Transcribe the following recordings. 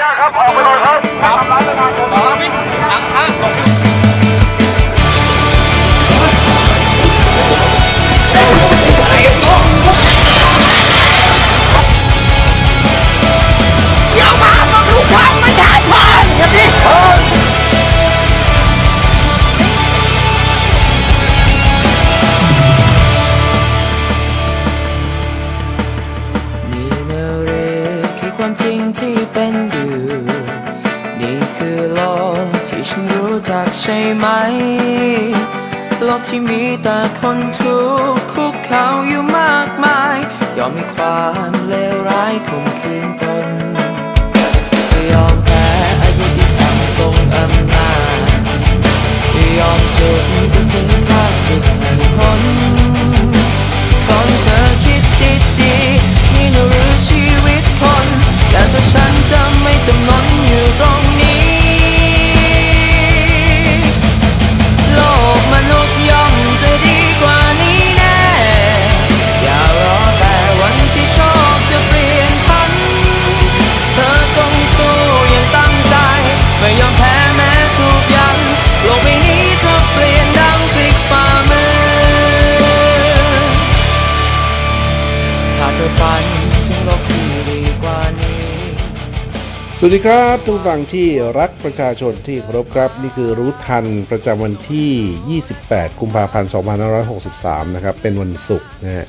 ญาตครับออกไปเลยครับครับสองวิหลังห้างอ่ทำลูกทางประชาชนอย่างนี้ความจริงที่เป็นไหมโลกที่มีแต่คนทุกข์คุกเข่าอยู่มากมาย ยอมมีความเลวร้ายค่มคืนตนยอมแพ้อายุที่ทำทรงอำนาจยอมจบจนถึงท่าจุดแห่งหนของเธอคิดดีดีนี่หนูหรือชีวิตคน แต่ตัวฉันจะไม่จำนนเธอฝันถึงโลกที่ดีกว่านี้สวัสดีครับทุกฝั่งที่รักประชาชนที่เคารพครับ นี่คือรู้ทัน ประจำวันที่ 28 กุมภาพันธ์2563 นะครับ เป็นวันศุกร์นะฮะ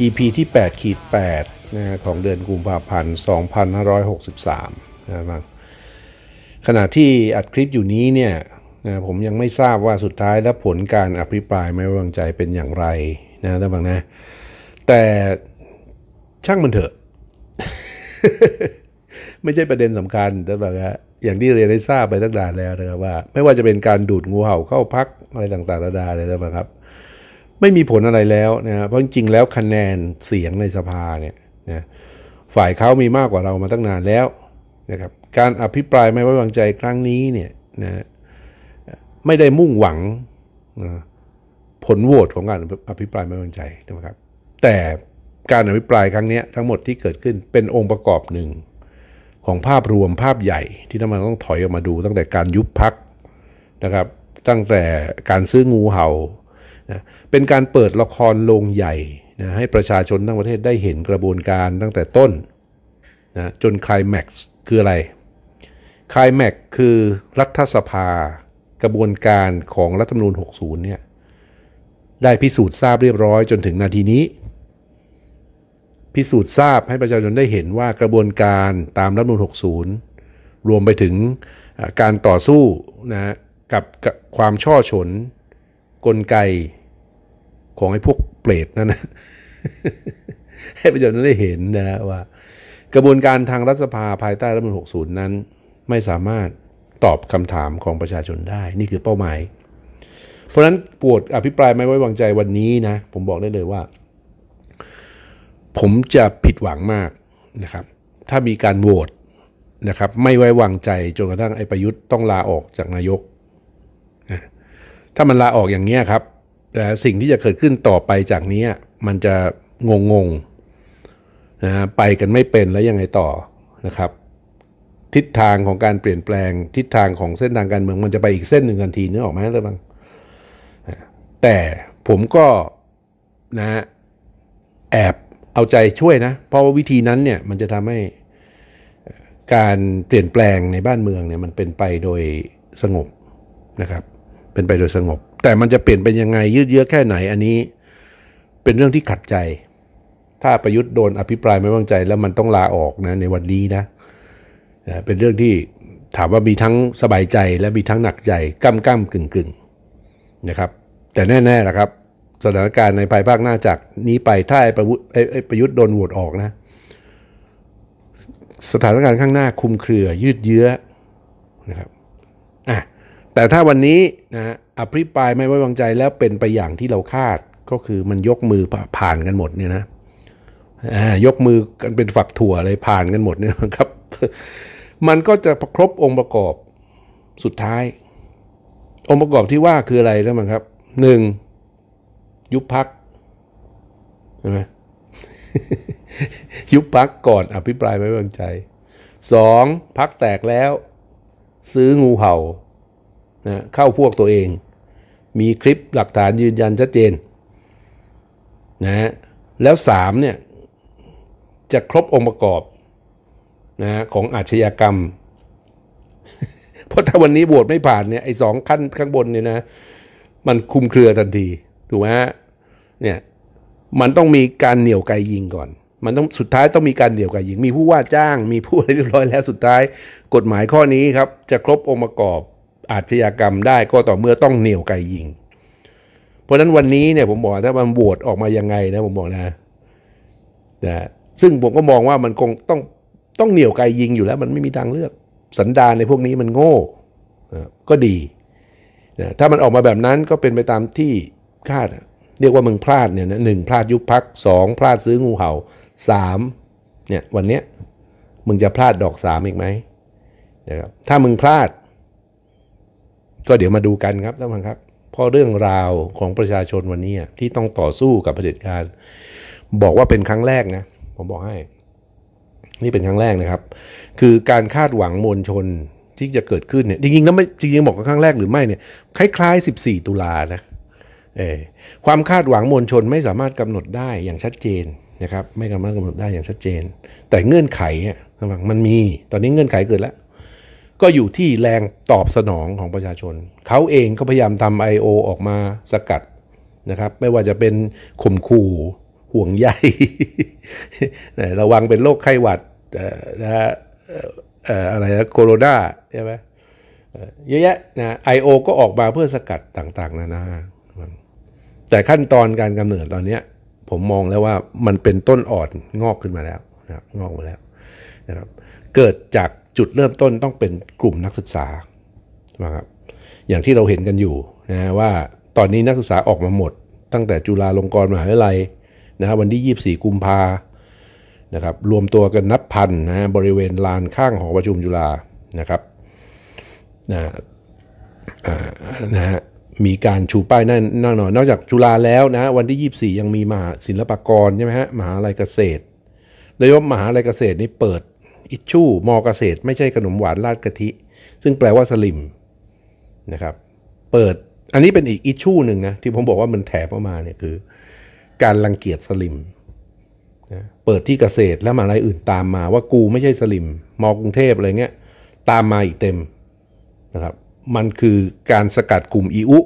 EP ที่8ขีด8นะของเดือนกุมภาพันธ์2563นะครับขณะที่อัดคลิปอยู่นี้เนี่ยนะผมยังไม่ทราบว่าสุดท้ายและผลการอภิปรายไม่ไว้วางใจเป็นอย่างไรนะท่านบังนะแต่ช่างมันเถอะ ไม่ใช่ประเด็นสำคัญแต่ว่าอย่างที่เรียนได้ทราบไปตั้งนานแล้วนะครับว่าไม่ว่าจะเป็นการดูดงูเห่าเข้าพักอะไรต่างๆระดาเลยนะครับ ไม่มีผลอะไรแล้วนะเพราะจริงๆแล้วคะแนนเสียงในสภาเนี่ยนะฝ่ายเขามีมากกว่าเรามาตั้งนานแล้วนะครับการอภิปรายไม่ไว้วางใจครั้งนี้เนี่ยนะไม่ได้มุ่งหวังนะผลโหวตของการอภิปรายไม่ไว้วางใจนะครับ แต่การอภิปรายครั้งนี้ทั้งหมดที่เกิดขึ้นเป็นองค์ประกอบหนึ่ง ของภาพรวมภาพใหญ่ที่น้ำมันต้องถอยออกมาดูตั้งแต่การยุบพักนะครับตั้งแต่การซื้องูเหา่านะเป็นการเปิดละครลงใหญ่นะให้ประชาชนทั้งประเทศได้เห็นกระบวนการตั้งแต่ต้นนะจนคลายแม็กซ์คืออะไรคลายแม็กซ์คือรัฐสภากระบวนการของรัฐธรรมนูญ60เนี่ยได้พิสูจน์ทราบเรียบร้อยจนถึงนาทีนี้พิสูจน์ทราบให้ประชาชนได้เห็นว่ากระบวนการตามรัฐมนูล60 รวมไปถึงการต่อสู้นะกับความช่อฉนกลไกของไอ้พวกเปรตนั่นนะให้ประชาชนได้เห็นนะว่า กระบวนการทางรัฐสภาภายใต้รัฐมนูล60 นั้น ไม่สามารถตอบคำถามของประชาชนได้ นี่คือเป้าหมาย เพราะนั้นปวดอภิปรายไม่ไว้วางใจวันนี้นะ ผมบอกได้เลยว่าผมจะผิดหวังมากนะครับ ถ้ามีการโหวตนะครับไม่ไว้วางใจจนกระทั่งไอ้ประยุทธ์ต้องลาออกจากนายกถ้ามันลาออกอย่างนี้ครับแต่สิ่งที่จะเกิดขึ้นต่อไปจากนี้มันจะงงๆนะไปกันไม่เป็นแล้วยังไงต่อนะครับ ทิศทางของการเปลี่ยนแปลงทิศทางของเส้นทางการเมือง มันจะไปอีกเส้นหนึ่งทันทีนึกออกไหมเรือบางแต่ผมก็นะแอบเอาใจช่วยนะ เพราะว่าวิธีนั้นเนี่ยมันจะทำให้การเปลี่ยนแปลงในบ้านเมืองเนี่ยมันเป็นไปโดยสงบนะครับ เป็นไปโดยสงบ แต่มันจะเปลี่ยนเป็นยังไง ยืดเยื้อแค่ไหนอันนี้เป็นเรื่องที่ขัดใจ ถ้าประยุทธ์โดนอภิปรายไม่วางใจแล้วมันต้องลาออกนะในวันนี้นะ เป็นเรื่องที่ถามว่ามีทั้งสบายใจและมีทั้งหนักใจก้มก้มกึ่งกึ่งนะครับ แต่แน่ ๆนะครับสถานการณ์ในภายภาคหน้าจากนี้ไป ถ้าไอ้ประวุไอ้ประยุทธ์โดนโหวตออกนะ สถานการณ์ข้างหน้าคุมเครือ ยืดเยื้อนะครับอ่ะแต่ถ้าวันนี้นะอภิปรายไม่ไว้วางใจแล้วเป็นไปอย่างที่เราคาดก็คือมันยกมือผ่านกันหมดเนี่ยนะยกมือกันเป็นฝักถั่วอะไรผ่านกันหมดเนี่ยครับ มันก็จะครบองค์ประกอบสุดท้าย องค์ประกอบที่ว่าคืออะไรแล้วมั้งครับหนึ่งยุบพักใช่ไหมยุบพักก่อนอภิปรายไม่ว้วางใจ สองพักแตกแล้ว ซื้องูเห่านะเข้าพวกตัวเอง มีคลิปหลักฐานยืนยันชัดเจนนะแล้วสามเนี่ย จะครบองค์ประกอบนะของอาชญากรรม เพราะถ้าวันนี้โหวตไม่ผ่านเนี่ย ไอ้สองขั้นข้างบนเนี่ยนะมันคุมเครือทันทีถูกไหมเนี่ย มันต้องมีการเหนี่ยวไกยิงก่อน มันต้องสุดท้ายต้องมีการเหนี่ยวไกยิง มีผู้ว่าจ้าง มีผู้อะไรเรียบร้อยแล้วสุดท้าย กฎหมายข้อนี้ครับ จะครบองค์ประกอบอาชญากรรมได้ ก็ต่อเมื่อต้องเหนี่ยวไกยิง เพราะนั้นวันนี้เนี่ยผมบอกถ้ามันโหวตออกมายังไงนะผมบอกนะ นะ ซึ่งผม ก็มองว่ามันคงต้องต้องเหนี่ยวไกยิงอยู่แล้ว มันไม่มีทางเลือก สันดานในพวกนี้มันโง่ก็ดีนะถ้ามันออกมาแบบนั้นก็เป็นไปตามที่พลาดเรียกว่ามึงพลาดเนี่ยนะหนึ่งพลาดยุบพักสองพลาดซื้องูเห่าสามเนี่ย วันเนี้ยมึงจะพลาดดอกสามอีกไหมนะครับถ้ามึงพลาด ก็เดี๋ยวมาดูกันครับท่านผู้ชมครับเพราะเรื่องราวของประชาชนวันนี้ ที่ต้องต่อสู้กับเผด็จการ บอกว่าเป็นครั้งแรกนะผมบอกให้ นี่เป็นครั้งแรกนะครับ คือการคาดหวังมวลชนที่จะเกิดขึ้นเนี่ยจริงๆแล้วไม่จริงๆบอกครั้งแรกหรือไม่เนี่ยคล้ายๆ14ตุลานะความคาดหวังมวลชนไม่สามารถกำหนดได้อย่างชัดเจนนะครับไม่สามารถกำหนดได้อย่างชัดเจน แต่เงื่อนไขมันมีตอนนี้เงื่อนไขเกิดแล้ว ก็อยู่ที่แรงตอบสนองของประชาชน เขาเองก็พยายามทำ I.O. ออกมาสกัดนะครับไม่ว่าจะเป็นข่มขู่ห่วงใยระวังเป็นโรคไข้หวัดนะะอะไรนะโคโรนาใช่ไหมเยอะแยะนะไอโอก็ออกมาเพื่อสกัดต่างๆนานาแต่ขั้นตอนการกำเนิดตอนนี้ผมมองแล้วว่ามันเป็นต้นอ่อนงอกขึ้นมาแล้วนะครับงอกมาแล้วนะครับ เกิดจากจุดเริ่มต้นต้องเป็นกลุ่มนักศึกษานะครับอย่างที่เราเห็นกันอยู่นะว่าตอนนี้นักศึกษาออกมาหมด ตั้งแต่จุฬาลงกรณ์มหาวิทยาลัยนะวันที่ 24 กุมภานะครับ รวมตัวกันนับพันนะบริเวณลานข้างหอประชุมจุฬานะครับนะนะฮะมีการชูป้ายนั่นนั่นหน่อยนอกจากจุฬาแล้วนะ วันที่ 24 ยังมีมหาศิลปากรใช่ไหมฮะมหาลัยเกษตรโดยว่ามหาลัยเกษตรนี่เปิดอิชชู่มอเกษตร ไม่ใช่ขนมหวานราดกะทิซึ่งแปลว่าสลิมนะครับ เปิดอันนี้เป็นอีกอิชชู่หนึ่งนะ ที่ผมบอกว่ามันแถบออกมาเนี่ยคือ การรังเกียจสลิมนะเปิดที่เกษตรแล้วมหาะไรอื่นตามมา ว่ากูไม่ใช่สลิม มอกรุงเทพอะไรเงี้ย ตามมาอีกเต็มนะครับมันคือการสกัดกลุ่มอีอุ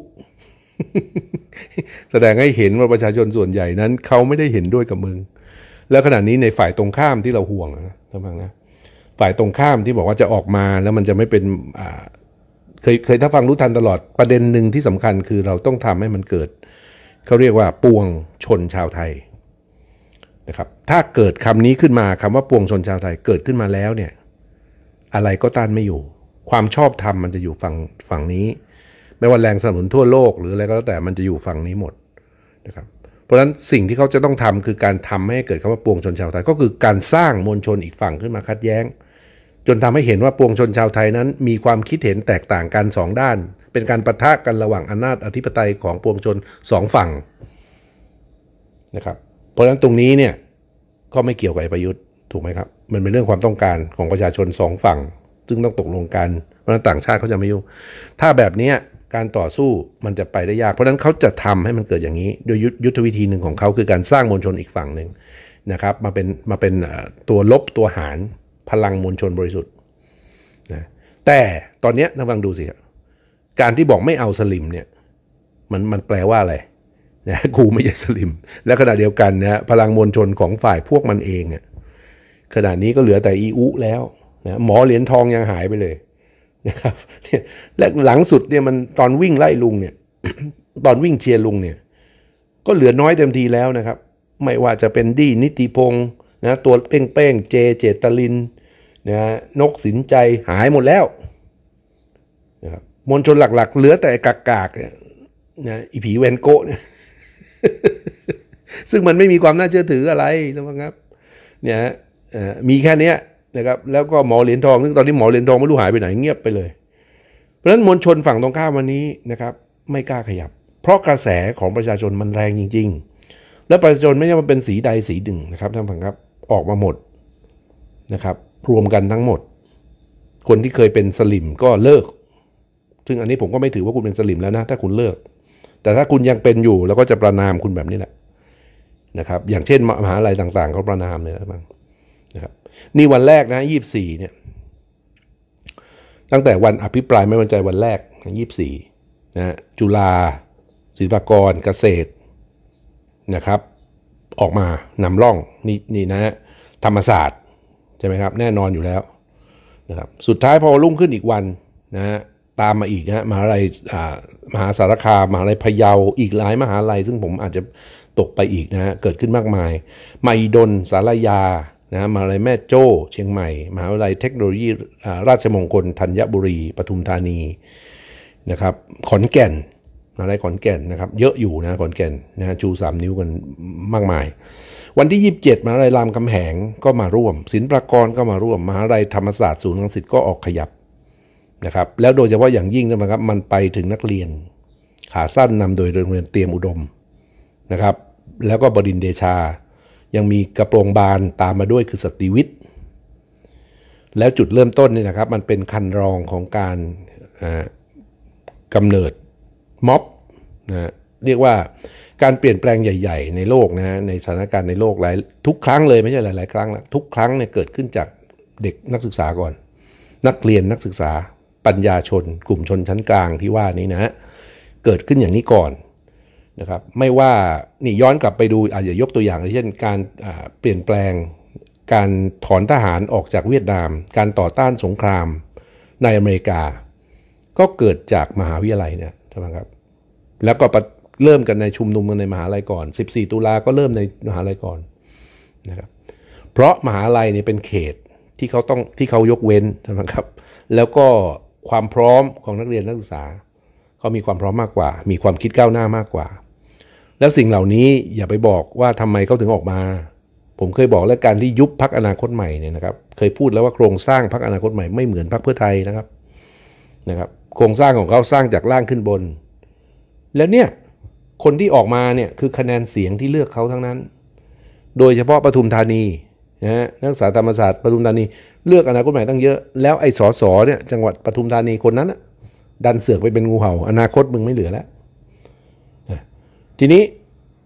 แสดงให้เห็นว่าประชาชนส่วนใหญ่นั้นเขาไม่ได้เห็นด้วยกับมึงแล้วขณะนี้ในฝ่ายตรงข้ามที่เราห่วงนะท่านฟังนะฝ่ายตรงข้ามที่บอกว่าจะออกมาแล้วมันจะไม่เป็นเคยเคยถ้าฟังรู้ทันตลอดประเด็นหนึ่งที่สำคัญคือเราต้องทำให้มันเกิด เขาเรียกว่าปวงชนชาวไทยนะครับ ถ้าเกิดคำนี้ขึ้นมาคำว่าปวงชนชาวไทยเกิดขึ้นมาแล้วเนี่ย อะไรก็ต้านไม่อยู่ความชอบธรรมมันจะอยู่ฝั่งฝั่งนี้ไม่ว่าแรงสนับสนุนทั่วโลก หรืออะไรก็แล้ว แต่มันจะอยู่ฝั่งนี้หมดนะครับเพราะฉะนั้นสิ่งที่เขาจะต้องทำคือการทำให้เกิดคำว่าปวงชนชาวไทยก็คือการสร้างมวลชนอีกฝั่งขึ้นมาคัดแย้ง จนทำให้เห็นว่าปวงชนชาวไทยนั้นมีความคิดเห็นแตกต่างกันสองด้าน เป็นการประทะกันระหว่างอำนาจอธิปไตยของปวงชนสองฝั่งนะครับเพราะฉะนั้นตรงนี้เนี่ยก็ไม่เกี่ยวกับประยุทธ์ถูกไหมครับมันเป็นเรื่องความต้องการของประชาชนสองฝั่งซึ่งต้องตกลงกันเพราะนั้นต่างชาติเขาจะไม่ยุ่งถ้าแบบนี้การต่อสู้มันจะไปได้ยาก เพราะนั้นเขาจะทำให้มันเกิดอย่างนี้ โดยยุทธวิธีหนึ่งของเขา คือการสร้างมวลชนอีกฝั่งหนึ่งนะครับ มาเป็นมาเป็นตัวลบตัวหารพลังมวลชนบริสุทธิ์นะ แต่ตอนนี้ท่านฟังดูสิการที่บอกไม่เอาสลิมเนี่ย มันมันแปลว่าอะไรนะกูไม่ใช่สลิม และขณะเดียวกันนะพลังมวลชนของฝ่ายพวกมันเองเนี่ยขณะนี้ก็เหลือแต่อีอุ แล้วนะหมอเหรียญทองยังหายไปเลยนะครับ และหลังสุดเนี่ยมันตอนวิ่งไล่ลุงเนี่ย ตอนวิ่งเชียร์ลุงเนี่ย ก็เหลือน้อยเต็มทีแล้วนะครับ ไม่ว่าจะเป็นดีนิติพงศ์นะ ตัวเป้งงเจเจตลินนะนกสินใจหายหมดแล้วนะครับมวลชนหลักๆ เหลือแต่กากากเนี่ยนะอีผีเวนโกะเนี่ย ซึ่งมันไม่มีความน่าเชื่อถืออะไรนะครับ เนี่ยมีแค่นี้นะครับ แล้วก็หมอเหรียญทองซึ่งตอนนี้หมอเหรียญทองไม่รู้หายไปไหนเงียบไปเลย เพราะฉะนั้นมวลชนฝั่งตรงข้ามวันนี้นะครับ ไม่กล้าขยับ เพราะกระแสของประชาชนมันแรงจริง ๆ และประชาชนไม่ใช่มันเป็นสีใดสีหนึ่งนะครับท่านผู้ชมครับออกมาหมดนะครับรวมกันทั้งหมด คนที่เคยเป็นสลิมก็เลิก ซึ่งอันนี้ผมก็ไม่ถือว่าคุณเป็นสลิมแล้วนะถ้าคุณเลิกแต่ถ้าคุณยังเป็นอยู่แล้วก็จะประนามคุณแบบนี้แหละนะครับ อย่างเช่น มหาลัยต่างๆเขาประนามเลยนะบางนี่วันแรกนะยี่สี่เนี่ย ตั้งแต่วันอภิปรายไม่วันใจวันแรกยี่สี่นะจุฬาศิลปากรเกษตรนะครับ ออกมานำร่องนี่นี่นะฮะธรรมศาสตร์ ใช่ไหมครับแน่นอนอยู่แล้วนะครับสุดท้ายพอรุ่งขึ้นอีกวันนะฮะตามมาอีกนะมหาลัยมหาสารคามมหาลัยพะเยา อีกหลายมหาลัยซึ่งผมอาจจะตกไปอีกนะฮะเกิดขึ้นมากมาย ไมดนสารยานะมหาลัยแม่โจ้เชียงใหม่ มหาวิทยาลัยเทคโนโลยี ราชมงคลธัญบุรี ปทุมธานีนะครับขอนแก่นมหาลัยขอนแก่นนะครับ เยอะอยู่นะขอนแก่นนะชู 3 นิ้วกันมากมาย วันที่ 27มหาลัยรามคำแหงก็มาร่วม ศิลปากรก็มาร่วม มหาลัยธรรมศาสตร์ศูนย์รังสิตก็ออกขยับนะครับ แล้วโดยเฉพาะอย่างยิ่งนะครับมันไปถึงนักเรียนขาสั้นนำโดยโรงเรียนเตรียมอุดมนะครับ แล้วก็บดินเดชายังมีกระโปรงบานตามมาด้วยคือสติวิทย์แล้วจุดเริ่มต้นนี่นะครับ มันเป็นคันรองของการกำเนิดม็อบนะเรียกว่าการเปลี่ยนแปลงใหญ่ ๆ ในโลกนะในสถานการณ์ ในโลกหลายทุกครั้งเลยไม่ใช่หลาย ๆครั้งละทุกครั้งเนี่ยเกิดขึ้นจากเด็กนักศึกษาก่อน นักเรียนนักศึกษาปัญญาชน กลุ่มชนชั้นกลางที่ว่านี้นะเกิดขึ้นอย่างนี้ก่อนนะครับไม่ว่านี่ย้อนกลับไปดูอาจจะยกตัวอย่างเช่นการเปลี่ยนแปลงการถอนทหารออกจากเวียดนาม การต่อต้านสงครามในอเมริกา ก็เกิดจากมหาวิทยาลัยเนี่ยใช่ไหมครับแล้วก็เริ่มกันในชุมนุมกันในมหาลัยก่อน 14 ตุลาก็เริ่มในมหาลัยก่อนนะครับเพราะมหาลัยเนี่ยเป็นเขตที่เขาต้องที่เขายกเว้นใช่ไหมครับแล้วก็ความพร้อมของนักเรียนนักศึกษาเขามีความพร้อมมากกว่า มีความคิดก้าวหน้ามากกว่าแล้วสิ่งเหล่านี้อย่าไปบอกว่าทำไมเขาถึงออกมา ผมเคยบอกแล้วการที่ยุบพักอนาคตใหม่เนี่ยนะครับเคยพูดแล้วว่าโครงสร้างพักอนาคตใหม่ไม่เหมือนพักเพื่อไทยนะครับ นะครับ โครงสร้างของเขาสร้างจากล่างขึ้นบน แล้วเนี่ย คนที่ออกมาเนี่ยคือคะแนนเสียงที่เลือกเขาทั้งนั้น โดยเฉพาะปทุมธานีนะฮะนักศึกษาธรรมศาสตร์ปทุมธานีเลือกอนาคตใหม่ตั้งเยอะแล้วไอ้สอสอเนี่ยจังหวัดปทุมธานีคนนั้นดันเสือกไปเป็นงูเห่าอนาคตมึงไม่เหลือแล้วทีนี้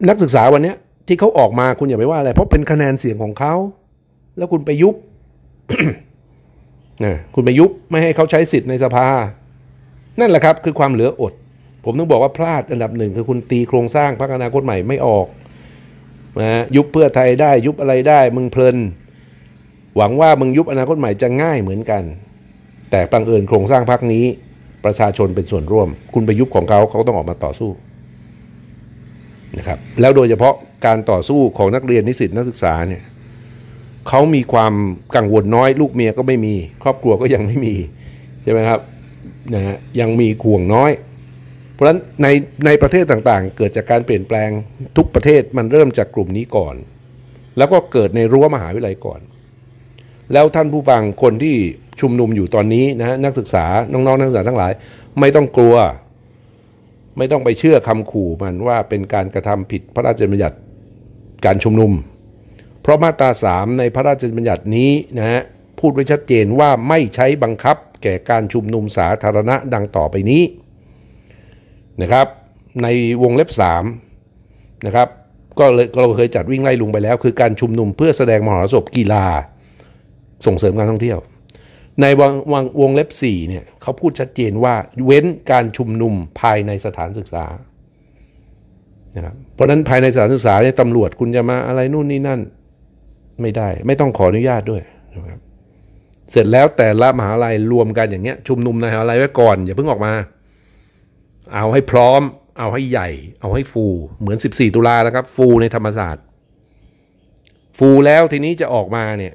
นักศึกษาวันนี้ที่เขาออกมาคุณอย่าไปว่าอะไรเพราะเป็นคะแนนเสียงของเขาแล้วคุณไปยุบนะคุณไปยุบไม่ให้เขาใช้สิทธิ์ในสภา นั่นแหละครับ คือความเหลืออด ผมต้องบอกว่าพลาดอันดับหนึ่งคือคุณตีโครงสร้างพรรคอนาคตใหม่ไม่ออกนะยุบเพื่อไทยได้ ยุบอะไรได้ มึงเพลิน หวังว่ามึงยุบอนาคตใหม่จะง่ายเหมือนกัน แต่ปังเอิญโครงสร้างพรรคนี้ ประชาชนเป็นส่วนร่วม คุณไปยุบของเขาเขาต้องออกมาต่อสู้นะครับแล้วโดยเฉพาะการต่อสู้ของนักเรียน นิสิตนักศึกษาเนี่ยเขามีความกังวลน้อย ลูกเมียก็ไม่มีครอบครัวก็ยังไม่มี ใช่ไหมครับนะฮะยังมีข่วงน้อย เพราะฉะนั้นในในประเทศต่างๆ เกิดจากการเปลี่ยนแปลงทุกประเทศมันเริ่มจากกลุ่มนี้ก่อน แล้วก็เกิดในรั้วมหาวิทยาลัยก่อน แล้วท่านผู้ฟังคนที่ชุมนุมอยู่ตอนนี้นะนักศึกษาน้องๆนักศึกษาทั้งหลาย ไม่ต้องกลัวไม่ต้องไปเชื่อคำขู่มันว่าเป็นการกระทำผิดพระราชบัญญัติการชุมนุม เพราะมาตราสามในพระราชบัญญัตินี้นะฮะพูดไว้ชัดเจนว่าไม่ใช้บังคับแก่การชุมนุมสาธารณะดังต่อไปนี้นะครับ ในวงเล็บ3นะครับก็เราเคยจัดวิ่งไล่ลุงไปแล้ว คือการชุมนุมเพื่อแสดงมหรสพกีฬา ส่งเสริมการท่องเที่ยวในวงวงวงเล็บ4เนี่ยเขาพูดชัดเจนว่า เว้นการชุมนุมภายในสถานศึกษานะครับเพราะนั้นภายในสถานศึกษาเนี่ยตำรวจคุณจะมาอะไรนู่นนี่นั่น ไม่ได้ ไม่ต้องขออนุญาตด้วยนะครับ เสร็จแล้วแต่ละมหาลัยรวมกันอย่างเงี้ย ชุมนุมในมหาลัยไว้ก่อนอย่าเพิ่งออกมา เอาให้พร้อมเอาให้ใหญ่ เอาให้ฟู เหมือน14ตุลาแล้วครับ ฟูในธรรมศาสตร์ฟูแล้วทีนี้จะออกมาเนี่ย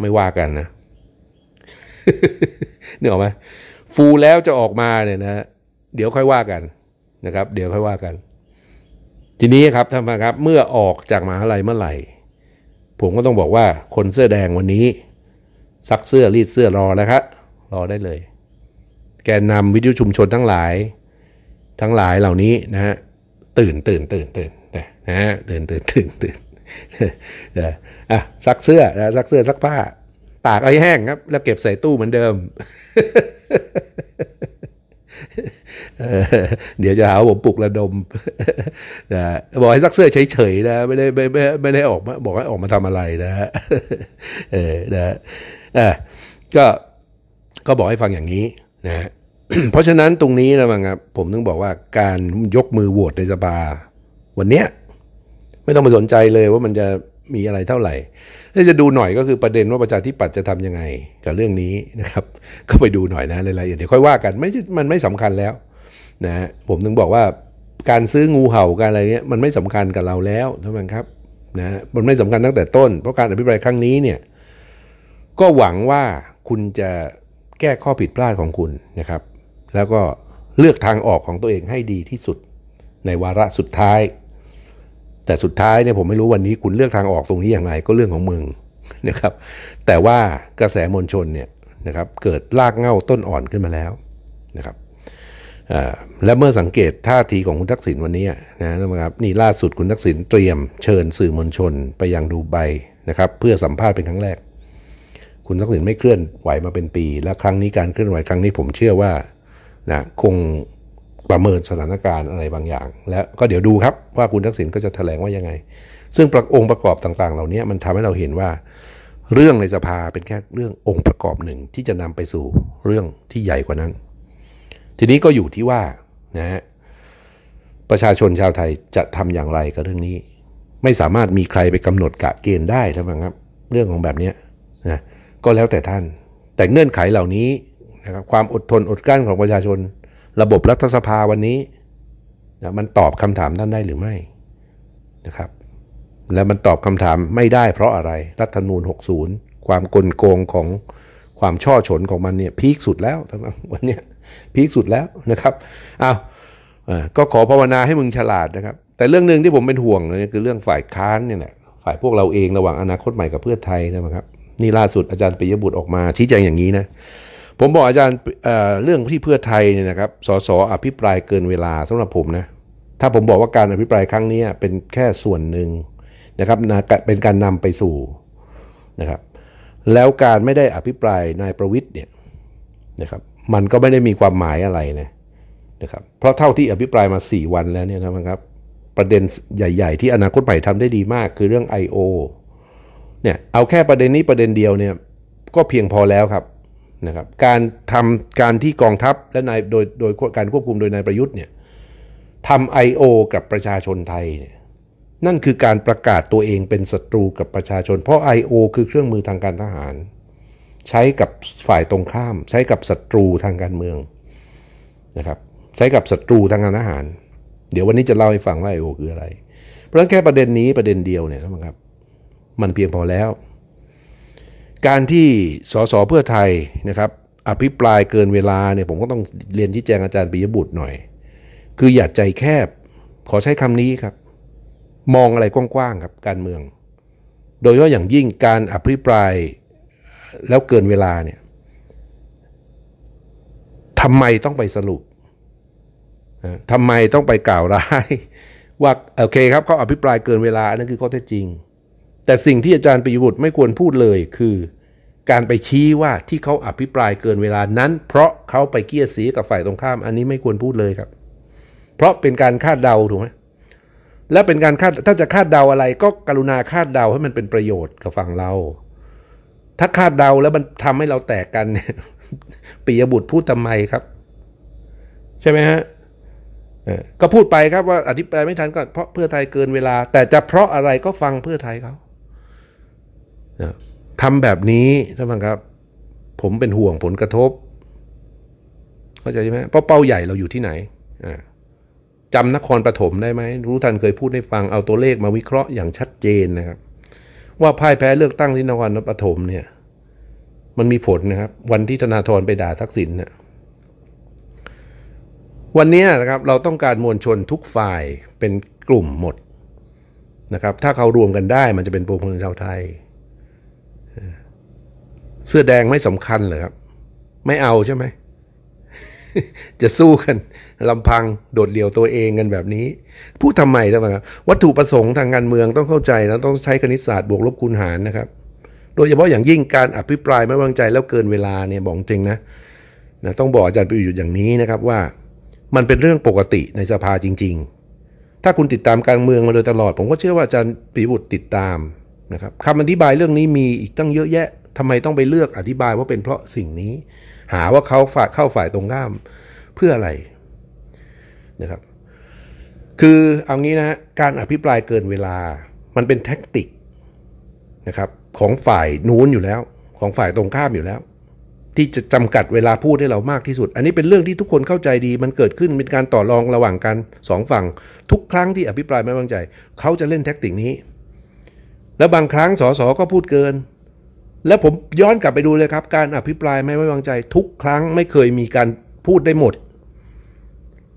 ไม่ว่ากันนะเนี่ยหรอไหมฟูแล้วจะออกมาเนี่ยนะเดี๋ยวค่อยว่ากันนะครับ เดี๋ยวค่อยว่ากัน ทีนี้ครับท่านผู้ชมครับเมื่อออกจากมหาลัยเมื่อไหร่ ผมก็ต้องบอกว่าคนเสื้อแดงวันนี้ซักเสื้อรีดเสื้อรอแล้วครับรอได้เลย แกนนำวิทยุชุมชนทั้งหลาย ทั้งหลายเหล่านี้นะฮะตื่น ตื่น ตื่น ตื่นนะฮะตื่นตื่นตื่นตื่นอ่ะซักเสื้อนะซักเสื้อซักผ้าตากไอ้แห้งครับ แล้วเก็บใส่ตู้เหมือนเดิม เดี๋ยวจะหาผมปลุกระดมนะบอกให้ซักเสื้อเฉยๆนะไม่ได้ไม่ไม่ไม่ได้ออกมาบอกให้ออกมาทำอะไรนะเออนะอ่ะก็ก็บอกให้ฟังอย่างนี้ นะ เพราะฉะนั้นตรงนี้นะมังครับ ผมต้องบอกว่าการยกมือโหวตในสภาวันเนี้ยไม่ต้องไปสนใจเลยว่ามันจะมีอะไรเท่าไหร่ถ้าจะดูหน่อยก็คือประเด็นว่าประชาธิปัตย์จะทํำยังไงกับเรื่องนี้นะครับก็ไปดูหน่อยนะรายละเอียดเดี๋ยวค่อยว่ากันไม่มันไม่สำคัญแล้วนะผมถึงบอกว่าการซื้องูเห่าการอะไรเนี้ยมันไม่สำคัญกับเราแล้วท่านผู้ชมครับนะมันไม่สำคัญตั้งแต่ต้นเพราะการอภิปรายครั้งนี้เนี่ยก็หวังว่าคุณจะแก้ข้อผิดพลาดของคุณนะครับ แล้วก็เลือกทางออกของตัวเองให้ดีที่สุด ในวาระสุดท้ายแต่ สุดท้ายเนี่ยผมไม่รู้วันนี้คุณเลือกทางออกตรงนี้อย่างไร ก็เรื่องของมึงนะครับแต่ว่ากระแสมวลชนเนี่ยนะครับเกิดลากเง่าต้นอ่อนขึ้นมาแล้วนะครับและเมื่อสังเกตท่าทีของคุณทักษิณวันนี้นะครับนี่ล่าสุดคุณทักษิณเตรียมเชิญสื่อมวลชนไปยังดูไบนะครับ เพื่อสัมภาษณ์เป็นครั้งแรก คุณทักษิณไม่เคลื่อนไหวมาเป็นปี และครั้งนี้การเคลื่อนไหวครั้งนี้ ผมเชื่อว่านะคงประเมินสถานการณ์อะไรบางอย่าง แล้วก็เดี๋ยวดูครับว่าคุณทักษิณก็จะแถลงว่ายังไง ซึ่งประองค์ประกอบต่างๆ เหล่านี้มันทำให้เราเห็นว่า เรื่องในสภาเป็นแค่เรื่ององค์ประกอบหนึ่งที่จะนำไปสู่เรื่องที่ใหญ่กว่านั้น ทีนี้ก็อยู่ที่ว่านะฮะประชาชนชาวไทยจะทำอย่างไรกับเรื่องนี้ไม่สามารถมีใครไปกำหนดกะเกณฑ์ได้ใช่ไหมครับเรื่องของแบบนี้นะก็แล้วแต่ท่าน แต่เงื่อนไขเหล่านี้นะครับความอดทนอดกลั้นของประชาชนระบบรัฐสภาวันนี้นะมันตอบคำถามท่านได้หรือไม่นะครับ และมันตอบคำถามไม่ได้เพราะอะไรรัฐธรรมนูญ60 ความกลโกงของความช่อฉนของมันเนี่ยพีคสุดแล้ววันนี้พีคสุดแล้วนะครับอ้าวก็ขอภาวนาให้มึงฉลาดนะครับ แต่เรื่องหนึ่งที่ผมเป็นห่วงเนี่ยคือเรื่องฝ่ายค้านเนี่ยฝ่ายพวกเราเองระหว่างอนาคตใหม่กับเพื่อไทยนะครับนี่ล่าสุดอาจารย์ปิยบุตรออกมาชี้แจงอย่างนี้นะผมบอกอาจารย์เเรื่องที่เพื่อไทยเนี่ยนะครับ สสอภิปรายเกินเวลาสำหรับผมนะ ถ้าผมบอกว่าการอภิปรายครั้งนี้ เป็นแค่ส่วนหนึ่งนะครับเป็นการนำไปสู่นะครับ แล้วการไม่ได้อภิปรายนายประวิทย์เนี่ยนะครับ มันก็ไม่ได้มีความหมายอะไรนะนะครับ เพราะเท่าที่อภิปรายมา 4 วันแล้วเนี่ยนะครับประเด็นใหญ่ๆ ที่อนาคตใหม่ทำได้ดีมาก คือเรื่อง I.O. เนี่ยเอาแค่ประเด็นนี้ประเด็นเดียวเนี่ยก็เพียงพอแล้วครับนะครับการทำการที่กองทัพและนายโดยโดยการควบคุมโดยนายประยุทธ์เนี่ยทำไอโอกับประชาชนไทยเนี่ยนั่นคือการประกาศตัวเองเป็นศัตรูกับประชาชน เพราะ I.O. คือเครื่องมือทางการทหาร ใช้กับฝ่ายตรงข้าม ใช้กับศัตรูทางการเมืองนะครับใช้กับศัตรูทางการทหาร เดี๋ยววันนี้จะเล่าให้ฟังว่า I.O. คืออะไร เพราะฉะนั้นแค่ประเด็นนี้ประเด็นเดียวเนี่ยนะครับมันเพียงพอแล้วการที่สสเพื่อไทยนะครับอภิปรายเกินเวลาเนี่ยผมก็ต้องเรียนชี้แจงอาจารย์ปิยบุตรหน่อย คืออย่าใจแคบ ขอใช้คำนี้ครับ มองอะไรกว้างๆครับการเมือง โดยเฉพาะอย่างยิ่งการอภิปรายแล้วเกินเวลาเนี่ยทำไมต้องไปสรุปทำไมต้องไปกล่าวร้ายว่าโอเคครับเขาอภิปรายเกินเวลาอันนั้นคือข้อเท็จจริงแต่สิ่งที่อาจารย์ปิยบุตรไม่ควรพูดเลย คือ การไปชี้ว่าที่เขาอภิปรายเกินเวลานั้นเพราะเขาไปเกี้ยสีกับฝ่ายตรงข้ามอันนี้ไม่ควรพูดเลยครับ เพราะเป็นการคาดเดาถูกไหมและเป็นการคาดถ้าจะคาดเดาอะไร ก็กรุณาคาดเดาให้มันเป็นประโยชน์กับฝั่งเรา ถ้าคาดเดาแล้วมันทำให้เราแตกกันปิยบุตรพูดทำไมครับใช่ไหมฮะก็พูดไปครับ ว่าอธิบายไม่ทันก่อนเพราะเพื่อไทยเกินเวลา แต่จะเพราะอะไรก็ฟังเพื่อไทยเขานะทำแบบนี้ท่านฟังครับ ผมเป็นห่วงผลกระทบเข้าใจใช่ไหมเพราะเป้าใหญ่เราอยู่ที่ไหน จำนครปฐมได้ไหม รู้ทันเคยพูดให้ฟังเอาตัวเลขมาวิเคราะห์อย่างชัดเจนนะครับว่าพ่ายแพ้เลือกตั้งที่นครปฐมเนี่ย มันมีผลนะครับวันที่ธนาธรไปด่าทักษิณเนี่ยวันนี้นะครับเราต้องการมวลชนทุกฝ่ายเป็นกลุ่มหมดนะครับ ถ้าเขารวมกันได้มันจะเป็นปวงชนชาวไทยเสื้อแดงไม่สำคัญเหรอครับ ไม่เอาใช่ไหม จะสู้กันลำพังโดดเดี่ยวตัวเองกันแบบนี้พูดทำไมท่านครับวัตถุประสงค์ทางการเมืองต้องเข้าใจนะต้องใช้คณิตศาสตร์บวกลบคูณหารนะครับ โดยเฉพาะอย่างยิ่งการอภิปรายไม่วางใจแล้วเกินเวลาเนี่ยบอกจริงนะนะ ต้องบอกอาจารย์ประยุทธ์อย่างนี้นะครับ ว่ามันเป็นเรื่องปกติในสภาจริง ๆ ถ้าคุณติดตามการเมืองมาโดยตลอด ผมก็เชื่อว่าอาจารย์ปิบุตรติดตามนะครับคำอธิบายเรื่องนี้มีอีกตั้งเยอะแยะทำไมต้องไปเลือกอธิบายว่าเป็นเพราะสิ่งนี้ หาว่าเขาฝาเข้าฝ่ายตรงข้ามเพื่ออะไรนะครับคือเอางี้นะการอภิปรายเกินเวลามันเป็นแท็กติกนะครับของฝ่ายนู้นอยู่แล้ว ของฝ่ายตรงข้ามอยู่แล้ว ที่จะจำกัดเวลาพูดให้เรามากที่สุด อันนี้เป็นเรื่องที่ทุกคนเข้าใจดี มันเกิดขึ้นเป็นการต่อรองระหว่างกันสองฝั่ง ทุกครั้งที่อภิปรายไม่วางใจเขาจะเล่นแท็กติกนี้ แล้วบางครั้งสสก็พูดเกินแล้วผมย้อนกลับไปดูเลยครับ การอภิปรายไม่ไว้วางใจทุกครั้งไม่เคยมีการพูดได้หมด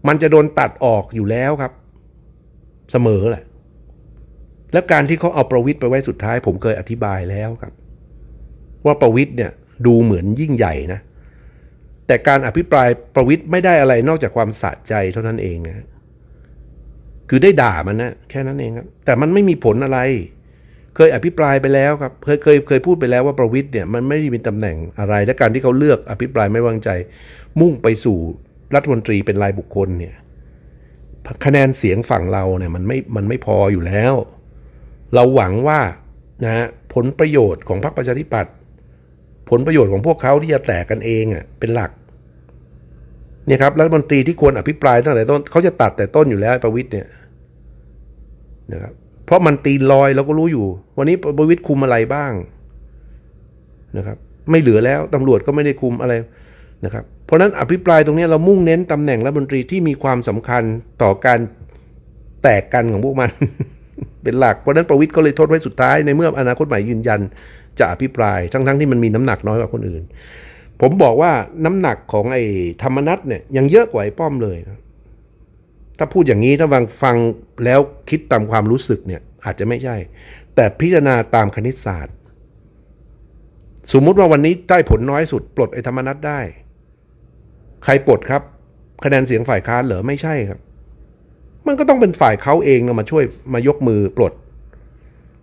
มันจะโดนตัดออกอยู่แล้วครับ เสมอแหละ และการที่เขาเอาประวิทย์ไปไว้สุดท้าย ผมเคยอธิบายแล้วครับ ว่าประวิทย์เนี่ย ดูเหมือนยิ่งใหญ่นะแต่การอภิปรายประวิทย์ไม่ได้อะไรนอกจากความสะใจเท่านั้นเองนะ คือได้ด่ามันนะแค่นั้นเองครับแต่มันไม่มีผลอะไรเคยอภิปรายไปแล้วครับเคยเคยเคยพูดไปแล้วว่าประวิทย์เนี่ยมันไม่ได้มีตำแหน่งอะไร และการที่เขาเลือกอภิปรายไม่วางใจ มุ่งไปสู่รัฐมนตรีเป็นรายบุคคลเนี่ยคะแนนเสียงฝั่งเราเนี่ย มันไม่มันไม่พออยู่แล้ว เราหวังว่านะฮะผลประโยชน์ของพรรคประชาธิปัตย์ผลประโยชน์ของพวกเขาที่จะแตกกันเองอ่ะเป็นหลักเนี่ยครับรัฐมนตรีที่ควรอภิปรายตั้งแต่ต้นเขาจะตัดแต่ต้นอยู่แล้วประวิทย์เนี่ย นะครับเพราะมันตีลอยเราก็รู้อยู่วันนี้ประวิตยคุมอะไรบ้างนะครับ ไม่เหลือแล้วตำรวจก็ไม่ได้คุมอะไรนะครับเพราะนั้นอภิปรายตรงนี้เรามุ่งเน้นตำแหน่งรัฐมนตรีที่มีความสำคัญต่อการแตกกันของพวกมัน เป็นหลักเพราะนั้นประวิตยก็เลยโทษไว้สุดท้ายในเมื่ออนาคตใหม่ยืนยันจะอภิปรายทั้งๆทที่มันมีน้ำหนักน้อยกว่าคนอื่น ผมบอกว่าน้ำหนักของไอ้ธรรมนัตเนี่ย ยังเยอะกว่าไอ้ป้อมเลยนะถ้าพูดอย่างนี้ถ้าฟังฟังแล้วคิดตามความรู้สึกเนี่ย อาจจะไม่ใช่ แต่พิจารณาตามคณิตศาสตร์ สมมุติว่าวันนี้ได้ผลน้อยสุดปลดไอ้ธรรมนัตได้ ใครปลดครับ คะแนนเสียงฝ่ายค้านเหรอไม่ใช่ครับ มันก็ต้องเป็นฝ่ายเขาเองนะมาช่วยมายกมือปลด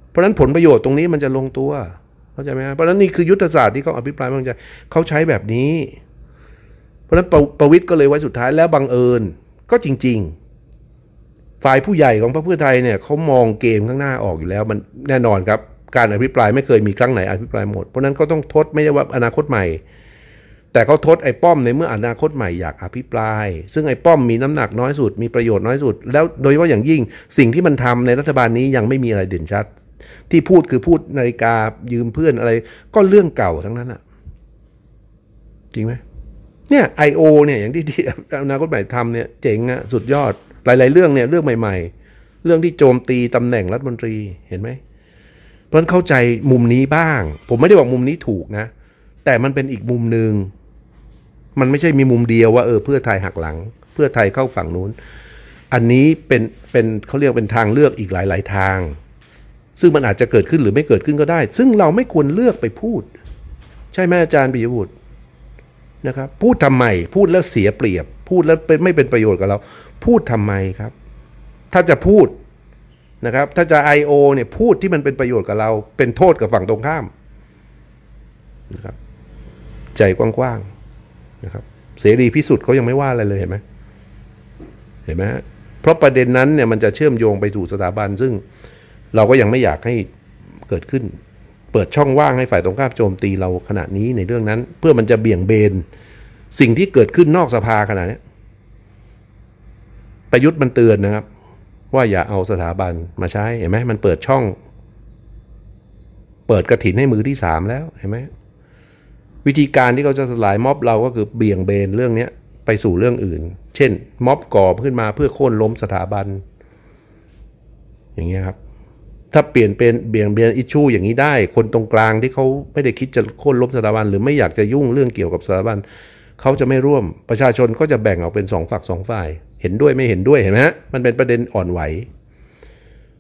เพราะนั้นผลประโยชน์ตรงนี้มันจะลงตัวเข้าใจไหมเพราะนั้นนี่คือยุทธศาสตร์ที่เขาอภิปรายบางใจเขาใช้แบบนี้ เพราะนั้นประประวิทย์ก็เลยไว้สุดท้ายแล้วบังเอิญก็จริง ๆฝ่ายผู้ใหญ่ของพรรคเพื่อไทยเนี่ยเขามองเกมข้างหน้าออกอยู่แล้ว มันแน่นอนครับการอภิปรายไม่เคยมีครั้งไหนอภิปรายหมดเพราะนั้นก็ต้องทดไม่ใช่ว่าอนาคตใหม่ แต่เขาทดไอ้ป้อมในเมื่ออนาคตใหม่อยากอภิปรายซึ่งไอ้ป้อมมีน้ำหนักน้อยสุดมีประโยชน์น้อยสุดแล้วโดยว่าอย่างยิ่งสิ่งที่มันทำในรัฐบาลนี้ยังไม่มีอะไรเด่นชัด ที่พูดคือพูดนาฬิกายืมเพื่อนอะไร ก็เรื่องเก่าทั้งนั้นอะจริงไหมเนี่ยไอโอเนี่ยอย่างที่อนาคตใหม่ทำเนี่ย เจ๋งอะสุดยอดหลายๆ เรื่องเนี่ยเรื่องใหม่ ๆ เรื่องที่โจมตีตำแหน่งรัฐมนตรีเห็นไหมเพราะนั้นเข้าใจมุมนี้บ้าง ผมไม่ได้บอกมุมนี้ถูกนะ แต่มันเป็นอีกมุมหนึ่งมันไม่ใช่มีมุมเดียวว่า เออเพื่อไทยหักหลัง เพื่อไทยเข้าฝั่งนู้น อันนี้เป็นเป็นเขาเรียกเป็นทางเลือกอีกหลาย ๆทาง ซึ่งมันอาจจะเกิดขึ้นหรือไม่เกิดขึ้นก็ได้ ซึ่งเราไม่ควรเลือกไปพูด ใช่ไหมอาจารย์ปิยบุตรนะครับพูดทำไมพูดแล้วเสียเปรียบพูดแล้วเป็นไม่เป็นประโยชน์กับเราพูดทำไมครับ ถ้าจะพูดนะครับ ถ้าจะ I.O. เนี่ยพูดที่มันเป็นประโยชน์กับเรา เป็นโทษกับฝั่งตรงข้ามนะครับใจกว้างๆนะครับ เสรีพิสุทธิ์เขายังไม่ว่าอะไรเลย เห็นไหมเห็นไหมฮะเพราะประเด็นนั้นเนี่ยมันจะเชื่อมโยงไปสู่สถาบันซึ่ง เราก็ยังไม่อยากให้เกิดขึ้น เปิดช่องว่างให้ฝ่ายตรงข้ามโจมตีเราขณะนี้ในเรื่องนั้น เพื่อมันจะเบี่ยงเบนสิ่งที่เกิดขึ้นนอกสภาขนาดนี้ประยุทธ์มันเตือนนะครับ ว่าอย่าเอาสถาบันมาใช้เห็นไหมมันเปิดช่อง เปิดกระถินให้มือที่สามแล้วเห็นไหมวิธีการที่เขาจะสลายม็อบเราก็คือเบี่ยงเบนเรื่องนี้ไปสู่เรื่องอื่น เช่น ม็อบก่อขึ้นมาเพื่อโค่นล้มสถาบัน อย่างเงี้ยครับ ถ้าเปลี่ยนเป็นเบี่ยงเบนอิชชู อย่างนี้ได้ คนตรงกลางที่เขาไม่ได้คิดจะโค่นล้มสถาบันหรือไม่อยากจะยุ่งเรื่องเกี่ยวกับสถาบันเขาจะไม่ร่วม ประชาชนก็จะแบ่งออกเป็นสองฝักสองฝ่าย เห็นด้วยไม่เห็นด้วยเห็นไหมฮะมันเป็นประเด็นอ่อนไหว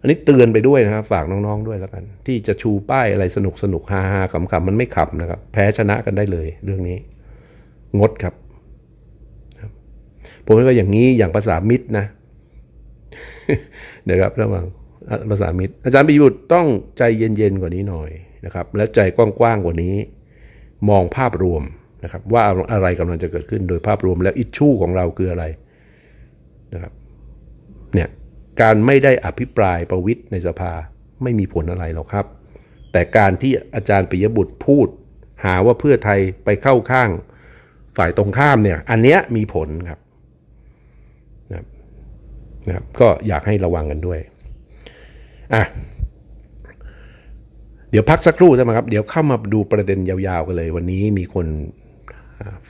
อันนี้เตือนไปด้วยนะครับ ฝากน้อง ๆด้วยแล้วกัน ที่จะชูป้ายอะไรสนุกสนุกฮาฮาขำขมันไม่ขำนะครับ แพ้ชนะกันได้เลยเรื่องนี้ งดครับผมว่าอย่างนี้อย่างภาษามิตรนะเดี๋ยวครับระวังภาษามิตร อาจารย์ปิยุทธ์ต้องใจเย็นๆกว่านี้หน่อยนะครับ แล้วใจกว้างๆกว่านี้ มองภาพรวมนะครับว่าอะไรกำลังจะเกิดขึ้นโดยภาพรวมแล้วอิชชูของเราคืออะไรนะครับเนี่ยการไม่ได้อภิปรายประวิทย์ในสภาไม่มีผลอะไรหรอกครับ แต่การที่อาจารย์ปิยบุตรพูดหาว่าเพื่อไทยไปเข้าข้างฝ่ายตรงข้ามเนี่ยอันเนี้ยมีผลครับนะครับนะครับก็อยากให้ระวังกันด้วยอ่ะเดี๋ยวพักสักครู่ใช่ไหมครับเดี๋ยวเข้ามาดูประเด็นยาวๆกันเลย วันนี้มีคน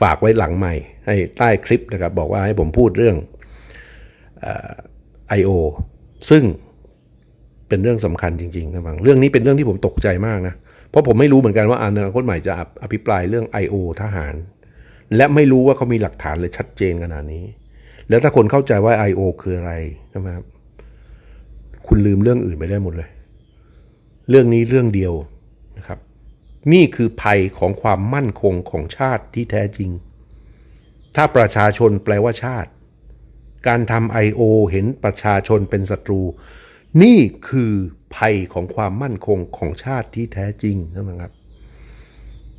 ฝากไว้หลังใหม่ให้ใต้คลิปนะครับบอกว่าให้ผมพูดเรื่องไอโอซึ่งเป็นเรื่องสำคัญจริงๆนะบังเรื่องนี้เป็นเรื่องที่ผมตกใจมากนะเพราะผมไม่รู้เหมือนกันว่าอนาคตใหม่จะอภิปรายเรื่อง I.O. ทหาร และไม่รู้ว่าเขามีหลักฐานเลยชัดเจนขนาดนี้ แล้วถ้าคนเข้าใจว่า I.O. คืออะไรนะครับคุณลืมเรื่องอื่นไปได้หมดเลย เรื่องนี้เรื่องเดียวนะครับนี่คือภัยของความมั่นคงของชาติที่แท้จริง ถ้าประชาชนแปลว่าชาติ การทำไอโอเห็นประชาชนเป็นศัตรู นี่คือภัยของความมั่นคงของชาติที่แท้จริงนะครับ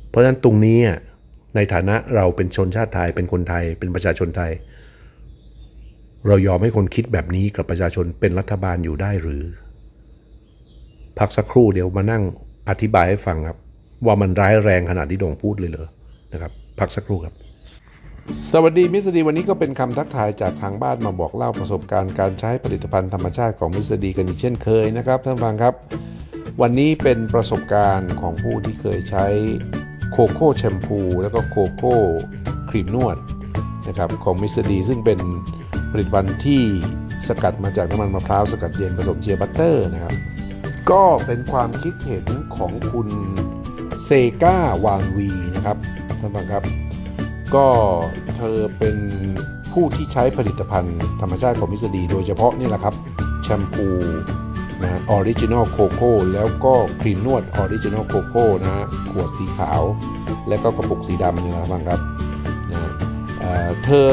เพราะฉะนั้นตรงนี้ ในฐานะเราเป็นชนชาติไทย เป็นคนไทยเป็นประชาชนไทย เรายอมให้คนคิดแบบนี้กับประชาชนเป็นรัฐบาลอยู่ได้หรือ พักสักครู่เดี๋ยวมานั่งอธิบายให้ฟังครับว่ามันร้ายแรง ขนาดที่ดงพูดเลยเหรอนะครับพักสักครู่ครับ สวัสดี มิสดี วันนี้ก็เป็นคำทักทายจากทางบ้านมาบอกเล่าประสบการณ์การใช้ผลิตภัณฑ์ธรรมชาติของมิสดีกันอีกเช่นเคยนะครับท่านฟังครับ วันนี้เป็นประสบการณ์ของผู้ที่เคยใช้โคโค่แชมพูแล้วก็โคโค่ครีมนวดนะครับของมิสดีซึ่งเป็นผลิตภัณฑ์ที่สกัดมาจากน้ำมันมะพร้าวสกัดเย็นผสมเจียบัตเตอร์นะครับก็เป็นความคิดเห็นของคุณเซกาวานวีนะครับท่านผู้ชมครับ ก็เธอเป็นผู้ที่ใช้ผลิตภัณฑ์ธรรมชาติของมิสดีโดยเฉพาะนี่แหละครับ แชมพูนะออริจินอลโคโค่แล้วก็ครีมนวดออริจินอลโคโค่นะขวดสีขาวและก็กระปุกสีดำนี่แหละครับนะเเธอ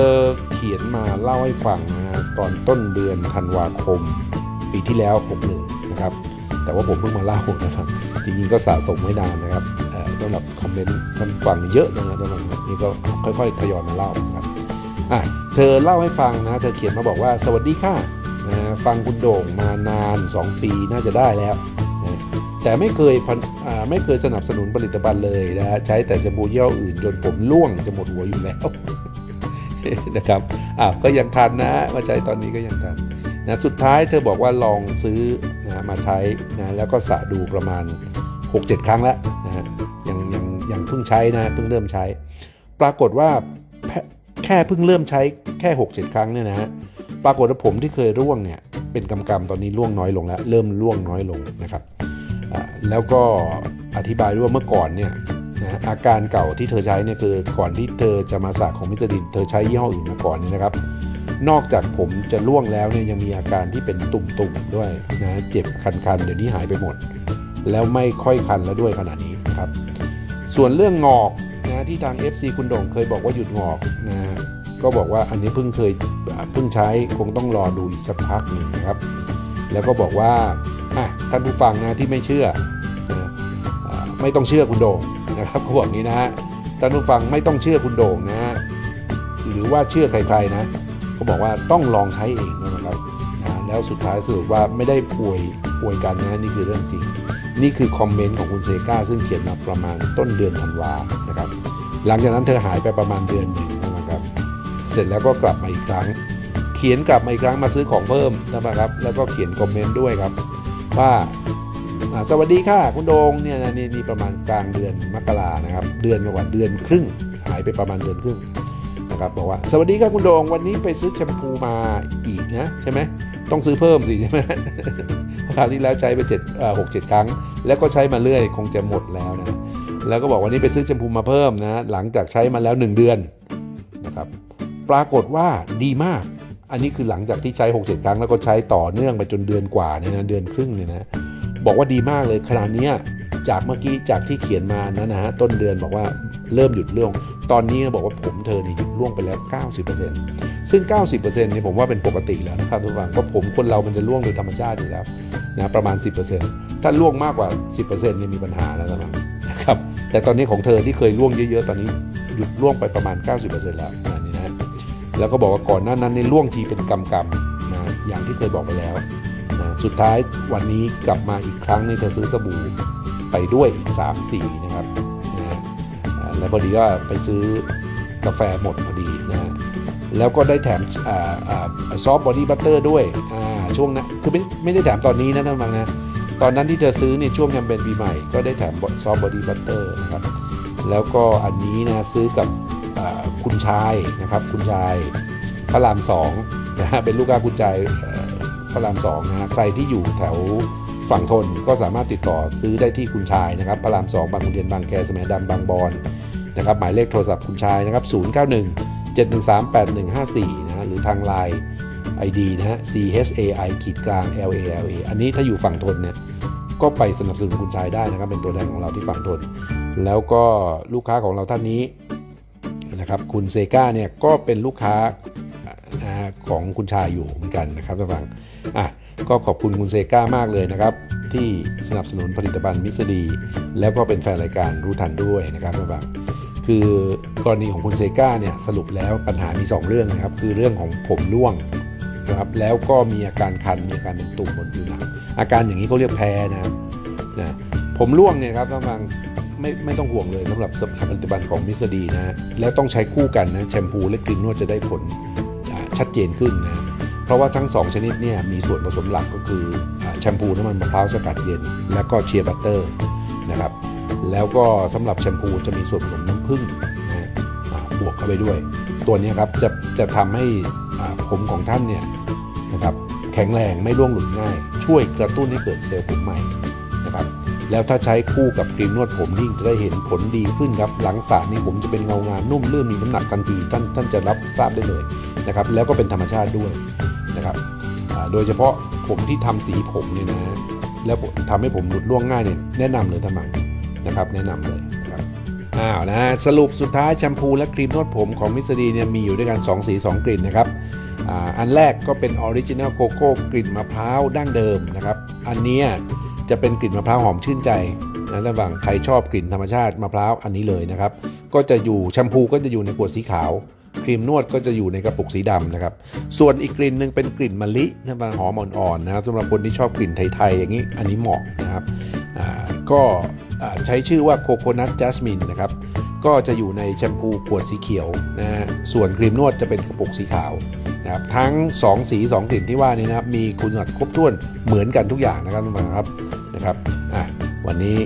เขียนมาเล่าให้ฟังนะตอนต้นเดือนธันวาคมปีที่แล้วหนึ่งนะครับแต่ว่าผมเพิ่งมาเล่านะครับ จริงๆก็สะสมไม่นานนะครับสำหรับคอมเมนต์ท่านฟังเยอะนะครับสำหนี้ก็ค่อย ๆทยอยมาเล่านะครับอ่ะเธอเล่าให้ฟังนะเธอเขียนมาบอกว่าสวัสดีค่ะนะฟังคุณโด่งมานาน2ปีน่าจะได้แล้วนะแต่ไม่เคยไม่เคยสนับสนุนผลิตภัณฑ์เลยนะใช้แต่สบู่เยี่ยวอื่นจนผมล่วงจะหมดหัวอยู่แล้วนะครับอ้าวก็ยังทันนะมาใช้ตอนนี้ก็ยังทันนะสุดท้ายเธอบอกว่าลองซื้อนะมาใช้นะแล้วก็สะดูประมาณ 6-7 ครั้งแล้วนะยังยังยังเพิ่งใช้นะเพิ่งเริ่มใช้ ปรากฏว่าแค่เพิ่งเริ่มใช้แค่ 6-7 ครั้งเนี่ยนะฮะปรากฏว่าผมที่เคยร่วงเนี่ยเป็นกำกำตอนนี้ร่วงน้อยลงแล้วเริ่มร่วงน้อยลงนะครับแล้วก็อธิบายด้วยว่าเมื่อก่อนเนี่ยนะอาการเก่าที่เธอใช้เนี่ยคือก่อนที่เธอจะมาสระของมิสเตอร์ดินเธอใช้ยี่ห้ออื่นมาก่อนเนี่ยนะครับนอกจากผมจะร่วงแล้วเนี่ยยังมีอาการที่เป็นตุ่มๆด้วยนะเจ็บคันๆเดี๋ยวนี้หายไปหมด แล้วไม่ค่อยคันแล้วด้วยขนาดนี้ครับ ส่วนเรื่องงอกนะที่ทาง FC คุณโด่งเคยบอกว่าหยุดงอกนะก็บอกว่าอันนี้เพิ่งเคยเพิ่งใช้คงต้องรอดูอีกสักพักหนึ่งนะครับ แล้วก็บอกว่าท่านผู้ฟังนะที่ไม่เชื่อนะไม่ต้องเชื่อคุณโด่งนะครับเขาบอกนี้นะฮะท่านผู้ฟังไม่ต้องเชื่อคุณโด่งนะฮะหรือว่าเชื่อใครๆนะข็บอกว่าต้องลองใช้เองนะครับนะแล้วสุดท้ายสรุปว่าไม่ได้ป่วยป่วยกันนะนี่คือเรื่องจริง นี่คือคอมเมนต์ของคุณเซกาซึ่งเขียนมาประมาณต้นเดือนธันวานะครับ หลังจากนั้นเธอหายไปประมาณเดือนหนึ่งนะครับ เสร็จแล้วก็กลับมาอีกครั้ง เขียนกลับมาอีกครั้งมาซื้อของเพิ่มนะครับ แล้วก็เขียนคอมเมนต์ด้วยครับ ว่าสวัสดีค่ะคุณโดงเนี่ยนี่ประมาณกลางเดือนมกรานะครับเดือนกว่าเดือนครึ่งหายไปประมาณเดือนครึ่งนะครับบอกว่าสวัสดีครับคุณโดงวันนี้ไปซื้อแชมพูมาอีกนะใช่ไหมต้องซื้อเพิ่มสิใช่ไหมคราวที่แล้วใช้ไปเจ็ดหกเจ็ดครั้ง แล้วก็ใช้มาเรื่อยคงจะหมดแล้วนะแล้วก็บอกวันนี้ไปซื้อแชมพูมาเพิ่มนะหลังจากใช้มาแล้ว 1 เดือนนะครับปรากฏว่าดีมาก อันนี้คือหลังจากที่ใช้ 6 7 ครั้งแล้วก็ใช้ต่อเนื่องไปจนเดือนกว่าเนี่ยนะเดือนครึ่งเนี่ยนะ บอกว่าดีมากเลยขนาดนี้จากเมื่อกี้จากที่เขียนมานะนะฮะต้นเดือนบอกว่าเริ่มหยุดร่วงตอนนี้บอกว่าผมเธอนี่หยุดร่วงไปแล้ว 90%ซึ่ง 90%เนี่ยผมว่าเป็นปกติแล้วนะครับทุกท่านเพราะผมคนเรา มันจะร่วงโดยธรรมชาติอยู่แล้วนะประมาณ 10%ถ้าร่วงมากกว่า 10%เนี่ยมีปัญหาแล้วนะครับแต่ตอนนี้ของเธอที่เคยร่วงเยอะๆตอนนี้หยุดร่วงไปประมาณ 90%แล้วนะนี่นะแล้วก็บอกว่าก่อนหน้านั้นในร่วงทีเป็นกำกำนะอย่างที่เคยบอกไปแล้วนะสุดท้ายวันนี้กลับมาอีกครั้งในเธอซื้อสบู่ไปด้วยอีก3สีนะครับแล้วพอดีก็ไปซื้อกาแฟหมดพอดีนะ แล้วก็ได้แถมซอฟต์บอดี้บัตเตอร์ด้วยช่วงนั้นคือไม่ไม่ได้แถมตอนนี้นะท่านผู้ชมนะตอนนั้นที่เธอซื้อเนี่ยช่วงแัมเปญปีใหม่ ก็ได้แถมซอฟต์บอดี้บัตเตอร์นะครับ แล้วก็อันนี้นะซื้อกับคุณชายนะครับคุณชายพระรามสองนะเป็นลูกค้าคุณชายพระรามสองนะะใครที่อยู่แถวฝั่งทนก็สามารถติดต่อซื้อได้ที่คุณชายนะครับพระราม2บางขุนเทียนบางแคสแมดำบางบอนนะครับหมายเลขโทรศัพท์คุณชายนะครับ091 713 8154นะฮะหรือทางไลน์ ID นะฮะ CHAI ขีดกลาง LALA อันนี้ถ้าอยู่ฝั่งทนเนี่ยก็ไปสนับสนุนคุณชายได้นะครับเป็นตัวแทนของเราที่ฝั่งทน แล้วก็ลูกค้าของเราท่านนี้นะครับคุณเซกาเนี่ยก็เป็นลูกค้าของคุณชายอยู่เหมือนกันนะครับท่านฟังอ่ะก็ขอบคุณคุณเซก้ามากเลยนะครับ ที่สนับสนุนผลิตภัณฑ์มิสดีแล้วก็เป็นแฟนรายการรู้ทันด้วยนะครับแบบคือกรณีของคุณเซก้าเนี่ยสรุปแล้วปัญหามี2เรื่องนะครับ คือเรื่องของผมร่วงนะครับ แล้วก็มีอาการคันมีอาการตุ่มบนผิวหนังอาการอย่างนี้เขาเรียกแพ้นะนะผมร่วงเนี่ยครับท่านฟังไม่ไม่ต้องห่วงเลยสำหรับผลิตภัณฑ์ของมิสดีนะแล้วต้องใช้คู่กันนะแชมพูและครีมนวดจะได้ผลชัดเจนขึ้นนะราะว่าทั้ง 2 ชนิดเนี่ยมีส่วนผสมหลักก็คือ แชมพู น้ำมันมะพร้าวสกัดเย็น แล้วก็เชียร์บัตเตอร์นะครับแล้วก็สำหรับแชมพู จะมีส่วนผสมน้ำผึ้งนะบวกเข้าไปด้วย ตัวนี้ครับจะจะทำให้ผมของท่านเนี่ยนะครับแข็งแรงไม่ร่วงหลุดง่าย ช่วยกระตุ้นให้เกิดเซลล์ผมใหม่นะครับแล้วถ้าใช้คู่กับครีมนวดผมยิ่งจะได้เห็นผลดีขึ้นครับหลังสระนี่ผมจะเป็นเงางามนุ่มเลื่นมมีน้ำหนักทันทีท่านท่านจะรับทราบได้เลยนะครับแล้วก็เป็นธรรมชาติด้วยะครับโดยเฉพาะผมที่ทำสีผมเนี่ยนะแล้วทำให้ผมหลุดร่วงง่ายเนี่ยแนะนำเลยทำไมนะครับแนะนำเลยครับอ้าวนะสรุปสุดท้ายแชมพูและครีมนวดผมของมิสดีเนี่ยมีอยู่ด้วยกัน2สี 2 กลิ่นนะครับอันแรกก็เป็นออริจินัลโกโก้กลิ่นมะพร้าวดั้งเดิมนะครับอันนี้จะเป็นกลิ่นมะพร้าวหอมชื่นใจนะระหว่างใครชอบกลิ่นธรรมชาติมะพร้าวอันนี้เลยนะครับก็จะอยู่แชมพูก็จะอยู่ในขวดสีขาวครีมนวดก็จะอยู่ในกระปุกสีดำนะครับ ส่วนอีกกลิ่นหนึ่งเป็นกลิ่นมะลินะมันหอมอ่อนๆนะครับสำหรับคนที่ชอบกลิ่นไทยๆอย่างนี้อันนี้เหมาะนะครับก็ใช้ชื่อว่าโคโคนัทจัสมินนะครับก็จะอยู่ในแชมพูขวดสีเขียวนะฮะส่วนครีมนวดจะเป็นกระปุกสีขาวนะครับทั้ง 2 สี2กลิ่นที่ว่านี้นะครับมีคุณสมบัติครบถ้วนเหมือนกันทุกอย่างนะครับทุกท่านครับนะครับวันนี้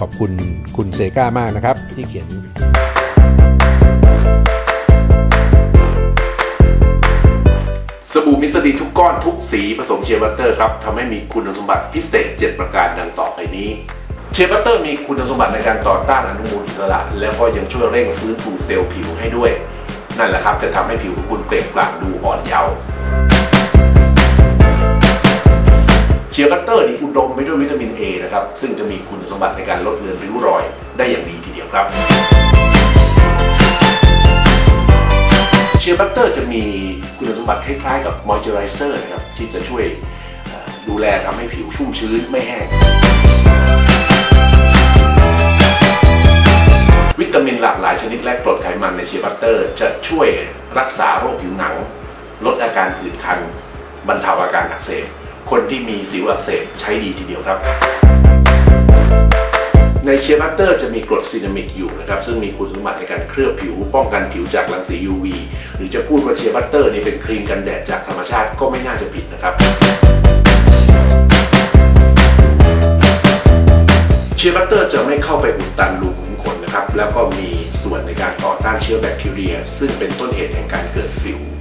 ขอบคุณคุณเซก้ามากนะครับที่เขียนสบู่มิสดีทุกก้อนทุกสีผสมเชียร์บัตเตอร์ครับทำให้มีคุณสมบัติพิเศษ 7 ประการดังต่อไปนี้เชียร์บัตเตอร์มีคุณสมบัติในการต่อต้านอนุมูลอิสระแล้วก็ยังช่วยเร่งฟื้นฟูเซลล์ผิวให้ด้วย นั่นแหละครับจะทำให้ผิวของคุณเปล่งปลั่งดูอ่อนเยาว์เชียร์บัตเตอร์นี้อุดมไปด้วยวิตามิน A นะครับซึ่งจะมีคุณสมบัติในการลดเลือนริ้วรอยได้อย่างดีทีเดียวครับเชียร์บัตเตอร์จะมีคุณสมบัติคล้ายๆกับมอยเจอไรเซอร์นะครับ ที่จะช่วยดูแลทำให้ผิวชุ่มชื้นไม่แห้ง วิตามินหลากหลายชนิดและกรดไขมันในเชียร์บัตเตอร์จะช่วยรักษาโรคผิวหนัง ลดอาการผื่นคันบรรเทาอาการอักเสบคนที่มีสิวอักเสบใช้ดีทีเดียวครับในเชียร์บัตเตอร์จะมีกรดซีนามิกอยู่นะครับซึ่งมีคุณสมบัติในการเคลือบผิวป้องกันผิวจากรังสี UV หรือจะพูดว่าเชียร์บัตเตอร์นี่เป็นครีมกันแดดจากธรรมชาติก็ไม่น่าจะผิดนะครับเชียร์บัตเตอร์จะไม่เข้าไปอุดตันรูขุมขนนะครับแล้วก็มีส่วนในการต่อต้านเชื้อแบคทีเรียซึ่งเป็นต้นเหตุแห่งการเกิดสิว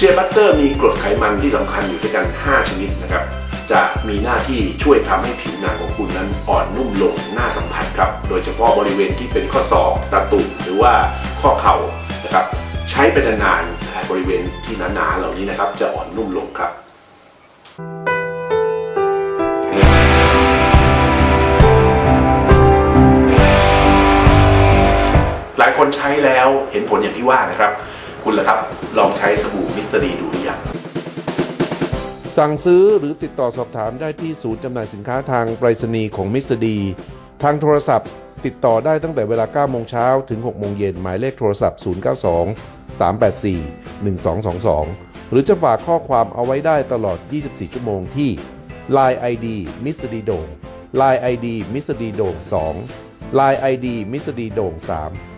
เชียร์บัตเตอร์มีกรดไขมันที่สำคัญอยู่ด้วยกัน 5 ชนิดนะครับ จะมีหน้าที่ช่วยทำให้ผิวหนังของคุณนั้นอ่อนนุ่มลงน่าสัมผัสครับโดยเฉพาะบริเวณที่เป็นข้อศอกตะตุ่มหรือว่าข้อเข่านะครับ ใช้เป็นนานๆบริเวณที่หนาๆเหล่านี้นะครับ จะอ่อนนุ่มลงครับ หลายคนใช้แล้วเห็นผลอย่างที่ว่านะครับุณล่ะครับ ลองใช้สบู่มิสเตอรีดูหรือยังสั่งซื้อหรือติดต่อสอบถามได้ที่ศูนย์จำหน่ายสินค้าทางไปรษณีย์ของมิสเตอรีทางโทรศัพท์ติดต่อได้ตั้งแต่เวลา9โมงเช้าถึง6โมงเย็นหมายเลขโทรศัพท์ 092 384 1222 หรือจะฝากข้อความเอาไว้ได้ตลอด 24 ชั่วโมงที่ Line ID Mr. D โด่ง Line ID Mr. D โด่ง2 Line ID Mr. D โด่ง3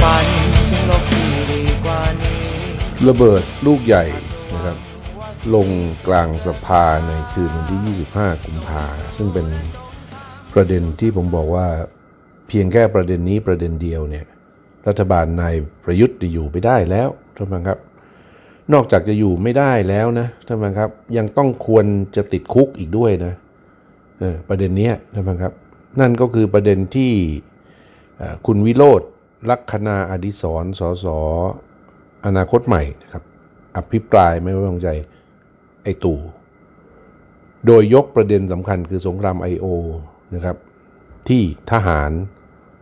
ฝันถึงโลกที่ดีกว่านี้ระเบิดลูกใหญ่นะครับลงกลางสภาในคืนวันที่ 25 กุมภาซึ่งเป็นประเด็นที่ผมบอกว่า เพียงแค่ประเด็นนี้ประเด็นเดียวเนี่ยรัฐบาลนายประยุทธ์จะอยู่ไม่ได้แล้วท่านผู้ชมครับ นอกจากจะอยู่ไม่ได้แล้วนะท่านผู้ชมครับยังต้องควรจะติดคุกอีกด้วยนะประเด็นนี้ท่านผู้ชมครับนั่นก็คือประเด็นที่คุณวิโรธลัคนาอดิศรสอสออนาคตใหม่ครับอภิปรายไม่ไว้วางใจไอตู่โดยยกประเด็นสำคัญคือสงครามไอโอนะครับ ที่ทหาร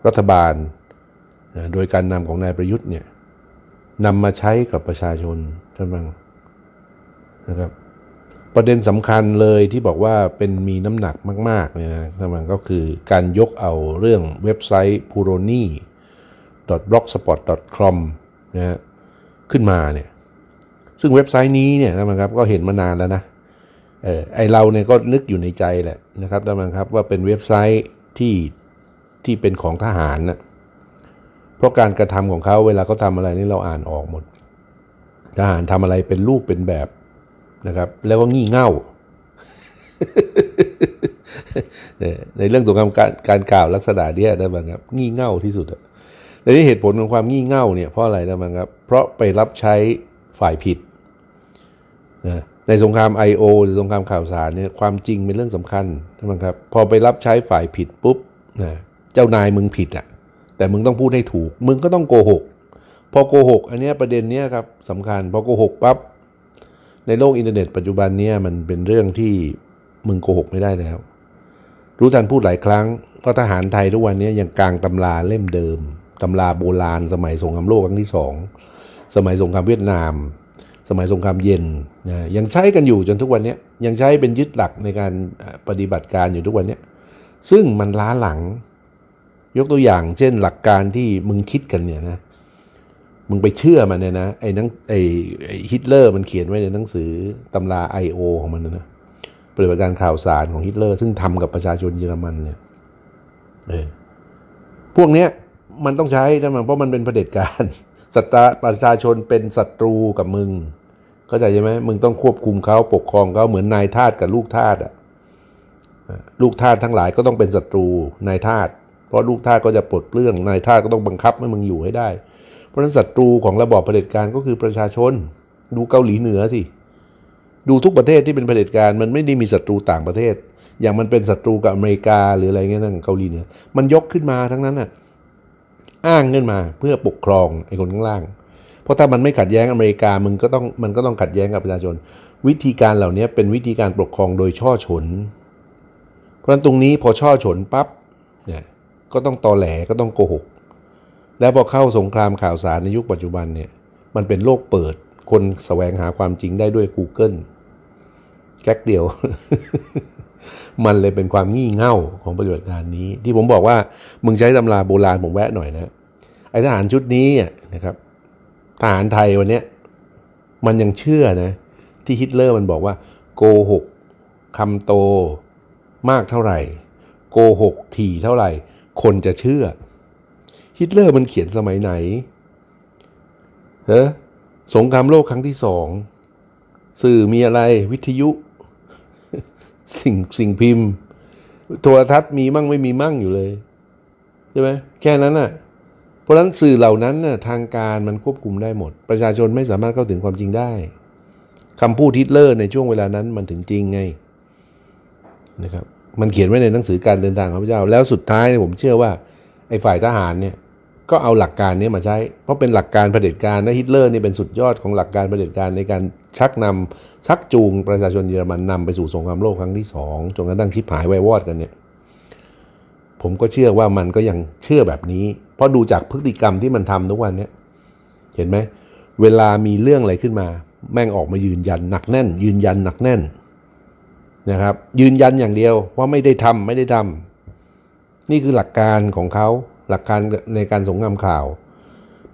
รัฐบาล โดยการนำของนายประยุทธ์เนี่ยนำมาใช้กับประชาชนท่านฟัง นะครับ ประเด็นสำคัญเลยที่บอกว่าเป็นมีน้ำหนักมากๆเนี่ยนะท่านฟังก็คือการยกเอาเรื่องเว็บไซต์พูโรนี่ blogspot.com นะขึ้นมาเนี่ย ซึ่งเว็บไซต์นี้เนี่ยนะครับ ก็เห็นมานานแล้วนะเออไอเราเนี่ยก็นึกอยู่ในใจแหละนะครับท่านครับว่าเป็นเว็บไซต์ที่ที่เป็นของทหารนะเพราะการกระทำของเขาเวลาเขาทาอะไรนี่เราอ่านออกหมด ทหารทำอะไรเป็นรูปเป็นแบบนะครับแล้วก็งี่เง่า ในเรื่องตงวการการกล่าวลักษณะเนี้ยนะบัครับงี่เง่าที่สุดแต่นี่เหตุผลของความงี่เง่าเนี่ยเพราะอะไรนะมั้งครับ เพราะไปรับใช้ฝ่ายผิดนะในสงคราม I.O. หรือสงครามข่าวสารเนี่ยความจริงเป็นเรื่องสำคัญนะมั้งครับ พอไปรับใช้ฝ่ายผิดปุ๊บนะเจ้านายมึงผิดอะ่ะ แต่มึงต้องพูดให้ถูก มึงก็ต้องโกหก พอโกหกอันนี้ประเด็นเนี้ยครับสำคัญ พอโกหกปับ๊บ ในโลกอินเทอร์เน็ตปัจจุบันเนี้ยมันเป็นเรื่องที่มึงโกหกไม่ได้แล้ว รู้ทันพูดหลายครั้ง ก็ทหารไทยทุกวันนี้ยังกลางตำราเล่มเดิมตำราโบราณ สมัยสงครามโลกครั้งที่สองสมัยสงครามเวียดนาม สมัยสงครามเย็นนะยังใช้กันอยู่จนทุกวันนี้ยังใช้เป็นยึดหลักในการปฏิบัติการอยู่ทุกวันนี้ซึ่งมันล้าหลัง ยกตัวอย่างเช่นหลักการที่มึงคิดกันเนี่ยนะมึงไปเชื่อมันเนี่ยนะไอ้นังไอ้ฮิตเลอร์มันเขียนไว้ในหนังสือตำราไอโอของมันนะปฏิบัติการข่าวสารของฮิตเลอร์ ซึ่งทำกับประชาชนเยอรมันเนี่ยเออพวกเนี้ยมันต้องใช้ใช่ไหมเพราะมันเป็นเผด็จการสัตประชาชนเป็นศัตรูกับมึง เข้าใจใช่ไหมมึงต้องควบคุมเขาปกครองเขาเหมือนนายทาสกับลูกทาสอ่ะ ลูกทาสทั้งหลายก็ต้องเป็นศัตรูนายทาสเพราะลูกทาสก็จะปลดเปลื้องนายทาสก็ต้องบังคับให้มึงอยู่ให้ได้ เพราะฉะนั้นศัตรูของระบอบเผด็จการก็คือประชาชน ดูเกาหลีเหนือสิ ดูทุกประเทศที่เป็นเผด็จการมันไม่ได้มีศัตรูต่างประเทศ อย่างมันเป็นศัตรูกับอเมริกาหรืออะไรเงี้ยนั่นเกาหลีเหนือมันยกขึ้นมาทั้งนั้นอ่ะอ้างขึ้นมา เพื่อปกครองไอ้คนข้างล่าง เพราะถ้ามันไม่ขัดแย้งอเมริกา มึงก็ต้องมันก็ต้องขัดแย้งกับประชาชน วิธีการเหล่านี้เป็นวิธีการปกครองโดยช่อฉนเพราะนั้นตรงนี้พอช่อฉนปั๊บเนี่ย ก็ต้องตอแหลก็ต้องโกหก แล้วพอเข้าสงครามข่าวสารในยุคปัจจุบันเนี่ย มันเป็นโลกเปิด คนแสวงหาความจริงได้ด้วย Google แก๊กเดียวมันเลยเป็นความงี่เง่าของประโยชน์การนี้ ที่ผมบอกว่ามึงใช้ตำราโบราณผมแวะหน่อยนะไอทหารชุดนี้นะครับทหารไทยวันนี้ มันยังเชื่อนะ ที่ฮิตเลอร์มันบอกว่าโกหกคำโตมากเท่าไหร่โกหกถี่เท่าไหร่ คนจะเชื่อฮิตเลอร์มันเขียนสมัยไหนเฮ้สงครามโลกครั้งที่สองสื่อมีอะไรวิทยุสิ่งสิ่งพิมพ์โทรทัศน์มีมั่งไม่มีมั่งอยู่เลย ใช่ไหม แค่นั้นน่ะ เพราะฉะนั้นสื่อเหล่านั้นน่ะทางการมันควบคุมได้หมด ประชาชนไม่สามารถเข้าถึงความจริงได้ คำพูดทิตเลอร์ในช่วงเวลานั้นมันถึงจริงไงนะครับ มันเขียนไว้ในหนังสือการเดินทางของพระเจ้าแล้วสุดท้ายผมเชื่อว่าไอ้ฝ่ายทหารเนี่ย ก็เอาหลักการนี้มาใช้เพราะเป็นหลักการรเผด็จการนะฮิตเลอร์ นี่เป็นสุดยอดของหลักการรเผด็จการในการชักนำชักจูงประชาชนเยอรมันนำไปสู่สงครามโลกครั้งที่สองจนกระทั่งทิพหายไววอดกันเนี่ยผมก็เชื่อว่ามันก็ยังเชื่อแบบนี้ เพราะดูจากพฤติกรรมที่มันทำทุกวันเนี่ยเห็นไหมเวลามีเรื่องอะไรขึ้นมา แม่งออกมายืนยันหนักแน่นยืนยันหนักแน่นนะครับยืนยันอย่างเดียวว่าไม่ได้ทำไม่ได้ทำ นี่คือหลักการของเขาหลักการในการสงครามข่าว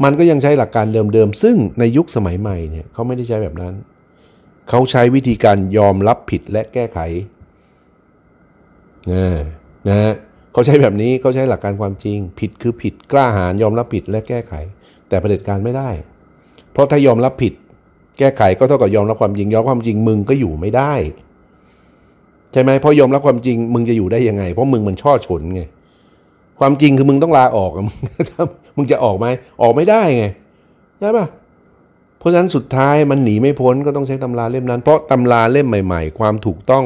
มันก็ยังใช้หลักการเดิมๆซึ่งในยุคสมัยใหม่เนี่ยเขาไม่ได้ใช้แบบนั้นเขาใช้วิธีการยอมรับผิดและแก้ไขนะนะฮะเขาใช้แบบนี้เขาใช้หลักการความจริง ผิดคือผิดกล้าหาญยอมรับผิด และแก้ไข แต่ประเด็จการไม่ได้ เพราะถ้ายอมรับผิด แก้ไข ก็เท่ากับยอมรับความจริงยอมความจริงมึงก็อยู่ไม่ได้ใช่ไหมเพราะยอมรับความจริงมึงจะอยู่ได้ยังไง เพราะมึงมันช่อฉนไงความจริงคือมึงต้องลาออกมึงจะออกไหมออกไม่ได้ไง ได้ปะราะฉะนั้นสุดท้ายมันหนีไม่พ้นก็ต้องใช้ตำราเล่มนั้น เพราะตำราเล่มใหม่ ๆ ความถูกต้อง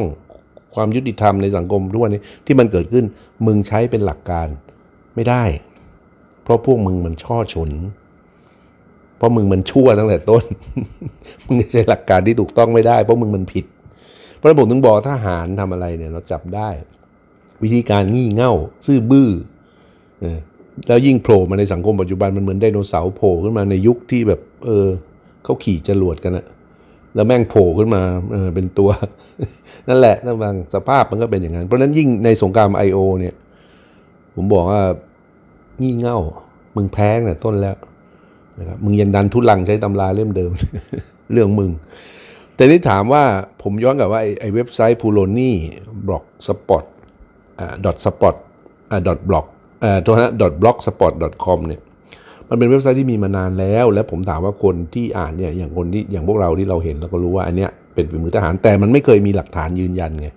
ความยุติธรรมในสังคมทุกวันนี้ที่มันเกิดขึ้น มึงใช้เป็นหลักการไม่ได้ เพราะพวกมึงมันช่อฉนเพราะมึงมันชั่วตั้งแต่ต้นมึงใช้หลักการที่ถูกต้องไม่ได้เพราะมึงมันผิดเพราะบกถึงบอกทหารทำอะไรเนี่ย เราจับได้ วิธีการงี่เง่าซื่อบื้อแล้วยิ่งโผล่มาในสังคมปัจจุบันมันเหมือนไดโนเสาร์โผล่ขึ้นมาในยุคที่แบบ เออเขาขี่จรวดกันอะแล้วแม่งโผล่ขึ้นมาเป็นตัวนั่นแหละนั่นบางสภาพมันก็เป็นอย่างนั้น เพราะนั้นยิ่งในสงครามไอโอเนี่ย ผมบอกว่า งี่เง่ามึงแพ้เนี่ยต้นแล้วนะครับมึงยังดันทุลังใช้ตำราเล่มเดิมเรื่องมึง แต่นี่ถามว่าผมย้อนกลับว่า ไอ้เว็บไซต์พูโลนี่บล็อกสปอตอ่าดอทสปอตอ่าดอทบล็อกอ่าโทษนะดอทบล็อกสปอตดอทคอมเนี่ยมันเป็นเว็บไซต์ที่มีมานานแล้ว และผมถามว่าคนที่อ่านเนี่ยอย่างคนที่อย่างพวกเราที่เราเห็นเราก็รู้ว่า อันเนี้ยเป็นฝีมือทหารแต่มันไม่เคยมีหลักฐานยืนยันไง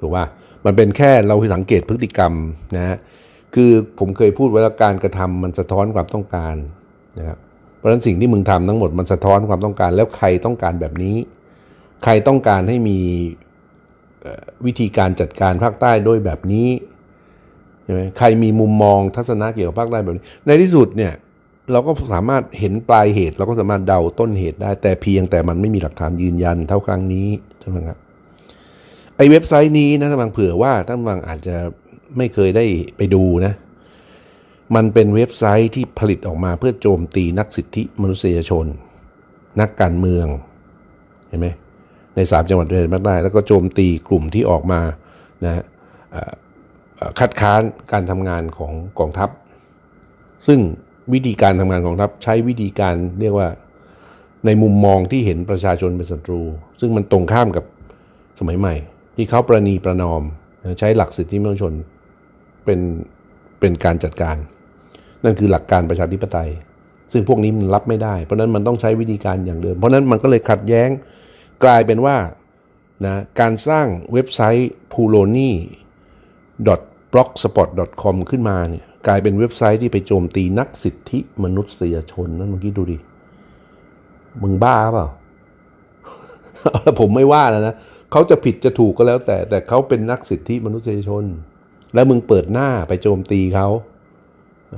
ถูกป่ามันเป็นแค่เราสังเกตพฤติกรรมนะฮะคือผมเคยพูดไว้แล้วการกระทำมันสะท้อนความต้องการนะครับเพราะฉะนั้นสิ่งที่มึงทำทั้งหมดมันสะท้อนความต้องการแล้วใครต้องการแบบนี้ ใครต้องการให้มีวิธีการจัดการภาคใต้ด้วยแบบนี้ใช่ไหมใครมีมุมมองทัศนะเกี่ยวกับภาคใต้แบบนี้ ในที่สุดเนี่ย เราก็สามารถเห็นปลายเหตุเราก็สามารถเดาต้นเหตุได้ แต่เพียงแต่มันไม่มีหลักฐานยืนยันเท่าครั้งนี้ท่านฟังครับไอ้เว็บไซต์นี้นะท่านฟังเผื่อว่าท่านฟังอาจจะไม่เคยได้ไปดูนะ มันเป็นเว็บไซต์ที่ผลิตออกมาเพื่อโจมตีนักสิทธิมนุษยชน นักการเมือง เห็นไหมในสามจังหวัดเยดนภาคใต้แล้วก็โจมตีกลุ่มที่ออกมานะคัดค้านการทำงานของกองทัพ ซึ่งวิธีการทำงานของทัพใช้วิธีการเรียกว่าในมุมมองที่เห็นประชาชนเป็นศัตรู ซึ่งมันตรงข้ามกับสมัยใหม่ ที่เขาประนีประนอมใช้หลักสิทธิมนุษยชนเป็นเป็นการจัดการ นั่นคือหลักการประชาธิปไตย ซึ่งพวกนี้มันรับไม่ได้ เพราะนั้นมันต้องใช้วิธีการอย่างเดิมเพราะนั้นมันก็เลยขัดแย้งกลายเป็นว่านะการสร้างเว็บไซต์ p u l o n i blogspot.com ขึ้นมาเนี่ยกลายเป็นเว็บไซต์ที่ไปโจมตีนักสิทธิมนุษยชน นั่นเมื่อกี้ดูดิ มึงบ้าเปล่าผมไม่ว่าแล้วนะเขาจะผิดจะถูกก็แล้วแต่แต่เขาเป็นนักสิทธิมนุษยชน แล้วมึงเปิดหน้าไปโจมตีเขา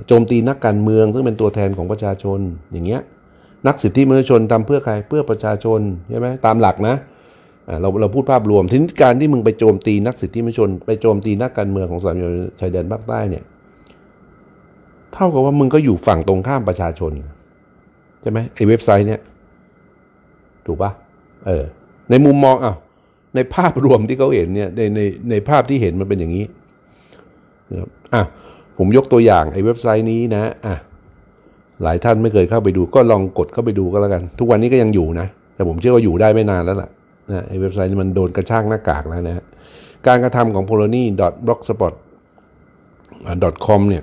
โจมตีนักการเมือง ซึ่งเป็นตัวแทนของประชาชน อย่างเงี้ย นักสิทธิมนุษยชนทำเพื่อใครเพื่อประชาชนใช่ไหมตามหลักนะเราเราพูดภาพรวมทีนี้การที่มึงไปโจมตีนักสิทธิมนชน ไปโจมตีนักการเมืองของสามจังหวัดชายแดนภาคใต้ เนี่ย เท่ากับว่ามึงก็อยู่ฝั่งตรงข้ามประชาชนใช่ไหมไอ้เว็บไซต์เนี่ยถูกปะเออ ในมุมมองอ้าในภาพรวมที่เขาเห็นเนี่ยในในในภาพที่เห็นมันเป็นอย่างนี้นะครับอ่ะผมยกตัวอย่างไอ้เว็บไซต์นี้นะอ่ะหลายท่านไม่เคยเข้าไปดู ก็ลองกดเข้าไปดูก็แล้วกัน ทุกวันนี้ก็ยังอยู่นะแต่ผมเชื่อว่าอยู่ได้ไม่นานแล้วล่ะนะไอ้เว็บไซต์มันโดนกระชากหน้ากากแล้วนะฮะการกระทำของ polony.blogspot.com เนี่ย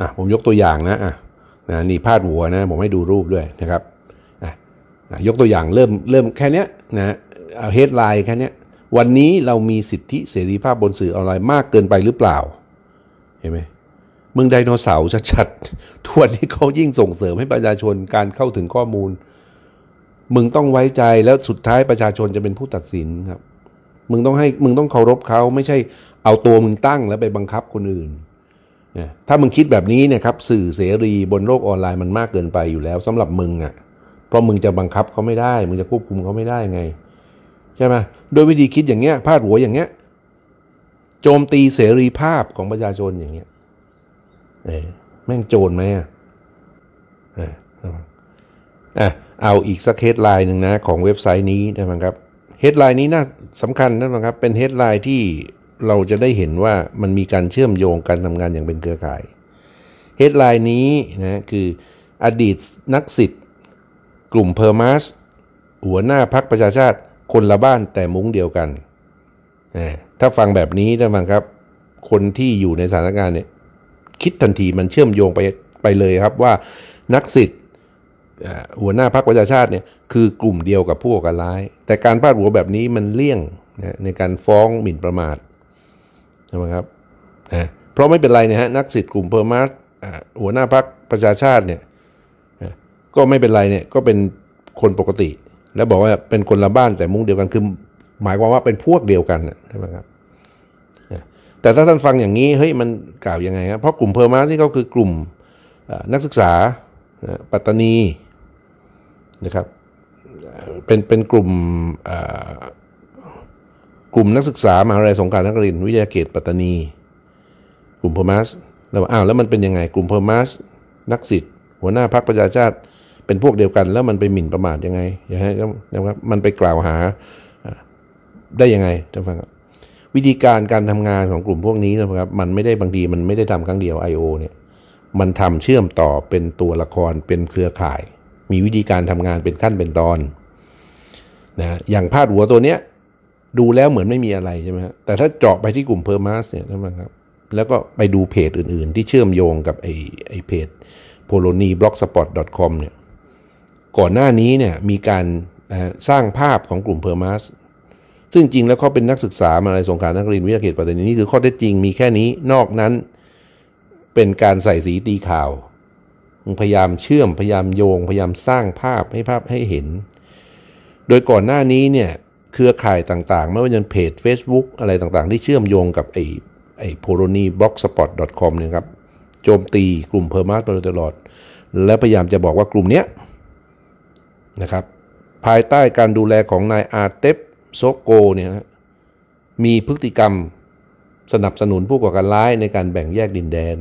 อ่ะผมยกตัวอย่างนะอ่ะนะ นี่พาดหัวนะ ผมให้ดูรูปด้วยนะครับอ่ะยกตัวอย่างเริ่มเริ่มแค่นี้นะเอาเฮดไลน์แค่นี้วันนี้เรามีสิทธิเสรีภาพบนสื่อออนไลน์มากเกินไปหรือเปล่า เห็นไหมมึงไดโนเสาร์ชัดๆทวนที่เขายิ่งส่งเสริมให้ประชาชนการเข้าถึงข้อมูลมึงต้องไว้ใจแล้วสุดท้ายประชาชนจะเป็นผู้ตัดสินครับ มึงต้องให้ มึงต้องเคารพเขาไม่ใช่เอาตัวมึงตั้ง แล้วไปบังคับคนอื่นนะถ้ามึงคิดแบบนี้เนี่ยครับ สื่อเสรีบนโลกออนไลน์มันมากเกินไปอยู่แล้ว สำหรับมึงอะ่ะเพราะมึงจะบังคับเขาไม่ได้ มึงจะควบคุมเขาไม่ได้ไงใช่ไหมโดยวิธีคิดอย่างเงี้ยพาดหัวอย่างเงี้ยโจมตีเสรีภาพของประชาชนอย่างเงี้ยเอแม่งโจรไหมอ่ะอ่ะเอาอีกสักเฮดไลน์หนึ่งนะ ของเว็บไซต์นี้นะครับเฮดไลน์นี้น่าสำคัญนะครับ เป็นเฮดไลน์ที่เราจะได้เห็นว่ามันมีการเชื่อมโยงการทำงานอย่างเป็นเครือข่ายเฮดไลน์นี้นะ คืออดีตนักสิทธิ์กลุ่มเพอร์มาส หัวหน้าพักประชาชาติคนละบ้านแต่มุ้งเดียวกัน ถ้าฟังแบบนี้นะครับ คนที่อยู่ในสถานการณ์เนี่ย คิดทันทีมันเชื่อมโยงไปไปเลยครับว่านักสิทธิ์หัวหน้าพรรคประชาชาติเนี่ยคือกลุ่มเดียวกับผู้ก่อการร้าย แต่การพาดหัวแบบนี้มันเลี่ยงนะในการฟ้องหมิ่นประมาทใช่ไหมครับนะเพราะไม่เป็นไรนะฮะนักสิทธิ์กลุ่มเพอร์มารสหัวหน้าพรรคประชาชาติเนี่ยก็ไม่เป็นไรเนี่ยก็เป็นคนปกติ แล้วบอกว่าเป็นคนละบ้านแต่มุ่งเดียวกันคือหมายความว่าเป็นพวกเดียวกันใช่ไหมครับแต่ถ้าท่านฟังอย่างนี้เฮ้ยมันกล่าวยังไงครับเพราะกลุ่มเพอร์มาสที่เขาคือกลุ่มนักศึกษาปัตตานีนะครับ เป็นเป็นกลุ่มกลุ่มนักศึกษามหาวิทยาลัยสงการนครินทร์วิทยาเขตปัตตานี กลุ่มเพอร์มัสแล้วอ้าวแล้วมันเป็นยังไง กลุ่มเพอร์มัสนักสิทธิ์หัวหน้าพรรคประชาชาติ เป็นพวกเดียวกัน แล้วมันไปหมิ่นประมาทยังไงอย่าให้นะครับมันไปกล่าวหาได้ยังไงท่านฟังครับวิธีการการทำงานของกลุ่มพวกนี้นะครับมันไม่ได้บางทีมันไม่ได้ทำครั้งเดียว I.O. เนี่ยมันทำเชื่อมต่อเป็นตัวละครเป็นเครือข่ายมีวิธีการทำงานเป็นขั้นเป็นตอนนะอย่างพาดหัวตัวเนี้ย ดูแล้วเหมือนไม่มีอะไรใช่ไหมฮะแต่ถ้าเจาะไปที่กลุ่มเพอร์มาสเนี่ยนะครับแล้วก็ไปดูเพจอื่นๆ ที่เชื่อมโยงกับไอ้ไอ้เพจ p o l o n i b l o g s p o t c o m เนี่ยก่อนหน้านี้เนี่ยมีการสร้างภาพของกลุ่มเพอร์มาสซึ่งจริงแล้วเขาเป็นนักศึกษามาอะไรสงการนักเรียนวิทยาเขตปัตตานีนี่คือข้อเท็จจริงมีแค่นี้นอกนั้น เป็นการใส่สีตีข่าวพยายามเชื่อมพยายามโยงพยายามสร้างภาพให้ภาพให้เห็น โดยก่อนหน้านี้เนี่ย เครือข่ายต่างๆ ไม่ว่าจะเป็นเพจ Facebook อะไรต่างๆ ที่เชื่อมโยงกับ ไอ้ไอ้โพโรนีบล็อกสปอตดอทคอมเนี่ยครับ โจมตีกลุ่มเพอร์มาสมาดตลอด และพยายามจะบอกว่ากลุ่มเนี้ยนะครับ ภายใต้การดูแลของนายอาเตปโซโกเนี่ยนะมีพฤติกรรมสนับสนุนผู้ก่อการร้าย ในการแบ่งแยกดินแดน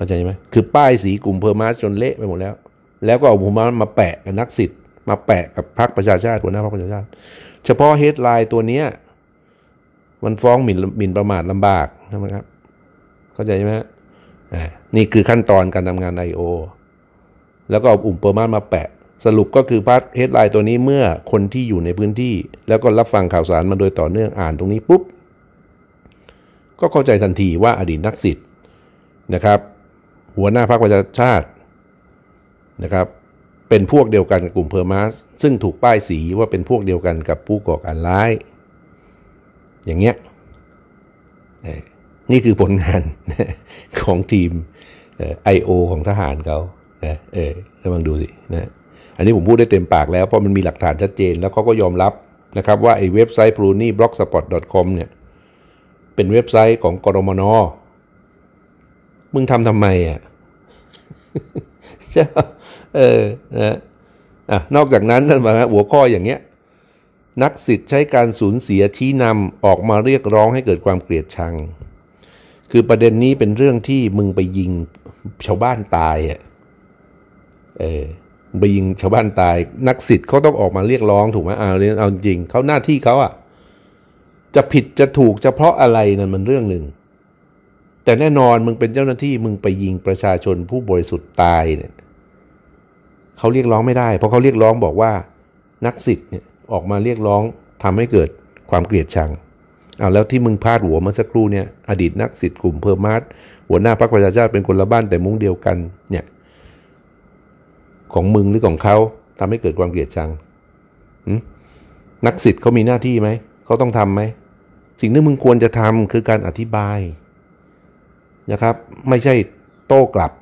เข้าใจไหมคือป้ายสีกลุ่มเพอร์มาสจนเละไปหมดแล้ว แล้วก็เอาผมมามาแปะกับนักสิทธิ์มาแปะกับพรรคประชาชาติหัวหน้าพรรคประชาชาติ เฉพาะเฮดไลน์ตัวเนี้ยมันฟ้องหมิ่นหมิ่นประมาทลำบากนะครับ เข้าใจไหมนี่คือขั้นตอนการทำงานไโอแล้วก็เอาอุ่มเปอร์มามาแปะ สรุปก็คือพาร์ทเฮดไลน์ตัวนี้เมื่อคนที่อยู่ในพื้นที่ แล้วก็รับฟังข่าวสารมาโดยต่อเนื่องอ่านตรงนี้ปุ๊บ ก็เข้าใจทันทีว่าอดีตนักสิทธิ์นะครับหัวหน้าพรรคประชาชาตินะครับ เป็นพวกเดียวกันกับกลุ่มเพอร์มาสซึ่งถูกป้ายสีว่าเป็นพวกเดียวกันกับผู้ก่อการร้าย อย่างเงี้ยนี่คือผลงานของทีมไอโอของทหารเขาเออเออลองดูสินะ อันนี้ผมพูดได้เต็มปากแล้วเพราะมันมีหลักฐานชัดเจนแล้วเขาก็ยอมรับนะครับ ว่าไอ้เว็บไซต์ p r u n y b l o k s p o t c o m เนี่ย เป็นเว็บไซต์ของกรมนมึงทำทำไมอะ่ะใช่เออนะอ่ะนอกจากนั้นท่านบอกนะหัวข้ออย่างเงี้ยนักสิทธิ์ใช้การสูญเสียชี้นำออกมาเรียกร้องให้เกิดความเกลียดชัง คือประเด็นนี้เป็นเรื่องที่มึงไปยิงชาวบ้านตายอ่ะเออไปยิงชาวบ้านตายนักสิทธิ์เขาต้องออกมาเรียกร้องถูกไหมเอาเอาจริงเขาหน้าที่เขาอ่ะจะผิดจะถูกจะเพราะอะไรนั่นมันเรื่องหนึ่งแต่แน่นอนมึงเป็นเจ้าหน้าที่มึงไปยิงประชาชนผู้บริสุทธิ์ตายเนี่ยเขาเรียกร้องไม่ได้ เพราะเขาเรียกร้องบอกว่านักสิทธิ์เนี่ยออกมาเรียกร้อง ทำให้เกิดความเกลียดชังเอาแล้วที่มึงพาดหัวเมื่อสักครู่เนี่ย อดีตนักสิทธิ์กลุ่มเพิร์มาร์หัวหน้าพรรคประชาชาติเป็นคนละบ้านแต่มุ้งเดียวกัน เนี่ย ของมึงหรือของเขาทำให้เกิดความเกลียดชังนักสิทธิ์เขามีหน้าที่ไหมเขาต้องทํำไหมสิ่งที่มึงควรจะทำคือการอธิบายนะครับไม่ใช่โต้กลับ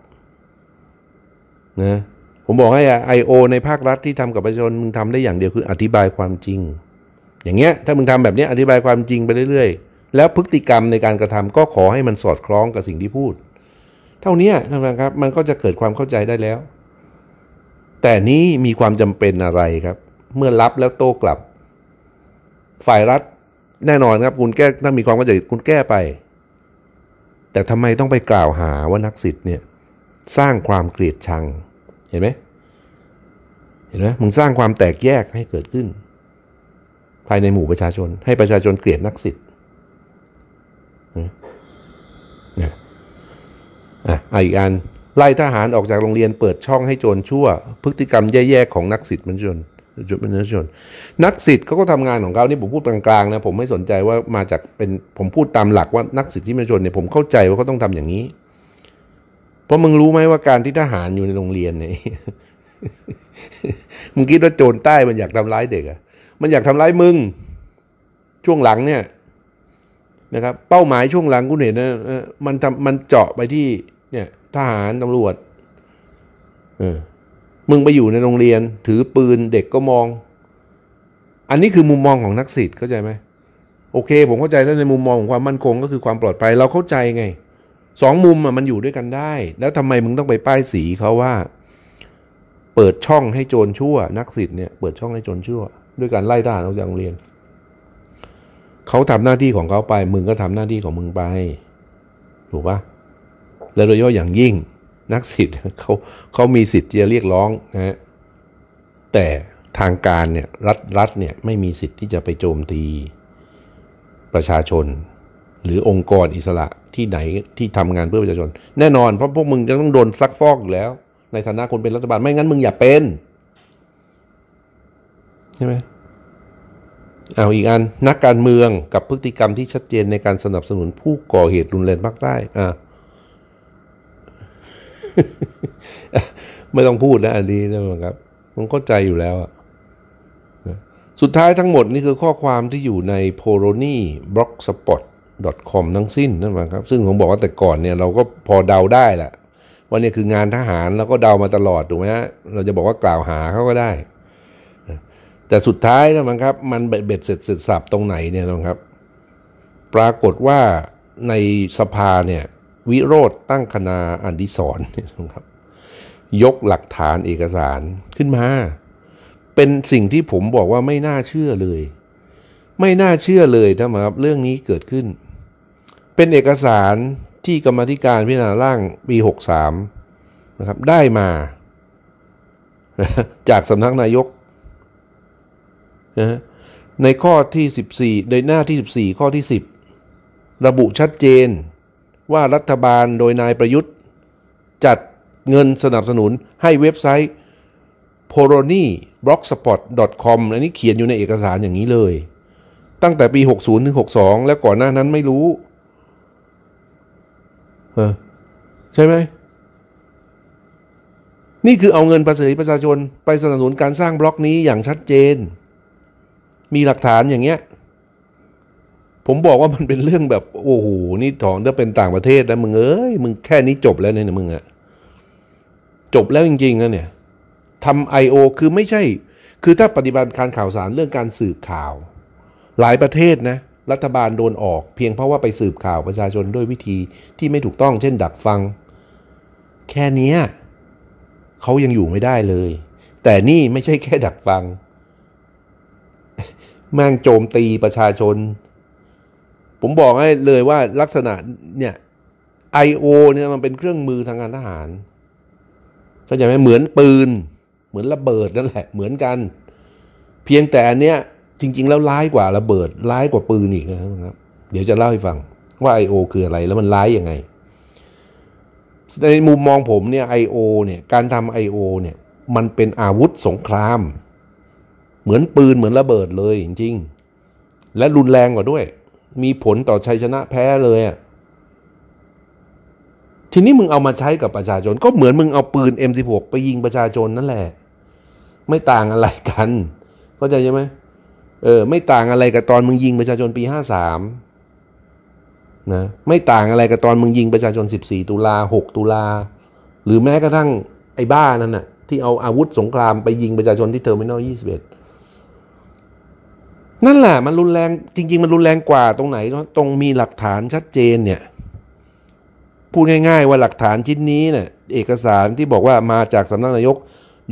นะผมบอกให้ไอโอในภาครัฐที่ทำกับประชาชนมึงทำได้อย่างเดียวคืออธิบายความจริง อย่างเงี้ย ถ้ามึงทำแบบนี้อธิบายความจริงไปเรื่อยๆ แล้ว พฤติกรรมในการกระทำก็ขอให้มันสอดคล้องกับสิ่งที่พูด เท่านี้นะครับมันก็จะเกิดความเข้าใจได้แล้ว แต่นี้มีความจำเป็นอะไรครับ เมื่อรับแล้วโต้กลับฝ่ายรัฐแน่นอนครับคุณแก้ถ้ามีความเข้าใจคุณแก้ไปแต่ทำไมต้องไปกล่าวหาว่านักสิทธิ์เนี่ย สร้างความเกลียดชัง เห็นไหมเห็นไหมมึงสร้างความแตกแยกให้เกิดขึ้น ภายในหมู่ประชาชน ให้ประชาชนเกลียดนักสิทธิ์นะอ่ะอีกอัน ไล่ทหารออกจากโรงเรียนเปิดช่องให้โจรชั่ว พฤติกรรมแย่ ๆ ของนักสิทธิ์มนจชนจุดเป็นเนชนนักสิทธิ์เขาก็ทำงานของเขานี่ผมพูดกลางๆนะผมไม่สนใจว่ามาจากเป็น ผมพูดตามหลักว่านักสิทธิมนุษยชนเนี่ยผมเข้าใจว่าเขาต้องทำอย่างนี้ เพราะมึงรู้ไหมว่าการที่ทหารอยู่ในโรงเรียนเนี่ยมึงคิดว่าโจรใต้มันอยากทำร้ายเด็กอะมันอยากทำร้ายมึง ช่วงหลัง เนี่ยนะครับเป้าหมายช่วงหลังกูเห็นนะมันทำมันเจาะไปที่ เนี่ย ทหารตำรวจ เออมึงไปอยู่ในโรงเรียนถือปืนเด็กก็มอง อันนี้คือมุมมองของนักศิษย์เข้าใจไหมโอเคผมเข้าใจถ้าในมุมมองของความมั่นคงก็คือความปลอดภัยเราเข้าใจไงสองมุมมันอยู่ด้วยกันได้ แล้วทำไมมึงต้องไปป้ายสีเขาว่า เปิดช่องให้โจรชั่ว นักศิษย์เนี่ย เปิดช่องให้โจรชั่ว ด้วยการไล่ทหารออกจากโรงเรียนเขาทำหน้าที่ของเขาไปมึงก็ทำหน้าที่ของมึงไปถูกปะและโดยเฉพาะอย่างยิ่งนักสิทธิ์เขาเขามีสิทธิ์จะเรียกร้องนะฮะแต่ทางการเนี่ย รัฐรัฐ เนี่ย ไม่มีสิทธิ์ที่จะไปโจมตีประชาชน หรือองค์กรอิสระที่ไหนที่ทำงานเพื่อประชาชน แน่นอนเพราะพวกมึงจะต้องโดนซักฟอกอยู่แล้วในฐานะคนเป็นรัฐบาลไม่งั้นมึงอย่าเป็นใช่ไหมเอาอีกอันนักการเมืองกับพฤติกรรมที่ชัดเจนในการสนับสนุนผู้ก่อเหตุรุนแรงภาคใต้อ่าไม่ต้องพูดนะ อันนี้นะครับ มันเข้าใจอยู่แล้วอะสุดท้ายทั้งหมดนี่คือข้อความที่อยู่ใน p o r o n y b l o g s p o t c o m ทั้งสิ้นนะครับซึ่งผมบอกว่าแต่ก่อนเนี่ย เราก็พอเดาได้แหละว่านี่คืองานทหารเราก็เดามาตลอดถูกไหมฮะเราจะบอกว่ากล่าวหาเขาก็ได้แต่สุดท้ายนะครับ มันเบ็ดเสร็จเสร็จสับตรงไหนเนี่ยนะครับ ปรากฏว่าในสภาเนี่ยวิโรธตั้งคณาอันดิสอนนะครับยกหลักฐานเอกสารขึ้นมา เป็นสิ่งที่ผมบอกว่าไม่น่าเชื่อเลย ไม่น่าเชื่อเลยนะครับ เรื่องนี้เกิดขึ้น เป็นเอกสารที่กรรมธิการพิจารณาร่างปี63นะครับได้มา จากสำนักนายกนะในข้อที่ 14ในหน้าที่ 14 ข้อที่ 10 ระบุชัดเจนว่ารัฐบาลโดยนายประยุทธ์จัดเงินสนับสนุนให้เว็บไซต์ p o r o n i b l o c k s p o t c o m อันนี้เขียนอยู่ในเอกสารอย่างนี้เลย ตั้งแต่ปี 60ถึง62 แล้วก่อนหน้านั้นไม่รู้เออใช่ไหมนี่คือเอาเงินภาษีประชาชนไปสนับสนุนการสร้างบล็อกนี้อย่างชัดเจน มีหลักฐานอย่างเงี้ยผมบอกว่ามันเป็นเรื่องแบบ โอ้โห นี่ถอนถ้าเป็นต่างประเทศนะมึงเอ้ยมึงแค่นี้จบแล้วเนี่ยมึงอะจบแล้วจริงๆนะเนี่ยทำ I.O. คือไม่ใช่ คือถ้าปฏิบัติการข่าวสารเรื่องการสืบข่าว หลายประเทศนะ รัฐบาลโดนออกเพียงเพราะว่าไปสืบข่าวประชาชนด้วยวิธีที่ไม่ถูกต้องเช่นดักฟัง แค่นี้เขายังอยู่ไม่ได้เลย แต่นี่ไม่ใช่แค่ดักฟังแม่งโจมตีประชาชนผมบอกให้เลยว่าลักษณะเนี่ย I.O. เนี่ยมันเป็นเครื่องมือทางการทหารเข้าใจไหมเหมือนปืน เหมือนระเบิดนั่นแหละ เหมือนกัน เพียงแต่อันเนี้ยจริงๆ แล้วร้ายกว่าระเบิดร้ายกว่าปืนอีกนะครับ เดี๋ยวจะเล่าให้ฟัง ว่า I.O. คืออะไรแล้วมันร้ายยังไงในมุมมองผมเนี่ย I.O. เนี่ยการทำ I.O. เนี่ย มันเป็นอาวุธสงคราม เหมือนปืนเหมือนระเบิดเลย จริง ๆ และรุนแรงกว่าด้วยมีผลต่อชัยชนะแพ้เลย ทีนี้มึงเอามาใช้กับประชาชน ก็เหมือนมึงเอาปืน M16 ไปยิงประชาชนนั่นแหละ ไม่ต่างอะไรกันเข้าใจใช่ไหมเออไม่ต่างอะไรกับตอนมึงยิงประชาชนปีห้าสามนะไม่ต่างอะไรกับตอนมึงยิงประชาชน 14ตุลา6ตุลาหรือแม้กระทั่งไอ้บ้า นั่นน่ะ ที่เอาอาวุธสงครามไปยิงประชาชนที่เทอร์มินอล21นั่นแหละมันรุนแรง จริง ๆ มันรุนแรงกว่าตรงไหน ตรงมีหลักฐานชัดเจนเนี่ย พูดง่าย ๆ ว่าหลักฐานชิ้นนี้เนี่ย เอกสารที่บอกว่ามาจากสำนักนายก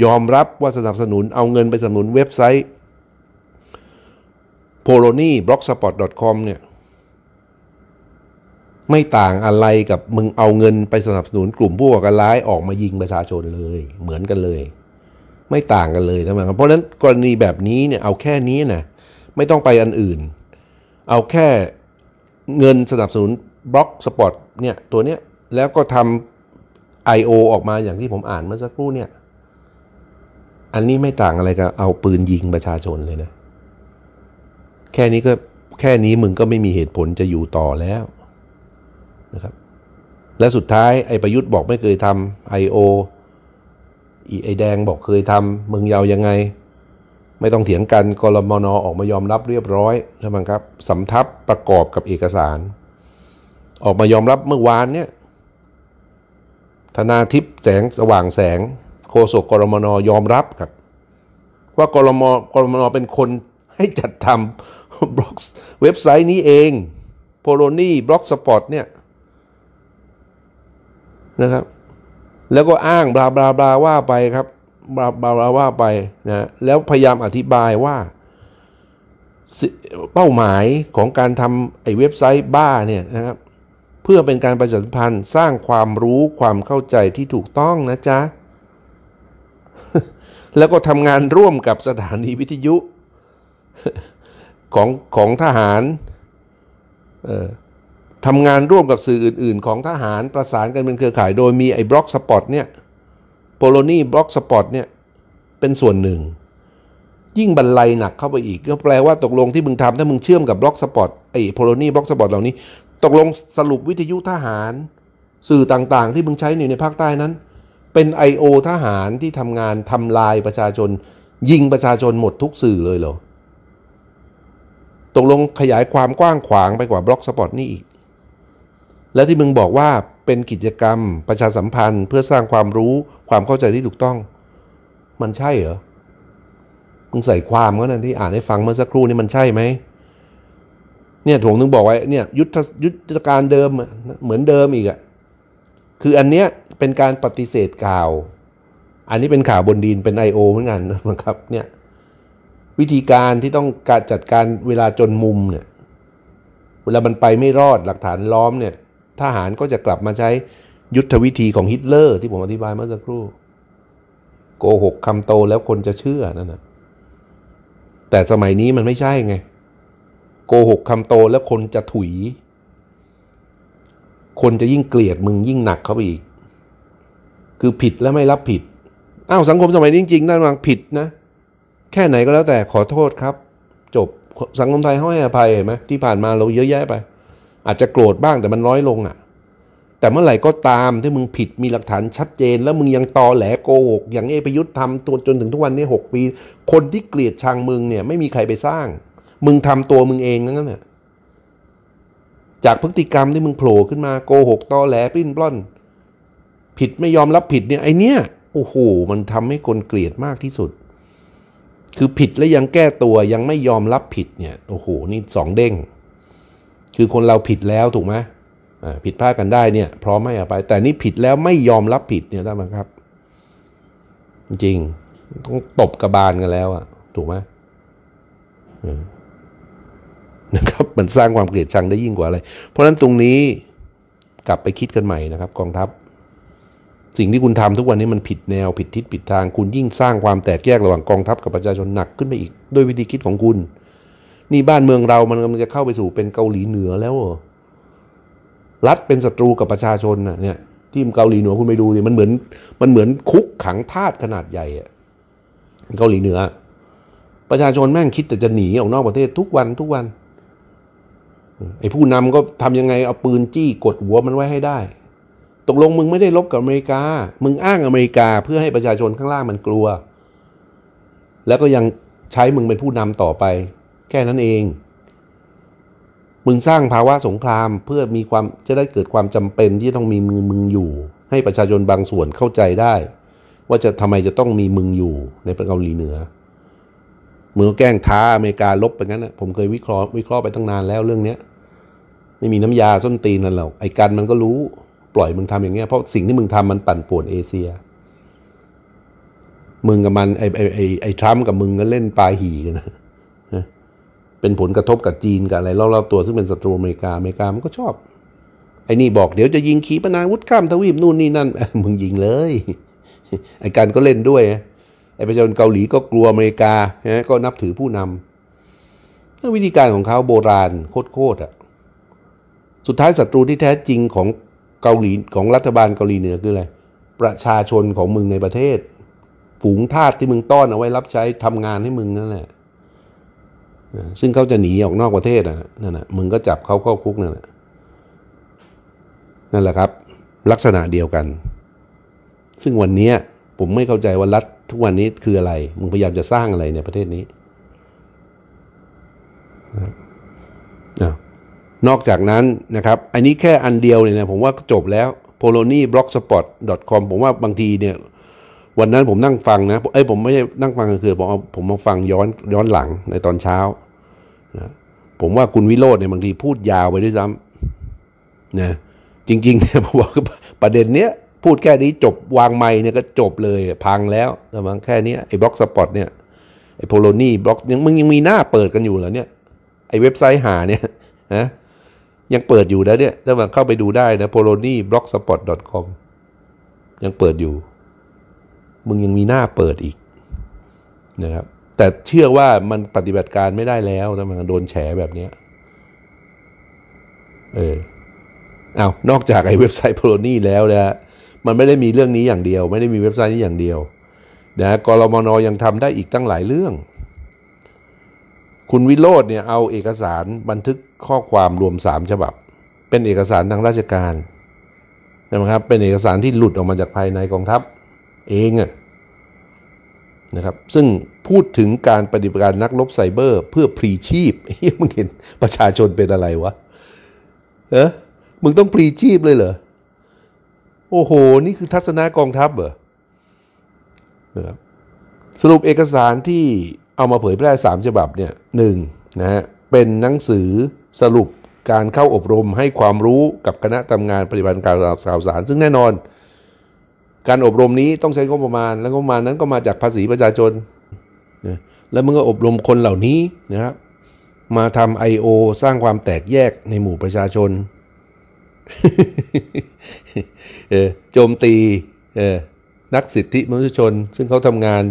ยอมรับว่าสนับสนุนเอาเงินไปสนับสนุนเว็บไซต์ p o l o n i b l o g s p o t c o m เนี่ยไม่ต่างอะไรกับมึงเอาเงินไปสนับสนุนกลุ่มผู้ก่อการร้ายออกมายิงประชาชนเลย เหมือนกันเลย ไม่ต่างกันเลยทำไมครับเพราะฉะนั้นกรณีแบบนี้เนี่ยเอาแค่นี้นะไม่ต้องไปอันอื่น เอาแค่เงินสนับสนุนบล็อกสปอร์ตเนี่ยตัวเนี้ยแล้วก็ทำ I.O. ออกมาอย่างที่ผมอ่านเมื่อสักครู่เนี่ย อันนี้ไม่ต่างอะไรกับเอาปืนยิงประชาชนเลยนะ แค่นี้ก็แค่นี้มึงก็ไม่มีเหตุผลจะอยู่ต่อแล้วนะครับ และสุดท้ายไอ้ประยุทธ์บอกไม่เคยทำ I.O. อีไอแดงบอกเคยทำมึงยาวยังไงไม่ต้องเถียงกันกรมนออกมายอมรับเรียบร้อยช่ไนมครับสำทับประกอบกับเอกสาร ออกมายอมรับเมื่อวานเนี่ย ธนาทิพย์แสงสว่างแสงโฆษกกรมนยอมรับครับ ว่ากรมกรมนเป็นคนให้จัดทำบล็อกเว็บไซต์นี้เอง โพโลนี่บล็อกสปอร์ตเนี่ยนะครับ แล้วก็อ้างบลาบลาบลาว่าไปครับบาบาว่าไปนะแล้วพยายามอธิบายว่าเป้าหมายของการทำไอ้เว็บไซต์บ้าเนี่ยนะครับเพื่อเป็นการประชาสัมพันธ์สร้างความรู้ความเข้าใจที่ถูกต้องนะจ๊ะ แล้วก็ทำงานร่วมกับสถานีวิทยุของของทหารทำงานร่วมกับสื่ออื่นๆ ของทหารประสานกันเป็นเครือข่ายโดยมีไอ้บล็อกสปอตเนี่ยโปโลนีบล็อกสปอร์ตเนี่ย เป็นส่วนหนึ่ง ยิ่งบรรลัยหนักเข้าไปอีกก็แปลว่าตกลงที่มึงทำถ้ามึงเชื่อมกับบล็อกสปอร์ตไอ้โพโลนีบล็อกสปอร์ตเหล่านี้ตกลงสรุปวิทยุทหาร สื่อต่างๆที่มึงใช้อยู่ในภาคใต้นั้น เป็น I.O. ทหารที่ทำงานทำลายประชาชนยิงประชาชนหมดทุกสื่อเลยเหรอตกลงขยายความกว้างขวางไปกว่าบล็อกสปอร์ตนี่อีก และที่มึงบอกว่าเป็นกิจกรรม ประชาสัมพันธ์ เพื่อสร้างความรู้ความเข้าใจที่ถูกต้อง มันใช่เหรอมึงใส่ความก็นั่นที่อ่านให้ฟังเมื่อสักครู่นี่มันใช่ไหมเนี่ยถงนึงบอกไว้เนี่ย ยุทธยุทธการเดิมเหมือนเดิมอีกอะคืออันเนี้ยเป็นการปฏิเสธข่าว อันนี้เป็นข่าวบนดินเป็น I.O. เหมือนกันนะครับเนี่ย วิธีการที่ต้องการจัดการเวลาจนมุมเนี่ย เวลามันไปไม่รอดหลักฐานล้อมเนี่ยทหารก็จะกลับมาใช้ยุทธวิธีของฮิตเลอร์ ที่ผมอธิบายเมื่อสักครู่ โกหกคำโตแล้วคนจะเชื่อ นั่นนะแต่สมัยนี้มันไม่ใช่ไง โกหกคำโตแล้วคนจะถุย คนจะยิ่งเกลียดมึงยิ่งหนักเขาไปอีก คือผิดแล้วไม่รับผิด อ้าว สังคมสมัยนี้จริงๆนั่นมานผิดนะ แค่ไหนก็แล้วแต่ขอโทษครับ จบสังคมไทยให้อภัยเห็นไหมที่ผ่านมาเราเยอะแยะไปอาจจะโกรธบ้างแต่มันน้อยลงอะ่ะ แต่เมื่อไหร่ก็ตามที่มึงผิดมีหลักฐานชัดเจนแล้วมึงยังตอแหลโกหก อย่างเอพยุทธ์ทำตัวจนถึงทุกวันนี้หกปี คนที่เกลียดชังมึงเนี่ย ไม่มีใครไปสร้าง มึงทำตัวมึงเองนั่นแหละจากพฤติกรรมที่มึงโผล่ขึ้นมาโกหกตอแหลปิ้นปล้อน ผิดไม่ยอมรับผิดเนี่ยไอเนี้ยโอ้โหมันทำให้คนเกลียดมากที่สุด คือผิดแล้วยังแก้ตัวยังไม่ยอมรับผิดเนี่ยโอ้โหนี่สองเด้งคือคนเราผิดแล้วถูกไหมผิดพลาดกันได้เนี่ย พร้อมให้อภัยแต่นี่ผิดแล้วไม่ยอมรับผิดเนี่ยท่านหมครับ จริงต้องตบกระบาลกันแล้วอะถูกไหมนะครับ มันสร้างความเกลียดชังได้ยิ่งกว่าอะไรเพราะฉะนั้นตรงนี้ กลับไปคิดกันใหม่นะครับ กองทัพ สิ่งที่คุณทำทุกวันนี้มันผิดแนว ผิดทิศผิดทางคุณยิ่งสร้างความ แตกแยกระหว่างกองทัพกับประชาชนหนักขึ้นไปอีกด้วยวิธีคิดของคุณนี่ บ้านเมืองเรามันกำลังจะเข้าไปสู่เป็นเกาหลีเหนือแล้วรัฐเป็นศัตรูกับประชาชนนะเนี่ย ที่เกาหลีเหนือคุณไปดูดิมันเหมือน มันเหมือนคุกขังทาสขนาดใหญ่อะเกาหลีเหนือ ประชาชนแม่งคิดแต่จะหนีออกนอกประเทศทุกวันทุกวัน ไอ้ผู้นำก็ทำยังไงเอาปืนจี้กดหัวมันไว้ให้ได้ ตกลงมึงไม่ได้ลบกับอเมริกา มึงอ้างอเมริกา เพื่อให้ประชาชนข้างล่างมันกลัว แล้วก็ยังใช้มึงเป็นผู้นำต่อไปแค่นั้นเอง มึงสร้างภาวะสงครามเพื่อมีความจะได้เกิดความจำเป็นที่ต้องมีมือมึงอยู่ ให้ประชาชนบางส่วนเข้าใจได้ ว่าจะทำไมจะต้องมีมึงอยู่ในเกาหลีเหนือมือแกล้งท้า อเมริกา ลบไปงั้นนะผมเคยวิเคราะห์วิเคราะห์ไปตั้งนานแล้วเรื่องเนี้ย ไม่มีน้ำยาส้นตีนนั่นหรอกไอ้กันมันก็รู้ ปล่อยมึงทำอย่างเงี้ยเพราะสิ่งที่มึงทำมันปั่นป่วนเอเชียมึงกับมันไอ้ไอ้ไอ้้ทรัมป์กับมึงก็เล่นปลาหีกันนะเป็นผลกระทบกับจีนกับอะไรรอบๆตัว ซึ่งเป็นศัตรูอเมริกาอเมริกามันก็ชอบ ไอ้นี่บอกเดี๋ยวจะยิงขีปนาวุธข้ามทวีปนู่นนี่นั่นมึงยิงเลย ไอ้การก็เล่นด้วยไอ้ประชาชนเกาหลีก็กลัวอเมริกาฮะก็นับถือผู้นำวิธีการของเขาโบราณ โคตรๆอ่ะสุดท้ายศัตรูที่แท้จริงของเกาหลีของรัฐบาลเกาหลีเหนือคืออะไรประชาชนของมึงในประเทศ ฝูงทาสที่มึงต้อนเอาไว้รับใช้ทำงานให้มึงนั่นแหละซึ่งเขาจะหนีออกนอกประเทศนะนั่นและมึงก็จับเขาเข้าคุกนั่นแหละนั่นแหละครับ ลักษณะเดียวกัน ซึ่งวันนี้ผมไม่เข้าใจว่ารัฐทุกวันนี้คืออะไรมึงพยายามจะสร้างอะไรในประเทศนี้นอกจากนั้นนะครับ อันนี้แค่อันเดียวเนี่ยนะผมว่าจบแล้ว p o l o n i b l o c k s p o t c o m ผมว่าบางทีเนี่ย วันนั้นผมนั่งฟังนะเอ้ยผมไม่ใช่นั่งฟังกคือผมเอาผมมาฟังย้อนย้อนหลังในตอนเช้านะผมว่าคุณวิโรจน์เนี่ยบางทีพูดยาวไปด้วยซ้ำนะ จริงๆเนี่ยผมบอกประเด็นเนี้ย พูดแค่นี้จบวางไม้เนี่ยก็จบเลยพังแล้วแต่บางแค่นี้ไอ้บล็อกสปอตเนี่ยไอ้โพโลนี่บล็อกยังมึงยังมีหน้าเปิดกันอยู่เหรอเนี่ย ไอ้เว็บไซต์หาเนี่ยนะยังเปิดอยู่นะเนี่ย ถ้ามางเข้าไปดูได้นะโพโลนี่บล็อกสปอตดอทคอมยังเปิดอยู่ มึงยังมีหน้าเปิดอีกนะครับแต่เชื่อว่ามันปฏิบัติการไม่ได้แล้ว้ะมันโดนแฉแบบนี้เออเอานอกจากไอ้เว็บไซต์โพลนี่แล้วนะ มันไม่ได้มีเรื่องนี้อย่างเดียว ไม่ได้มีเว็บไซต์นี้อย่างเดียว นะกรมนยังทำได้อีกตั้งหลายเรื่อง คุณวิโรธเนี่ยเอาเอกสารบันทึกข้อความรวมสามฉบับ เป็นเอกสารทางราชการนะครับ เป็นเอกสารที่หลุดออกมาจากภายในกองทัพเองอะนะครับซึ่งพูดถึงการปฏิบัติการนักลบไซเบอร์เพื่อพรีชีพเฮ้ยมึงเห็นประชาชนเป็นอะไรวะเออมึงต้องพรีชีพเลยเหรอ โอ้โห นี่คือทัศนะกองทัพเหรอนะครับสรุปเอกสารที่เอามาเผยแพร่สามฉบับเนี่ยหนึ่งนะฮะเป็นหนังสือสรุปการเข้าอบรมให้ความรู้กับคณะทำงานปฏิบัติการข่าวสาร ซึ่งแน่นอนการอบรมนี้ต้องใช้งบประมาณและงบประมาณนั้น ก็มาจากภาษีประชาชนนะแล้วมันก็อบรมคนเหล่านี้นะครับมาทำ I.O. สร้างความแตกแยกในหมู่ประชาชนโจมตีนักสิทธิมนุษยชน ซึ่งเขาทำงาน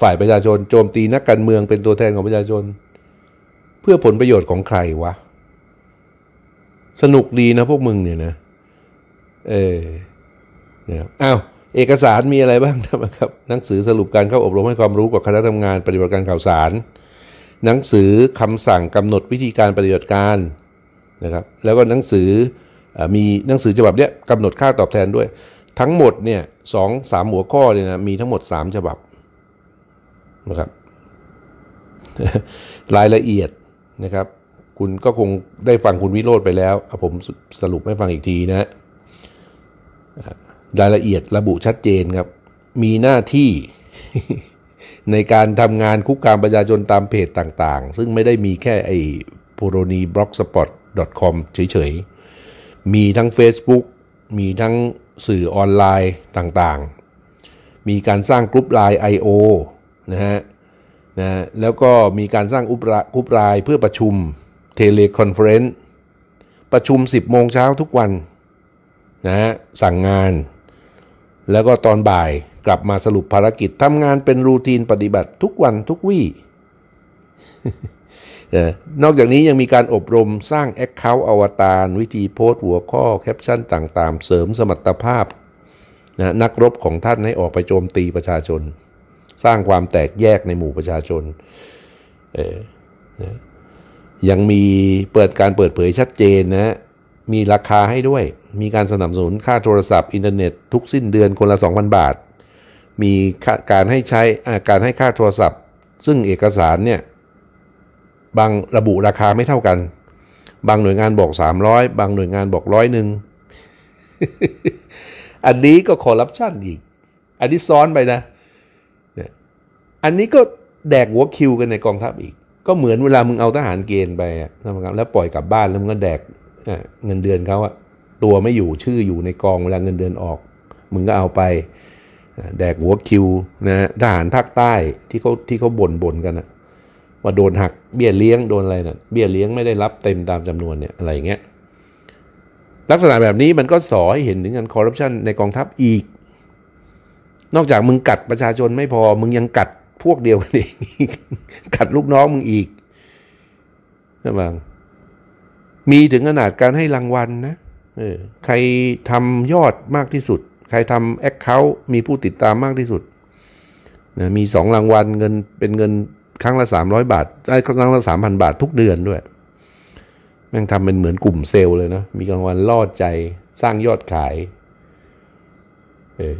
ฝ่ายประชาชนโจมตีนักการเมืองเป็นตัวแทนของประชาชน เพื่อผลประโยชน์ของใครวะสนุกดีนะพวกมึงเนี่ยนะเออนะครับอ้าวเอกสารมีอะไรบ้างนะครับหนังสือสรุปการเข้าอบรมให้ความรู้กับคณะทำงานปฏิบัติการข่าวสาร หนังสือคำสั่งกำหนดวิธีการปฏิบัติการนะครับแล้วก็หนังสือมีหนังสือฉบับเนี้ยกำหนดค่าตอบแทนด้วย ทั้งหมดเนี่ยสองสามหัวข้อเนี่ยนะมีทั้งหมดสามฉบับนะครับ รายละเอียดนะครับ คุณก็คงได้ฟังคุณวิโรธไปแล้วผมสรุปให้ฟังอีกทีนะรายละเอียดระบุชัดเจนครับ มีหน้าที่ในการทำงานคุกคามประชาชนตามเพจต่างๆ ซึ่งไม่ได้มีแค่ไอ้ p o r o n i b l o g s p o t .com เฉยๆ มีทั้ง Facebook มีทั้งสื่อออนไลน์ต่างๆ มีการสร้างกรุ๊ปไลน์ I.O. นะฮะ นะแล้วก็มีการสร้างอุปกรุ๊ปไลน์เพื่อประชุมเทเลคอนเฟรนซ์ประชุม 10 โมงเช้าทุกวันนะสั่งงานแล้วก็ตอนบ่ายกลับมาสรุปภารกิจทำงานเป็นรูทีนปฏิบัติทุกวันทุกวี่ นอกจากนี้ยังมีการอบรมสร้างแอคเคาท์อวตารวิธีโพสต์หัวข้อ แคปชั่นต่างๆ เสริมสมรรถภาพนนักรบของท่านให้ออกไปโจมตีประชาชน สร้างความแตกแยกในหมู่ประชาชน ยังมีเปิดการเปิดเผยชัดเจนนะมีราคาให้ด้วยมีการสนับสนุนค่าโทรศัพท์อินเทอร์เน็ตทุกสิ้นเดือนคนละ 2,000 บาท มีการให้ใช้การให้ค่าโทรศัพท์ ซึ่งเอกสารเนี่ย บางระบุราคาไม่เท่ากัน บางหน่วยงานบอก 300 บางหน่วยงานบอกร้อยหนึ่งอันนี้ก็คอร์รัปชันอีก อันนี้ซ้อนไปนะ อันนี้ก็แดกหัวคิวกันในกองทัพอีก ก็เหมือนเวลามึงเอาทหารเกณฑ์ไปนะครับแล้วปล่อยกลับบ้านแล้วมึงก็แดกเงินเดือนเขาอะตัวไม่อยู่ชื่ออยู่ในกองเวลาเงินเดือนออก มึงก็เอาไป แดกหัวคิวนะทหารภาคใต้ที่เขาที่เขาบ่นบ่นกันนะว่าโดนหักเบี้ยเลี้ยงโดนอะไรนะ่ะ เบี้ยเลี้ยงไม่ได้รับเต็มตามจำนวนเนี่ย อะไรอย่างเงี้ยลักษณะแบบนี้มันก็สอให้เห็นถึงการคอร์รัปชันในกองทัพอีก นอกจากมึงกัดประชาชนไม่พอ มึงยังกัดพวกเดียวกันเองกัดลูกน้องมึงอีกนะบางมีถึงขนาดการให้รางวัลนะใครทำยอดมากที่สุด ใครทำแอคเคาท์มีผู้ติดตามมากที่สุดนะมีสองรางวัลเงินเป็นเงินครั้งละสามร้อยบาทได้ครั้งละสามพันบาททุกเดือนด้วย แม่งทำเป็นเหมือนกลุ่มเซลล์เลยนะ มีรางวัลล่อใจสร้างยอดขายเออ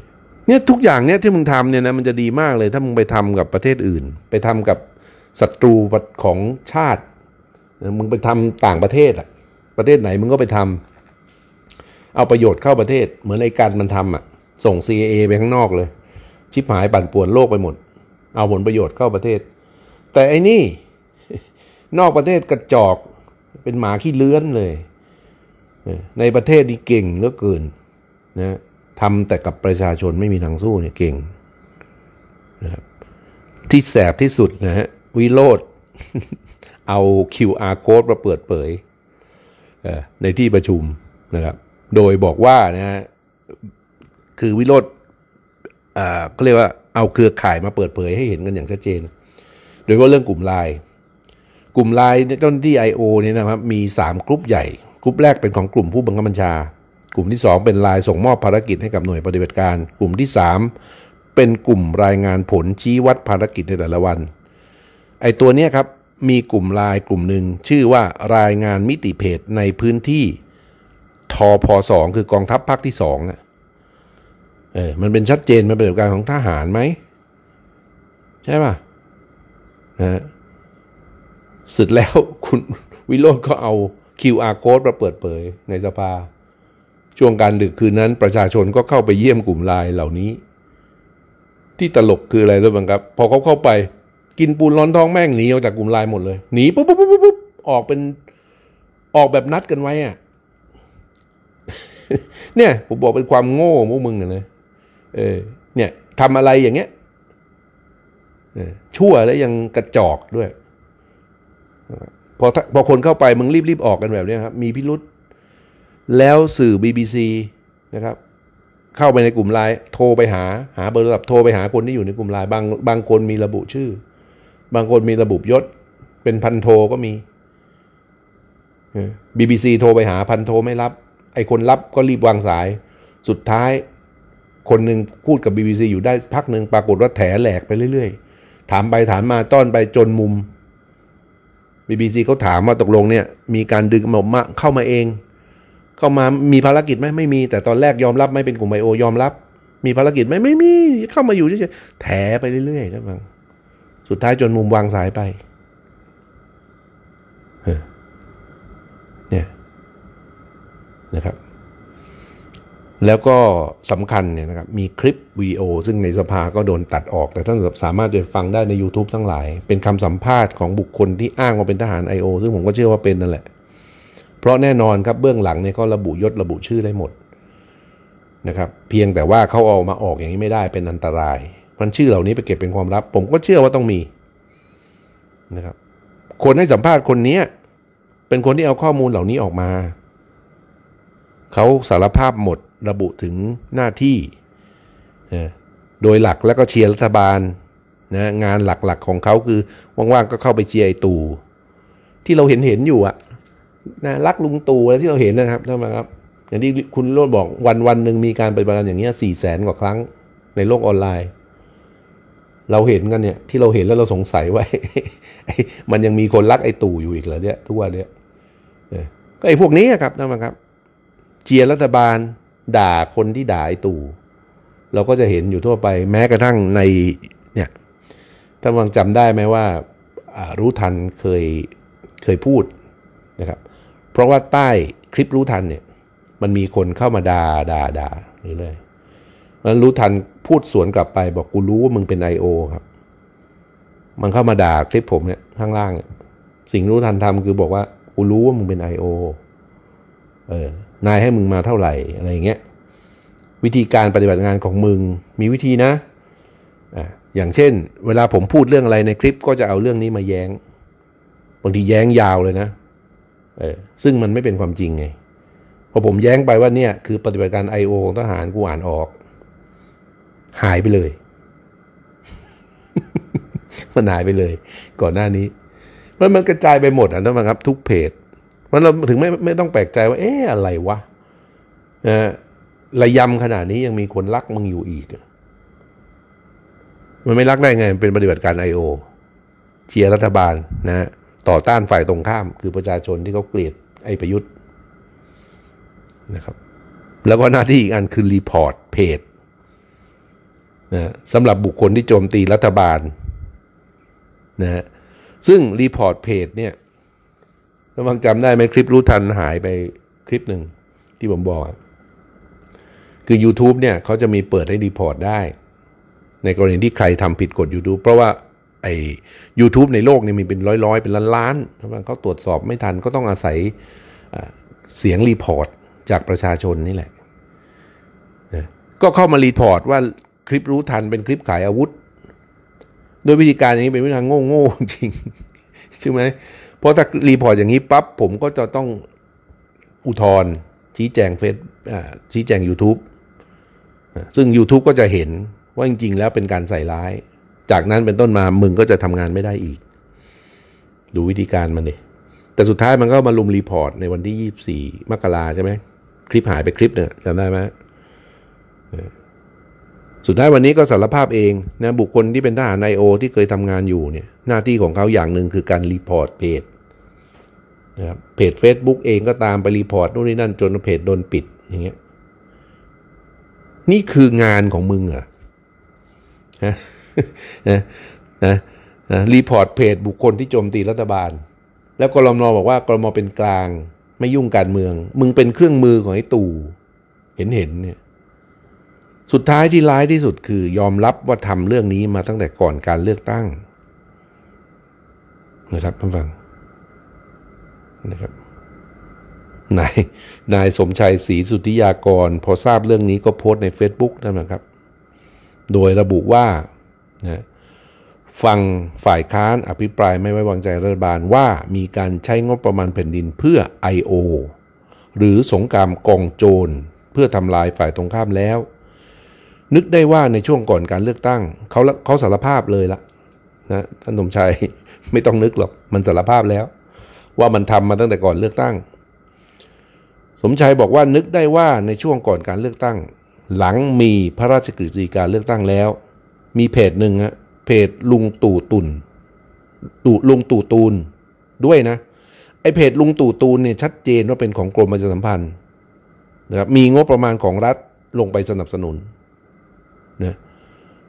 เนี่ยทุกอย่างเนี่ยที่มึงทำเนี่ยนะมันจะดีมากเลยถ้ามึงไปทำกับประเทศอื่น ไปทำกับศัตรูของชาติ มึงไปทำต่างประเทศอะประเทศไหนมึงก็ไปทำเอาประโยชน์เข้าประเทศเหมือนไอ้การมันทำอ่ะ ส่ง CIA ไปข้างนอกเลย ชิบหายปั่นป่วนโลกไปหมด เอาผลประโยชน์เข้าประเทศ แต่ไอ้นี่ นอกประเทศกระจอก เป็นหมาขี้เลื้อนเลย ในประเทศนี่เก่งเหลือเกินนะทำแต่กับประชาชนไม่มีทางสู้เนี่ยเก่งนะครับที่แสบที่สุดนะฮะวิโรดเอา QR code มาเปิดเผยในที่ประชุมนะครับโดยบอกว่า นะฮะคือวิโรธเขาก็เรียกว่าเอาเครือข่ายมาเปิดเผยให้เห็นกันอย่างชัดเจน โดยว่าเรื่องกลุ่มไลน์กลุ่มไลน์ต้นที่ I.O. เนี่ยนะครับ มี 3 กลุ่มใหญ่ กลุ่มแรกเป็นของกลุ่มผู้บังคับบัญชา กลุ่มที่ 2 เป็นไลน์ส่งมอบภารกิจ ให้กับหน่วยปฏิบัติการ กลุ่มที่ 3 เป็นกลุ่มรายงานผลชี้วัดภารกิจในแต่ละวัน ไอตัวเนี้ยครับมีกลุ่มไลน์กลุ่มหนึ่งชื่อว่ารายงานมิติเพจในพื้นที่ทอพอสองคือกองทัพภาคที่สองี่ยเออมันเป็นชัดเจนมันเป็นการของทหารไหมใช่ป่ะนะสุดแล้วคุณวิโรจน์ก็เอา QR code มาเปิดเผยในสภา ช่วงการดึกคืนนั้น ประชาชนก็เข้าไปเยี่ยมกลุ่มลายเหล่านี้ ที่ตลกคืออะไรรู้บ้างครับ พอเขาเข้าไป กินปูนร้อนท้องแม่งหนีออกจากกลุ่มลายหมดเลย หนีปุ๊บปุ๊บปุ๊บปุ๊บออกเป็นออกแบบนัดกันไว้อ่ะเนี่ยผมบอกเป็นความโง่ของพวกมึงนะเออเนี่ยทำอะไรอย่างเงี้ยชั่วแล้วยังกระจอกด้วยพอพอคนเข้าไปมึงรีบๆออกกันแบบนี้ครับมีพิรุษแล้วสื่อ BBC นะครับ เข้าไปในกลุ่มไลน์โทรไปหาหาเบอร์โทรศัพท์โทรไปหาคนที่อยู่ในกลุ่มไลน์บางบางคนมีระบุชื่อ บางคนมีระบุยศ เป็นพันโทก็มี BBC โทรไปหาพันโทไม่รับไอ้คนรับก็รีบวางสาย สุดท้าย คนหนึ่งพูดกับ BBC อยู่ได้พักหนึ่งปรากฏว่าแถแหลกไปเรื่อยๆ ถามไปถามมาต้อนไปจนมุม BBC เขาถามว่าตกลงเนี่ย มีการดึงมา เข้ามาเอง เข้ามามีภารกิจไหมไม่มีแต่ตอนแรกยอมรับไม่เป็นกลุ่มไบโอยอมรับ มีภารกิจไหมไม่มี เข้ามาอยู่เฉยๆแถไปเรื่อยๆครังสุดท้ายจนมุมวางสายไปนะครับแล้วก็สำคัญเนี่ยนะครับมีคลิปวีโอซึ่งในสภาก็โดนตัดออกแต่ท่านสามารถไปฟังได้ใน YouTube ทั้งหลาย เป็นคำสัมภาษณ์ของบุคคลที่อ้างว่าเป็นทหาร I.O. ซึ่งผมก็เชื่อว่าเป็นนั่นแหละ เพราะแน่นอนครับเบื้องหลังเนี่ยเขาระบุยศระบุชื่อได้หมดนะครับเพียงแต่ว่าเขาเอามาออกอย่างนี้ไม่ได้เป็นอันตรายมันชื่อเหล่านี้ไปเก็บเป็นความลับ ผมก็เชื่อว่าต้องมีนะครับคนให้สัมภาษณ์คนนี้เป็นคนที่เอาข้อมูลเหล่านี้ออกมาเขาสารภาพหมดระบุถึงหน้าที่ โดยหลักแล้วก็เชียร์รัฐบาลนะ งานหลักๆของเขาคือ ว่างๆก็เข้าไปเชียร์ไอ้ตู่ที่เราเห็นเห็นอยู่อะนะรักลุงตู่อะไรที่เราเห็นนะครับท่านผู้ชมครับ อย่างที่คุณโรดบอกวันวันหนึ่งมีการไปบารอย่างนี้สี่แสนกว่าครั้ง ในโลกออนไลน์ เราเห็นกันเนี่ยที่เราเห็นแล้วเราสงสัยว่ามันยังมีคนรักไอ้ตู่อยู่อีกเหรอเนี่ยทุกวันเนี่ยก็ไอ้พวกนี้ครับท่านผู้ชมครับเจียรัฐบาลด่าคนที่ด่าไอ้ตู่เราก็จะเห็นอยู่ทั่วไป แม้กระทั่งใน เนี่ยท่านวังจำได้ไหมว่ารู้ทันเคยเคยพูดนะครับ เพราะว่าใต้คลิปรู้ทันเนี่ย มันมีคนเข้ามาดา่าด่าด่าเรื่อยๆมันรู้ทันพูดสวนกลับไป บอกกูรู้ว่ามึงเป็น I.O. ครับ มันเข้ามาด่าคลิปผมเนี่ยข้างล่างสิ่งรู้ทันทำคือบอกว่ากูรู้ว่ามึงเป็น I.O. เออนายให้มึงมาเท่าไหร่อะไรอย่างเงี้ยวิธีการปฏิบัติงานของมึงมีวิธีนะอ่าอย่างเช่น เวลาผมพูดเรื่องอะไรในคลิปก็จะเอาเรื่องนี้มาแย้งบางทีแย้งยาวเลยนะเออซึ่งมันไม่เป็นความจริงไงพอผมแย้งไปว่าเนี่ยคือปฏิบัติการ I.O. ของทหารกูอ่านออก หายไปเลยมันหายไปเลย ก่อนหน้านี้มันมันกระจายไปหมดอ่ะท่านผู้ชมครับ ทุกเพจมันเราถึงไม่ไม่ต้องแปลกใจว่า เอ๊ะ อะไรวะนะระยำขนาดนี้ยังมีคนรักมึงอยู่อีก มันไม่รักได้ไงมันเป็นปฏิบัติการ I.O. เชียร์รัฐบาล นะต่อต้านฝ่ายตรงข้าม คือประชาชนที่เขาเกลียดไอ้ประยุทธ์นะครับแล้วก็หน้าที่อีกอันคือรีพอร์ตเพจนะสำหรับบุคคลที่โจมตีรัฐบาลนะซึ่งรีพอร์ตเพจเนี่ยแล้วางจำได้ไหมคลิปรู้ทันหายไปคลิปหนึ่งที่ผมบอก คือ YouTube เนี่ยเขาจะมีเปิดให้รีพอร์ตได้ ในกรณีที่ใครทำผิดกฎ YouTube เพราะว่าไอ้ u t u b e ในโลกเนี่ยมีเป็นร้อย ๆ เป็นล้านๆเพราะมันเขาตรวจสอบไม่ทันก็ต้องอาศัยเสียงรีพอร์ตจากประชาชนนี่แหละก็เข้ามารีพอร์ตว่าคลิปรู้ทันเป็นคลิปขายอาวุธ โดยวิธีการอย่างนี้เป็นวิธีการโง่ๆจริงใช่ไหมเพราะถ้ารีพอร์ตอย่างนี้ปั๊บผมก็จะต้องอุทธร์ชี้แจงเฟซชี้แจง YouTube ซึ่ง YouTube ก็จะเห็นว่าจริงๆแล้วเป็นการใส่ร้าย จากนั้นเป็นต้นมามึงก็จะทำงานไม่ได้อีก ดูวิธีการมันดิแต่สุดท้ายมันก็มาลุมรีพอร์ตในวันที่ 24มกราใช่ไหม คลิปหายไปคลิปเนี่ยจำได้ไหม สุดท้ายวันนี้ก็สารภาพเองนะบุคคลที่เป็นทหารไอโอที่เคยทำงานอยู่เนี่ยหน้าที่ของเขาอย่างหนึ่งคือการรีพอร์ตเพจนะเพจ Facebook เองก็ตามไปรีพอร์ตนู่นนี่นั่นจนเพจโดนปิด อย่างเงี้ยนี่คืองานของมึงเหรอฮะนะนะนะรีพอร์ตเพจบุคคลที่โจมตีรัฐบาล แล้วกรมนบอกว่ากรมเป็นกลาง ไม่ยุ่งการเมือง มึงเป็นเครื่องมือของไอ้ตู่เห็นเห็นเนี่ย สุดท้ายที่ร้ายที่สุดคือ ยอมรับว่าทำเรื่องนี้มาตั้งแต่ก่อนการเลือกตั้ง นะครับท่านฟังนะครับนายนายสมชัยศรีสุธิยากร พอทราบเรื่องนี้ก็โพสต์ใน Facebook นะครับ โดยระบุว่านะฟังฝ่ายค้านอภิปรายไม่ไว้วางใจรัฐบาลว่า มีการใช้งบประมาณแผ่นดินเพื่อ I.O. หรือสงครามกองโจร เพื่อทำลายฝ่ายตรงข้ามแล้ว นึกได้ว่าในช่วงก่อนการเลือกตั้ง เขาเขาสารภาพเลยละนะท่านสมชัยไม่ต้องนึกหรอกมันสารภาพแล้วว่ามันทำมาตั้งแต่ก่อนเลือกตั้ง สมชัยบอกว่านึกได้ว่าในช่วงก่อนการเลือกตั้ง หลังมีพระราชกฤษฎีการเลือกตั้งแล้ว มีเพจหนึ่งฮะเพจลุงตู่ตุนตู่ลุงตู่ตูนด้วยนะ ไอเพจลุงตู่ตูนเนี่ยชัดเจนว่าเป็นของกรมประชาสัมพันธ์นะครับ มีงบประมาณของรัฐลงไปสนับสนุนนะ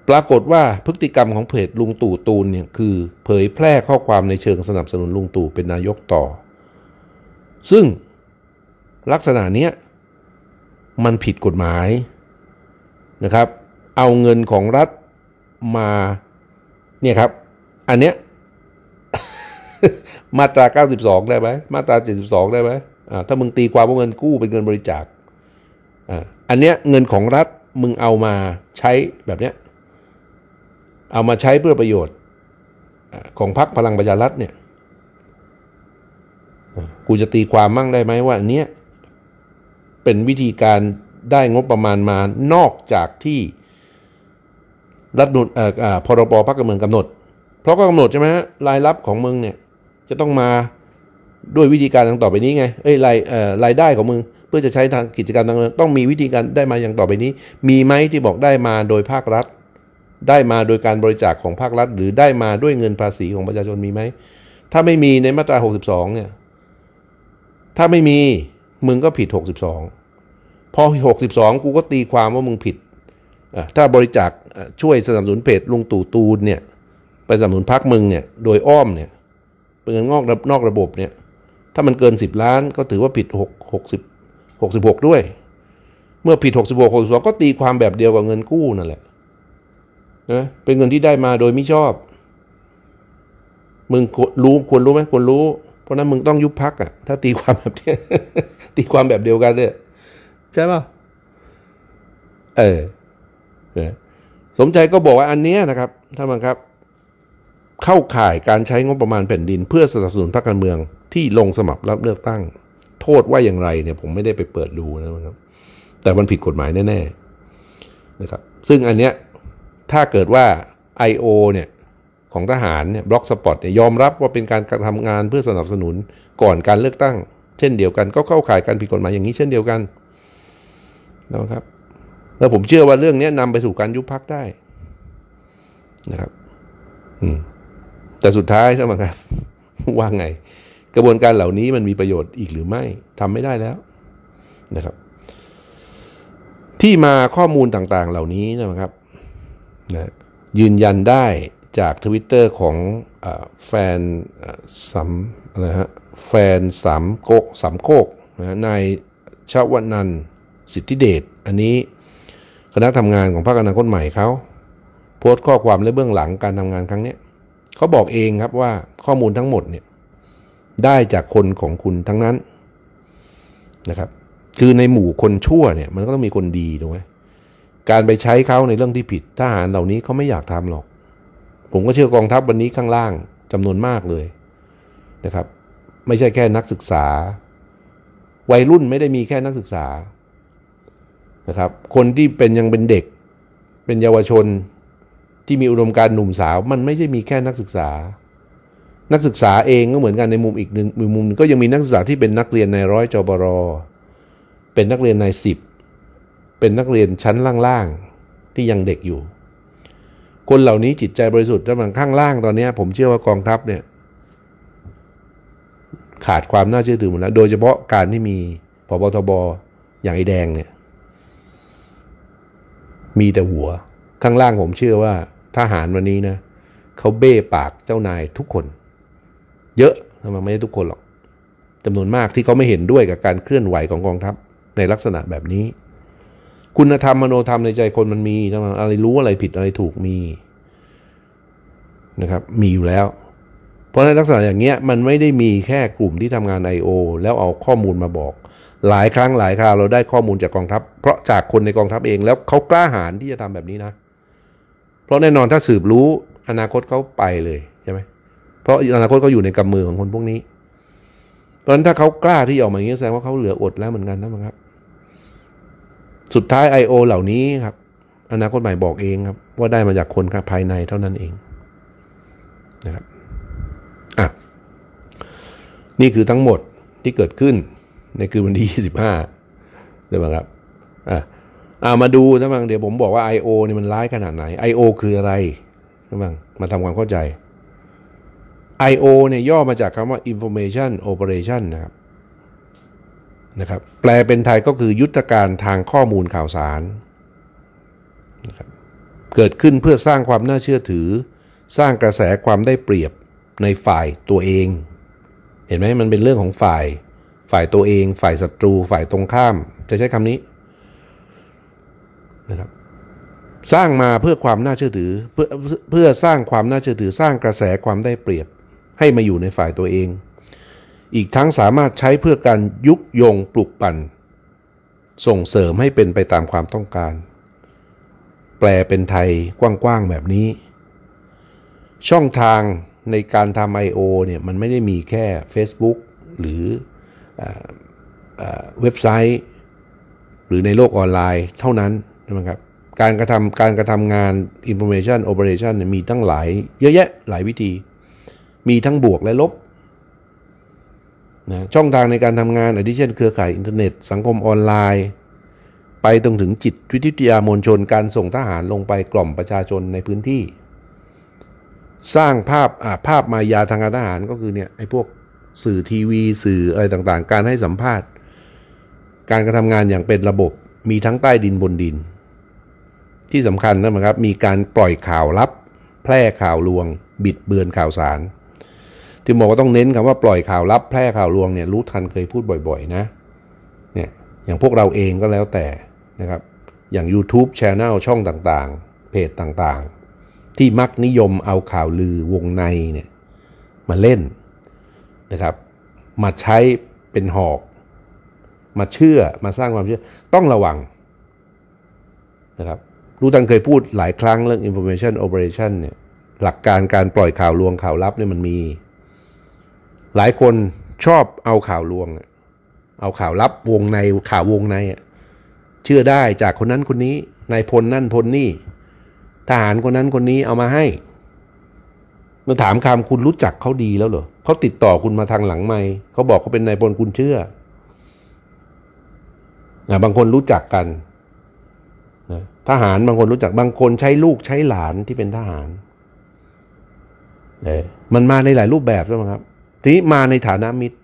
ปรากฏว่าพฤติกรรมของเพจลุงตู่ตูนเนี่ย คือเผยแพร่ข้อความในเชิงสนับสนุนลุงตู่เป็นนายกต่อ ซึ่งลักษณะเนี้ยมันผิดกฎหมายนะครับ เอาเงินของรัฐมาเนี่ยครับ อันเนี้ยมาตรา 92 ได้ไหมมาตรา 72 ได้ไหมอ่าถ้ามึงตีความว่าเงินกู้เป็นเงินบริจาค อ่าอันเนี้ยเงินของรัฐมึงเอามาใช้แบบเนี้ยเอามาใช้เพื่อประโยชน์ของพรรคพลังประชารัฐเนี่ย กูจะตีความมั่งได้ไหมว่าอันเนี้ยเป็นวิธีการได้งบประมาณมา นอกจากที่รัฐนุนพรบพรรคการเมืองกำหนด เพราะก็กำหนดใช่ไหมฮะรายรับของมึงเนี่ยจะต้องมาด้วยวิธีการดังต่อไปนี้ไงเอ้ยรายรายได้ของมึงเพื่อจะใช้ทางกิจการต่างๆต้องมีวิธีการได้มาอย่างต่อไปนี้ มีไหมที่บอกได้มาโดยภาครัฐได้มาโดยการบริจาคของภาครัฐหรือได้มาด้วยเงินภาษีของประชาชนมีไหมถ้าไม่มีในมาตรา 62 เนี่ยถ้าไม่มี มึงก็ผิด 62 พอ 62 กูก็ตีความว่ามึงผิด ถ้าบริจาคช่วยสนับสนุนเพจลุงตู่ตูนเนี่ยไปสนับสนุนพักมึงเนี่ยโดยอ้อมเนี่ย เป็นเงินงอกนอกระบบเนี่ยถ้ามันเกิน 10 ล้านก็ถือว่าผิด 6 60 66 ด้วยเมื่อผิด 66 62ก็ตีความแบบเดียวกับเงินกู้นั่นแหละนะเป็นเงินที่ได้มาโดยไม่ชอบ มึงรู้ควรรู้ไหมควรรู้ เพราะนั้นมึงต้องยุบพักอ่ะถ้าตีความแบบนี้ตีความแบบเดียวกันเนี่ยใช่ป่ะ เออนะสมใจก็บอกว่าอันนี้นะครับ ท่านผู้ครับ เข้าข่ายการใช้งบประมาณแผ่นดิน เพื่อสนับสนุนพรรคการเมือง ที่ลงสมัครรับเลือกตั้ง โทษว่าอย่างไรเนี่ย ผมไม่ได้ไปเปิดดูนะครับ แต่มันผิดกฎหมายแน่ ๆ นะครับ ซึ่งอันเนี้ยถ้าเกิดว่า I.O. เนี่ย ของทหารเนี่ยบล็อกสปอตเนี่ย ยอมรับว่าเป็นการกราทำงานเพื่อสนับสนุนก่อนการเลือกตั้ง เช่นเดียวกัน ก็เข้าข่ายการผิดกฎหมายอย่างนี้เช่นเดียวกันนะครับ แล้วผมเชื่อว่าเรื่องนี้นำไปสู่การยุบพักได้นะครับ อืมแต่สุดท้ายใช่ไหมครับว่าไง กระบวนการเหล่านี้มันมีประโยชน์อีกหรือไม่ทำไม่ได้แล้วนะครับ ที่มาข้อมูลต่าง ๆ เหล่านี้นะครับนะยืนยันได้จากทวิตเตอร์ของอแฟนสำนะฮะแฟนสามโกสามโกกนะนายชาวนันสิทธิเดชอันนี้คณะทำงานของพาคอนาคตใหม่เขาโพสต์ข้อความและเบื้องหลังการทำงานครั้งนี้เขาบอกเองครับว่าข้อมูลทั้งหมดเนี่ยได้จากคนของคุณทั้งนั้นนะครับคือในหมู่คนชั่วเนี่ยมันก็ต้องมีคนดีถูกไหมการไปใช้เขาในเรื่องที่ผิดทหารเหล่านี้เขาไม่อยากทำหรอก ผมก็เชื่อกองทัพวันนี้ข้างล่างจำนวนมากเลยนะครับ ไม่ใช่แค่นักศึกษา วัยรุ่นไม่ได้มีแค่นักศึกษานะครับ คนที่เป็นยังเป็นเด็ก เป็นเยาวชนที่มีอุดมการณ์หนุ่มสาว มันไม่ใช่มีแค่นักศึกษา นักศึกษาเองก็เหมือนกันในมุมอีกหนึ่งมุมก็ยังมีนักศึกษาที่เป็นนักเรียนในร้อยจบรอเป็นนักเรียนในสิบเป็นนักเรียนชั้นล่างๆ ที่ยังเด็กอยู่ คนเหล่านี้จิตใจบริสุทธิ์แต่บมันข้างล่างตอนนี้ผมเชื่อว่ากองทัพเนี่ยขาดความน่าเชื่อถือหมดแล้ว โดยเฉพาะการที่มีพบทบอย่างไอแดงเนี่ยมีแต่หัวข้างล่างผมเชื่อว่าทหารวันนี้นะเขาเบ้ปากเจ้านายทุกคน เยอะทำไมไม่ใช่ทุกคนหรอกจำนวนมากที่เขาไม่เห็นด้วยกับการเคลื่อนไหวของกองทัพในลักษณะแบบนี้คุณธรรม มโนธรรมในใจคนมันมีนะอะไรรู้อะไรผิดอะไรถูกมีนะครับ มีอยู่แล้ว เพราะในลักษณะอย่างเงี้ย มันไม่ได้มีแค่กลุ่มที่ทำงาน I.O. แล้วเอาข้อมูลมาบอก หลายครั้งหลายคราวเราได้ข้อมูลจากกองทัพเพราะจากคนในกองทัพเอง แล้วเขากล้าหาญที่จะทำแบบนี้นะเพราะแน่นอนถ้าสืบรู้อนาคตเขาไปเลยใช่ไหมเพราะอนาคตเขาอยู่ในกำมือของคนพวกนี้เพราะฉะนั้นถ้าเขากล้าที่ออกมาอย่างนี้แสดงว่าเขาเหลืออดแล้วเหมือนกันนะครับสุดท้าย I.O. เหล่านี้ครับ อนาคตใหม่บอกเองครับ ว่าได้มาจากคนภายในเท่านั้นเองนะครับอ่ะนี่คือทั้งหมดที่เกิดขึ้น ในคืนวันที่ 25ได้ไหมครับอ่ะอ่ามาดูนะมับังเดี๋ยวผมบอกว่า I.O. นี่มันร้ายขนาดไหน I.O. คืออะไรนะมับังมาทำความเข้าใจ I.O. เนี่ยย่อมาจากคำว่า Information Operation นะครับนะครับแปลเป็นไทยก็คือยุทธการทางข้อมูลข่าวสารนะครับเกิดขึ้นเพื่อสร้างความน่าเชื่อถือ สร้างกระแสความได้เปรียบในฝ่ายตัวเอง เห็นไหมมันเป็นเรื่องของฝ่าย ฝ่ายตัวเอง ฝ่ายศัตรูฝ่ายตรงข้าม จะใช้คำนี้นะครับสร้างมาเพื่อความน่าเชื่อถือเพื่อเพื่อสร้างความน่าเชื่อถือ สร้างกระแสความได้เปรียบให้มาอยู่ในฝ่ายตัวเองอีกทั้งสามารถใช้เพื่อการยุกยงปลุกปั่น ส่งเสริมให้เป็นไปตามความต้องการ แปลเป็นไทยกว้างๆแบบนี้ ช่องทางในการทำ I.O. เนี่ยมันไม่ได้มีแค่ Facebook หรือเว็บไซต์ หรือในโลกออนไลน์เท่านั้นนะครับการกระทำการกระทำงาน Information Operation มีตั้งหลายเยอะแยะหลายวิธี มีทั้งบวกและลบนะช่องทางในการทำงานอาทิเช่นเครือข่ายอินเทอร์เน็ตสังคมออนไลน์ ไปตรงถึงจิตวิทยามวลชนการส่งทหารลงไปกล่อมประชาชนในพื้นที่ สร้างภาพภาพมายาทางการทหารก็คือเนี่ยไอ้พวกสื่อทีวี สื่ออะไรต่างๆ การให้สัมภาษณ์ การกระทำงานอย่างเป็นระบบมีทั้งใต้ดินบนดิน ที่สำคัญนะครับ มีการปล่อยข่าวลับ แพร่ข่าวลวง บิดเบือนข่าวสารจึงบอกว่าต้องเน้นคำว่าปล่อยข่าวลับแพร่ข่าวลวงเนี่ยรู้ทันเคยพูดบ่อยๆนะเนี่ยอย่างพวกเราเองก็แล้วแต่นะครับอย่าง YouTube c h a n e l ช่องต่างๆเพจต่างๆ ที่มักนิยมเอาข่าวลือวงในเนี่ยมาเล่นนะครับมาใช้เป็นหอก มาเชื่อมาสร้างความเชื่อ ต้องระวังนะครับรู้ตังเคยพูดหลายครั้งเรื่อง information operation เนี่ยหลักการการปล่อยข่าวลวงข่าวลับเนี่ยมันมีหลายคนชอบเอาข่าวลวงเอาข่าวลับวงในข่าววงในเชื่อได้จากคนนั้นคนนี้ นายพลนั่นพลนี่ ทหารคนนั้นคนนี้เอามาให้มาถามคำคุณรู้จักเขาดีแล้วเหรอเขาติดต่อคุณมาทางหลังไม่เขาบอกเขาเป็นนายพลคุณเชื่อนะบางคนรู้จักกันนะทหารบางคนรู้จัก บางคนใช้ลูกใช้หลานที่เป็นทหารมันมาในหลายรูปแบบใช่ไหมครับทีนี้มาในฐานะมิตร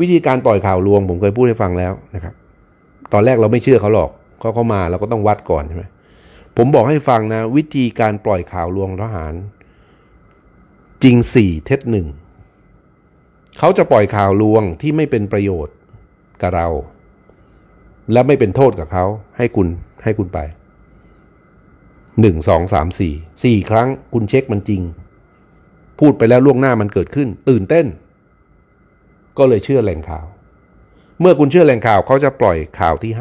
วิธีการปล่อยข่าวลวง ผมเคยพูดให้ฟังแล้วนะครับตอนแรกเราไม่เชื่อเขาหรอกเขาเข้ามาเราก็ต้องวัดก่อนใช่ไหมผมบอกให้ฟังนะ วิธีการปล่อยข่าวลวงทหาร จริงสี่เท็จหนึ่งเขาจะปล่อยข่าวลวงที่ไม่เป็นประโยชน์กับเรา และไม่เป็นโทษกับเขาให้คุณให้คุณไปหนึ่งสองสามสี่สี่ครั้งคุณเช็คมันจริงพูดไปแล้วล่วงหน้ามันเกิดขึ้น ตื่นเต้น ก็เลยเชื่อแหล่งข่าว เมื่อคุณเชื่อแหล่งข่าวเขาจะปล่อยข่าวที่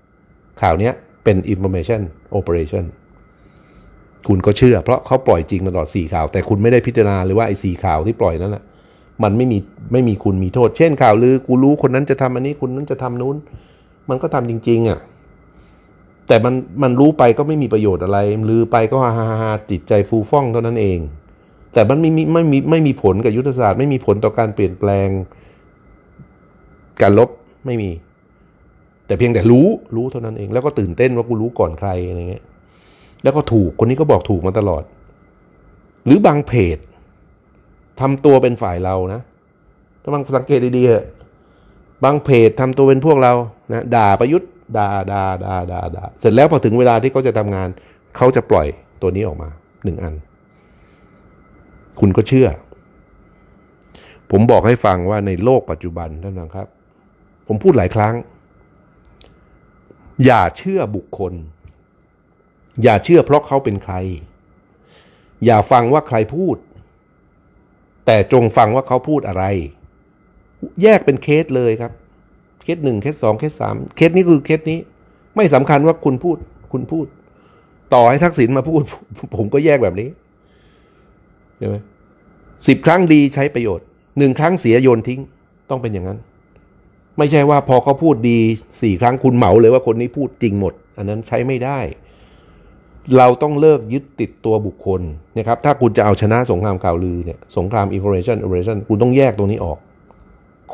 5 ข่าวนี้เป็น information operation คุณก็เชื่อ เพราะเขาปล่อยจริงมาตลอด4ข่าวแต่คุณไม่ได้พิจารณาเลยว่าไอ้สข่าวที่ปล่อยนั้นแหะมันไม่มีไม่มีคุณมีโทษ เช่นข่าวลือ กูรู้คนนั้นจะทำอันนี้คนนั้นจะทำนู้น มันก็ทำจริงๆอะ่ะแต่มันมันรู้ไปก็ไม่มีประโยชน์อะไรลือไปก็ฮ่าฮ่าติดใจฟูฟ่องเท่านั้นเองแต่มันไม่มีไม่มีไม่มีผลกับยุทธศาสตร์ไม่มีผลต่อการเปลี่ยนแปลง การลบไม่มี แต่เพียงแต่รู้รู้เท่านั้นเอง แล้วก็ตื่นเต้นว่ากูรู้ก่อนใครอะไรเงี้ยแล้วก็ถูกคนนี้ก็บอกถูกมาตลอด หรือบางเพจทำตัวเป็นฝ่ายเรานะถ้าบางสังเกตดีๆบางเพจทำตัวเป็นพวกเรานะด่าประยุทธ์ด่าด่าด่าด่าด่าเสร็จแล้วพอถึงเวลาที่เขาจะทำงานเขาจะปล่อยตัวนี้ออกมาหนึ่งอันคุณก็เชื่อ ผมบอกให้ฟังว่าในโลกปัจจุบันท่านนะครับ ผมพูดหลายครั้ง อย่าเชื่อบุคคล อย่าเชื่อเพราะเขาเป็นใคร อย่าฟังว่าใครพูด แต่จงฟังว่าเขาพูดอะไร แยกเป็นเคสเลยครับ เคสหนึ่งเคสสองเคสสามเคสนี้คือเคสนี้ ไม่สำคัญว่าคุณพูด คุณพูด ต่อให้ทักษิณมาพูด ผมก็แยกแบบนี้ใช่ไหมสิบครั้งดีใช้ประโยชน์ หนึ่งครั้งเสียโยนทิ้งต้องเป็นอย่างนั้น ไม่ใช่ว่าพอเขาพูดดีสี่ครั้งคุณเหมาเลยว่าคนนี้พูดจริงหมด อันนั้นใช้ไม่ได้ เราต้องเลิกยึดติดตัวบุคคลนะครับถ้าคุณจะเอาชนะสงครามข่าวลือเนี่ย สงคราม i n f o r m a t น o อ o p e เรชั่นคุณต้องแยกตรงนี้ออก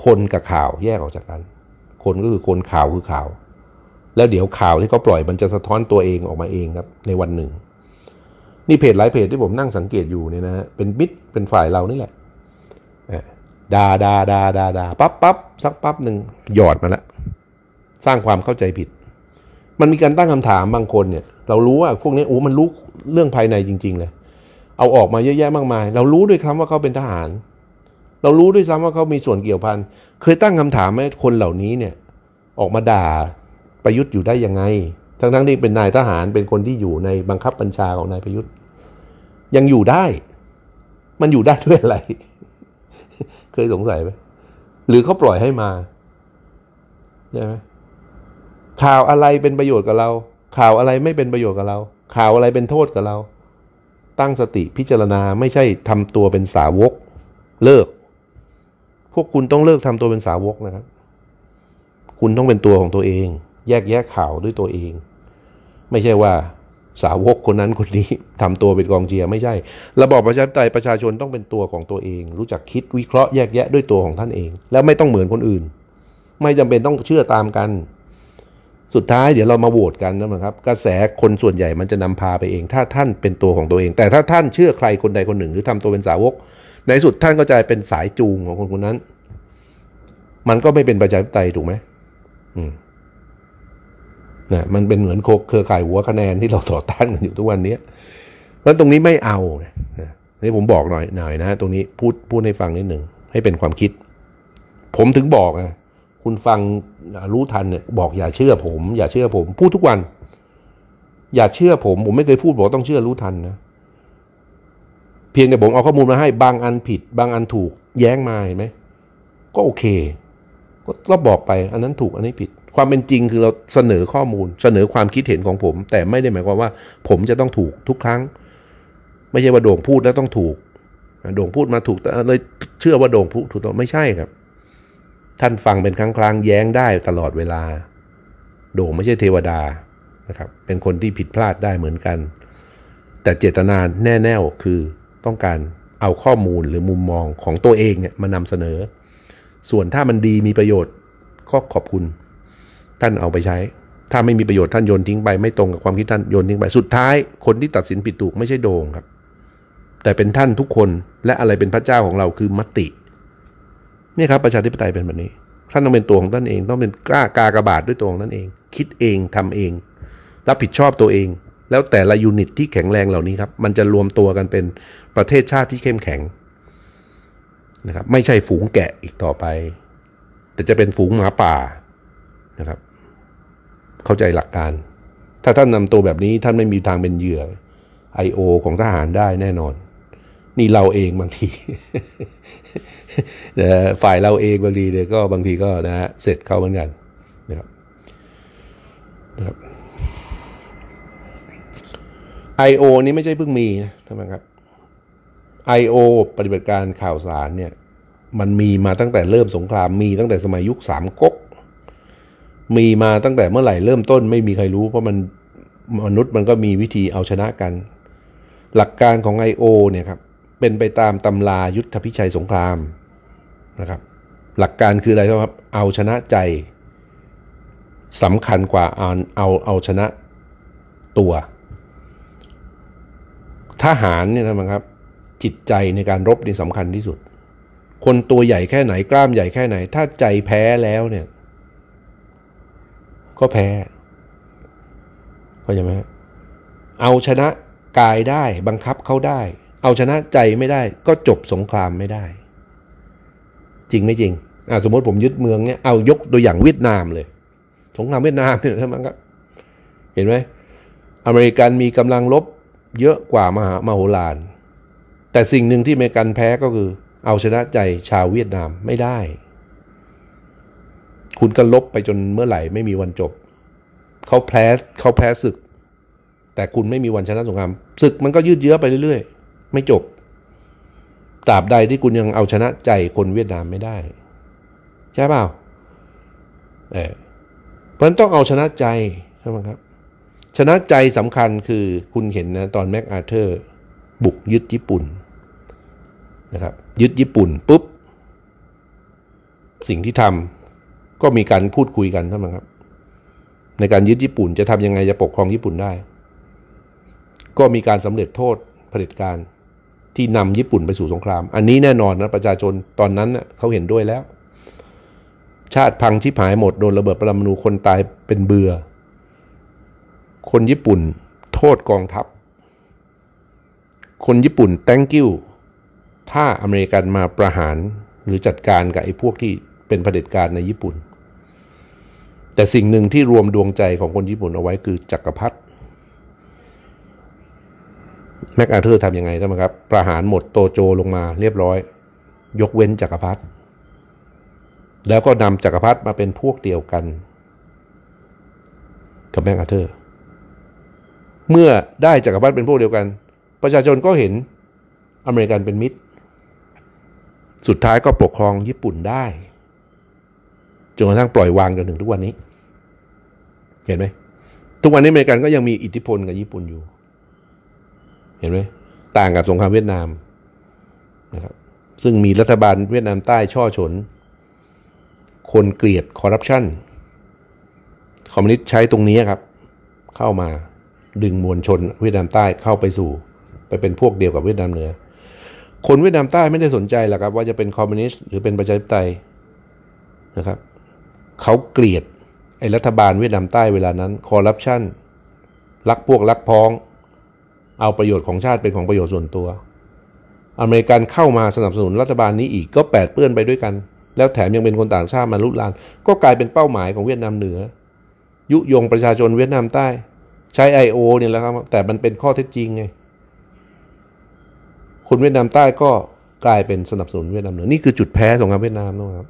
คนกับข่าวแยกออกจากกัน คนก็คือคนข่าวคือข่าว แล้วเดี๋ยวข่าวที่เขาปล่อยมันจะสะท้อนตัวเองออกมาเองครับ ในวันหนึ่งนี่เพจหลายเพจที่ผมนั่งสังเกตอยู่เนี่ยนะเป็นมิดเป็นฝ่ายเรานี่แหละด่าด่าด่าด่าด่าปั๊บปั๊บสักปั๊บหนึ่งหยอดมาละสร้างความเข้าใจผิด มันมีการตั้งคำถามบางคนเนี่ย เรารู้ว่าพวกนี้โอ้ มันรู้เรื่องภายในจริงๆเลยเอาออกมาเยอะแยะมากมายเรารู้ด้วยคำว่าเขาเป็นทหาร เรารู้ด้วยซ้ำว่าเขามีส่วนเกี่ยวพันเคยตั้งคำถามไหมคนเหล่านี้เนี่ย ออกมาด่าประยุทธ์อยู่ได้ยังไงทั้งทั้งที่เป็นนายทหารเป็นคนที่อยู่ในบังคับบัญชาของนายประยุทธ์ ยังอยู่ได้ มันอยู่ได้ด้วยอะไร เคยสงสัยไหมหรือเขาปล่อยให้มาใช่ไหมข่าวอะไรเป็นประโยชน์กับเรา ข่าวอะไรไม่เป็นประโยชน์กับเรา ข่าวอะไรเป็นโทษกับเรา ตั้งสติพิจารณาไม่ใช่ทำตัวเป็นสาวก เลิกพวกคุณต้องเลิกทำตัวเป็นสาวกนะครับคุณต้องเป็นตัวของตัวเองแยกแยะข่าวด้วยตัวเอง ไม่ใช่ว่าสาวกคนนั้นคนนี้ ทำตัวเป็นกองเชียร์ไม่ใช่ ระบอบประชาธิปไตยประชาชนต้องเป็นตัวของตัวเอง รู้จักคิดวิเคราะห์แยกแยะด้วยตัวของท่านเอง แล้วไม่ต้องเหมือนคนอื่น ไม่จำเป็นต้องเชื่อตามกัน สุดท้ายเดี๋ยวเรามาโหวตกันนะครับ กระแสคนส่วนใหญ่มันจะนำพาไปเอง ถ้าท่านเป็นตัวของตัวเอง แต่ถ้าท่านเชื่อใครคนใดคนหนึ่ง หรือทำตัวเป็นสาวก ในสุดท่านก็จะเป็นสายจูงของคนคนนั้น มันก็ไม่เป็นประชาธิปไตยถูกไหมอืมนะมันเป็นเหมือนโคเครือข่ายหัวคะแนนที่เราต่อต้านกันอยู่ทุกวันนี้แล้วตรงนี้ไม่เอานะนี่ผมบอกหน่อยหน่อยนะตรงนี้พูดพูดให้ฟังนิดหนึ่งให้เป็นความคิด ผมถึงบอกนะคุณฟังรู้ทันเนี่ยบอก อย่าเชื่อผม อย่าเชื่อผมพูดทุกวัน อย่าเชื่อผมผมไม่เคยพูดบอกต้องเชื่อรู้ทันนะเพียงแต่ผมเอาข้อมูลมาให้บางอันผิด บางอันถูกแย้งมาเห็นไหมก็โอเค ก็บอกไปอันนั้นถูกอันนี้ผิดความเป็นจริงคือเราเสนอข้อมูลเสนอความคิดเห็นของผม แต่ไม่ได้หมายความว่า ผมจะต้องถูกทุกครั้ง ไม่ใช่ว่าโด่งพูดแล้วต้องถูกโด่งพูดมาถูกเลยเชื่อว่าโด่งพูดถูกไม่ใช่ครับ ท่านฟังเป็นครั้งครั้งแย้งได้ตลอดเวลา โด่งไม่ใช่เทวดานะครับ เป็นคนที่ผิดพลาดได้เหมือนกัน แต่เจตนาแน่แน่คือต้องการเอาข้อมูลหรือมุมมองของตัวเองเนี่ยมานำเสนอ ส่วนถ้ามันดีมีประโยชน์ก็ขอบคุณท่านเอาไปใช้ ถ้าไม่มีประโยชน์ท่านโยนทิ้งไปไม่ตรงกับความคิดท่านโยนทิ้งไป สุดท้ายคนที่ตัดสินผิดถูกไม่ใช่โดงครับ แต่เป็นท่านทุกคน และอะไรเป็นพระเจ้าของเราคือมติ นี่ครับประชาธิปไตยเป็นแบบนี้ ท่านต้องเป็นตัวของท่านเองต้องเป็นกล้ากากระบาดด้วยตัวของท่านเอง คิดเองทำเองรับผิดชอบตัวเอง แล้วแต่ละยูนิตที่แข็งแรงเหล่านี้ครับมันจะรวมตัวกันเป็นประเทศชาติที่เข้มแข็งนะครับไม่ใช่ฝูงแกะอีกต่อไป แต่จะเป็นฝูงหมาป่านะครับ เข้าใจหลักการ ถ้าท่านนำตัวแบบนี้ ท่านไม่มีทางเป็นเหยื่อไอโอของทหารได้แน่นอน นี่เราเองบางที ฝ่ายเราเองบางทีเนี่ยก็บางทีก็นะฮะ เสร็จเข้าเหมือนกันนะครับนะครับโอนี้ไม่ใช่เพิ่งมีนะท่านผู้ชมครับไอโอปฏิบัติการข่าวสารเนี่ย มันมีมาตั้งแต่เริ่มสงคราม มีตั้งแต่สมัยยุคสามก๊กมีมาตั้งแต่เมื่อไหร่เริ่มต้นไม่มีใครรู้ เพราะมันมนุษย์มันก็มีวิธีเอาชนะกัน หลักการของ I.O. เนี่ยครับเป็นไปตามตำรายุทธพิชัยสงครามนะครับหลักการคืออะไรครับ เอาชนะใจ สำคัญกว่าเอาเอาเอาชนะตัวทหารเนี่ยนะครับจิตใจในการรบนี่สำคัญที่สุด คนตัวใหญ่แค่ไหนกล้ามใหญ่แค่ไหน ถ้าใจแพ้แล้วเนี่ยก็แพ้เข้าใจไหมเอาชนะกายได้บังคับเขาได้ เอาชนะใจไม่ได้ก็จบสงครามไม่ได้ จริงไม่จริงอ่าสมมติผมยึดเมืองเนี่ย เอายกตัวอย่างเวียดนามเลย สงครามเวียดนามเนี่ยใช่ไหมครับเห็นไหมอเมริกันมีกำลังลบเยอะกว่ามหามาโหฬารแต่สิ่งหนึ่งที่อเมริกันแพ้ก็คือ เอาชนะใจชาวเวียดนามไม่ได้คุณก็ลบไปจนเมื่อไหร่ไม่มีวันจบ เขาแพ้เขาแพ้ศึก แต่คุณไม่มีวันชนะสงคราม ศึกมันก็ยืดเยื้อไปเรื่อยๆ ไม่จบ ตราบใดที่คุณยังเอาชนะใจคนเวียดนามไม่ได้ ใช่เปล่า เออเพราะนั้นต้องเอาชนะใจใช่ไหมครับ ชนะใจสำคัญคือคุณเห็นนะตอนแม็กอาเธอร์บุกยึดญี่ปุ่นนะครับ ยึดญี่ปุ่นปุ๊บ สิ่งที่ทำก็มีการพูดคุยกันท่านครับ ในการยึดญี่ปุ่นจะทำยังไงจะปกครองญี่ปุ่นได้ ก็มีการสำเร็จโทษเผด็จการ ที่นำญี่ปุ่นไปสู่สงคราม อันนี้แน่นอนนะประชาชน ตอนนั้นเขาเห็นด้วยแล้ว ชาติพังชิบหายหมดโดนระเบิดปรมาณูคนตายเป็นเบือคนญี่ปุ่นโทษกองทัพคนญี่ปุ่น แตงกิ้วถ้าอเมริกันมาประหารหรือจัดการกับไอ้พวกที่เป็นเผด็จการในญี่ปุ่นแต่สิ่งหนึ่งที่รวมดวงใจของคนญี่ปุ่นเอาไว้คือจักรพรรดิแม็กอาเธอร์ทำยังไงใช่ไหมครับประหารหมดโตโจลงมาเรียบร้อย ยกเว้นจักรพรรดิแล้วก็นำจักรพรรดิมาเป็นพวกเดียวกัน กับแม็กอาเธอร์เมื่อได้จักรพรรดิเป็นพวกเดียวกันประชาชนก็เห็นอเมริกันเป็นมิตร สุดท้ายก็ปกครองญี่ปุ่นได้จนกระทั่งปล่อยวางจนถึงทุกวันนี้เห็นไหมทุกวันนี้อเมริกันก็ยังมีอิทธิพลกับญี่ปุ่นอยู่ เห็นไหมต่างกับสงครามเวียดนามนะครับ ซึ่งมีรัฐบาลเวียดนามใต้ช่อชนคนเกลียดคอร์รัปชันคอมมิวนิสต์ใช้ตรงนี้ครับ เข้ามาดึงมวลชนเวียดนามใต้เข้าไปสู่ ไปเป็นพวกเดียวกับเวียดนามเหนือ คนเวียดนามใต้ไม่ได้สนใจหรอกครับ ว่าจะเป็นคอมมิวนิสต์หรือเป็นประชาธิปไตยนะครับเขาเกลียดไอ้รัฐบาลเวียดนามใต้เวลานั้น คอร์รัปชันรักพวกรัก พ้อง เอาประโยชน์ของชาติเป็นของประโยชน์ส่วนตัว อเมริกันเข้ามาสนับสนุนรัฐบาลนี้อีกก็แปดเปื้อนไปด้วยกัน แล้วแถมยังเป็นคนต่างชาติมาลุกลานก็กลายเป็นเป้าหมายของเวียดนามเหนือ ยุยงประชาชนเวียดนามใต้ ใช้ I.O. เนี่ยแหละครับ แต่มันเป็นข้อเท็จจริงไงคนเวียดนามใต้ก็กลายเป็นสนับสนุนเวียดนามเหนือนี่คือจุดแพ้ของเวียดนามนะครับ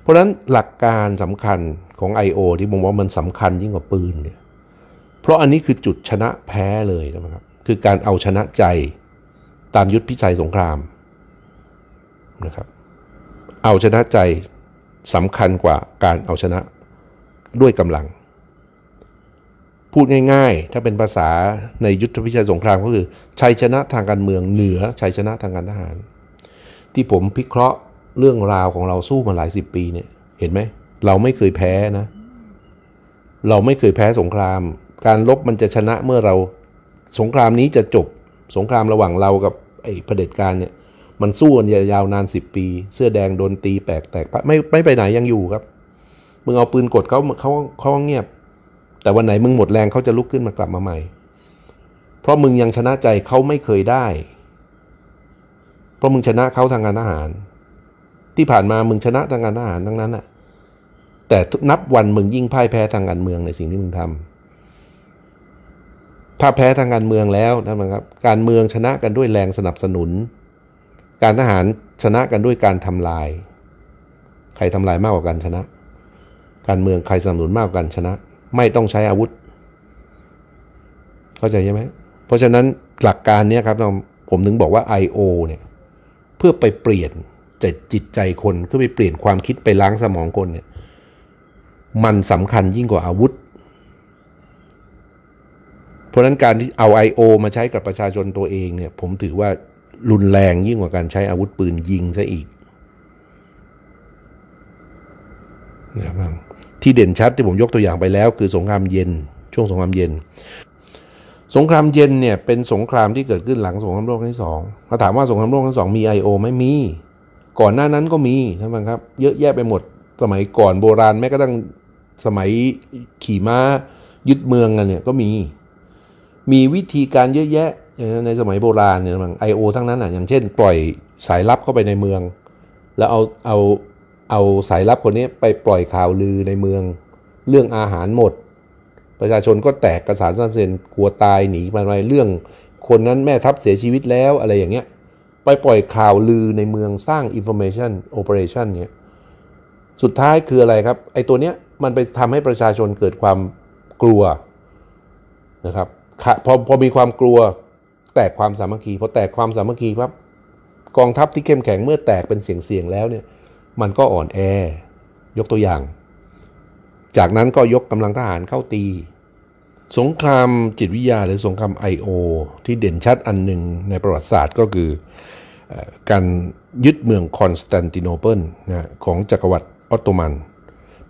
เพราะฉะนั้นหลักการสำคัญของ I.O. ที่ผมว่ามันสำคัญยิ่งกว่าปืนเนี่ย เพราะอันนี้คือจุดชนะแพ้เลยนะครับ คือการเอาชนะใจ ตามยุทธพิชัยสงครามนะครับ เอาชนะใจสำคัญกว่าการเอาชนะด้วยกำลัง พูดง่าย ๆ ถ้าเป็นภาษาในยุทธพิชัยสงคราม ก็คือชัยชนะทางการเมืองเหนือชัยชนะทางการทหาร ที่ผมพิเคราะห์เรื่องราวของเราสู้มาหลายสิบปีเนี่ย เห็นไหมเราไม่เคยแพ้นะ เราไม่เคยแพ้สงคราม การลบมันจะชนะเมื่อเรา สงครามนี้จะจบ สงครามระหว่างเรากับ ไอ้เผด็จการเนี่ย มันสู้กันยาวนานสิบปี เสื้อแดงโดนตีแตกแตก ไม่ไม่ไปไหนยังอยู่ครับ มึงเอาปืนกดเขาเขาเขาเงียบ แต่วันไหนมึงหมดแรงเขาจะลุกขึ้นมากลับมาใหม่ เพราะมึงยังชนะใจเขาไม่เคยได้ เพราะมึงชนะเขาทางการทหาร ที่ผ่านมามึงชนะทางการทหารทั้งนั้นอะแต่นับวันมึงยิ่งพ่ายแพ้ทางการเมืองในสิ่งที่มึงทำถ้าแพ้ทางการเมืองแล้วนะครับ การเมืองชนะกันด้วยแรงสนับสนุน การทหารชนะกันด้วยการทำลาย ใครทำลายมากกว่ากันชนะ การเมืองใครสนับสนุนมากกว่ากันชนะ ไม่ต้องใช้อาวุธ เข้าใจใช่ไหม เพราะฉะนั้นหลักการนี้ครับ ผมถึงบอกว่า I.O. เนี่ยเพื่อไปเปลี่ยนจิตใจคนเพื่อไปเปลี่ยนความคิดไปล้างสมองคนเนี่ยมันสำคัญยิ่งกว่าอาวุธ เพราะนั้นการที่เอา I.O. มาใช้กับประชาชนตัวเองเนี่ย ผมถือว่ารุนแรงยิ่งกว่าการใช้อาวุธปืนยิงซะอีกนะครับที่เด่นชัดที่ผมยกตัวอย่างไปแล้ว คือสงครามเย็น ช่วงสงครามเย็น สงครามเย็นเนี่ยเป็นสงครามที่เกิดขึ้นหลังสงครามโลกครั้งที่สองถ้าถามว่าสงครามโลกครั้งที่สองมี I.O. ไหมมี ก่อนหน้านั้นก็มีท่านผู้ชมครับ เยอะแยะไปหมดสมัยก่อนโบราณแม้กระทั่งสมัยขี่ม้ายึดเมืองกันเนี่ยก็มี มีวิธีการเยอะแยะในสมัยโบราณเนี่ยมังไอโอทั้งนั้นอ่ะอย่างเช่น ปล่อยสายลับเข้าไปในเมือง แล้วเอาเอาเอาสายลับคนนี้ไปปล่อยข่าวลือในเมืองเรื่องอาหารหมด ประชาชนก็แตกกระสานสั้นเซนกลัวตาย หนีมาไปเรื่องคนนั้นแม่ทัพเสียชีวิตแล้วอะไรอย่างเงี้ยไปปล่อยข่าวลือในเมืองสร้างอินโฟเมชันโอเปอเรชันเนี่ยสุดท้ายคืออะไรครับไอตัวเนี้ยมันไปทำให้ประชาชนเกิดความกลัวนะครับพอพอมีความกลัวแตกความสามัคคีพอแตกความสามัคคีปั๊บกองทัพที่เข้มแข็งเมื่อแตกเป็นเสียงเสียงแล้วเนี่ย มันก็อ่อนแอยกตัวอย่างจากนั้นก็ยกกำลังทหารเข้าตี สงครามจิตวิทยาหรือสงครามไอโอที่เด่นชัดอันหนึ่งในประวัติศาสตร์ก็คือการยึดเมืองคอนสแตนติโนเปิลของจักรวรรดิออตโตมัน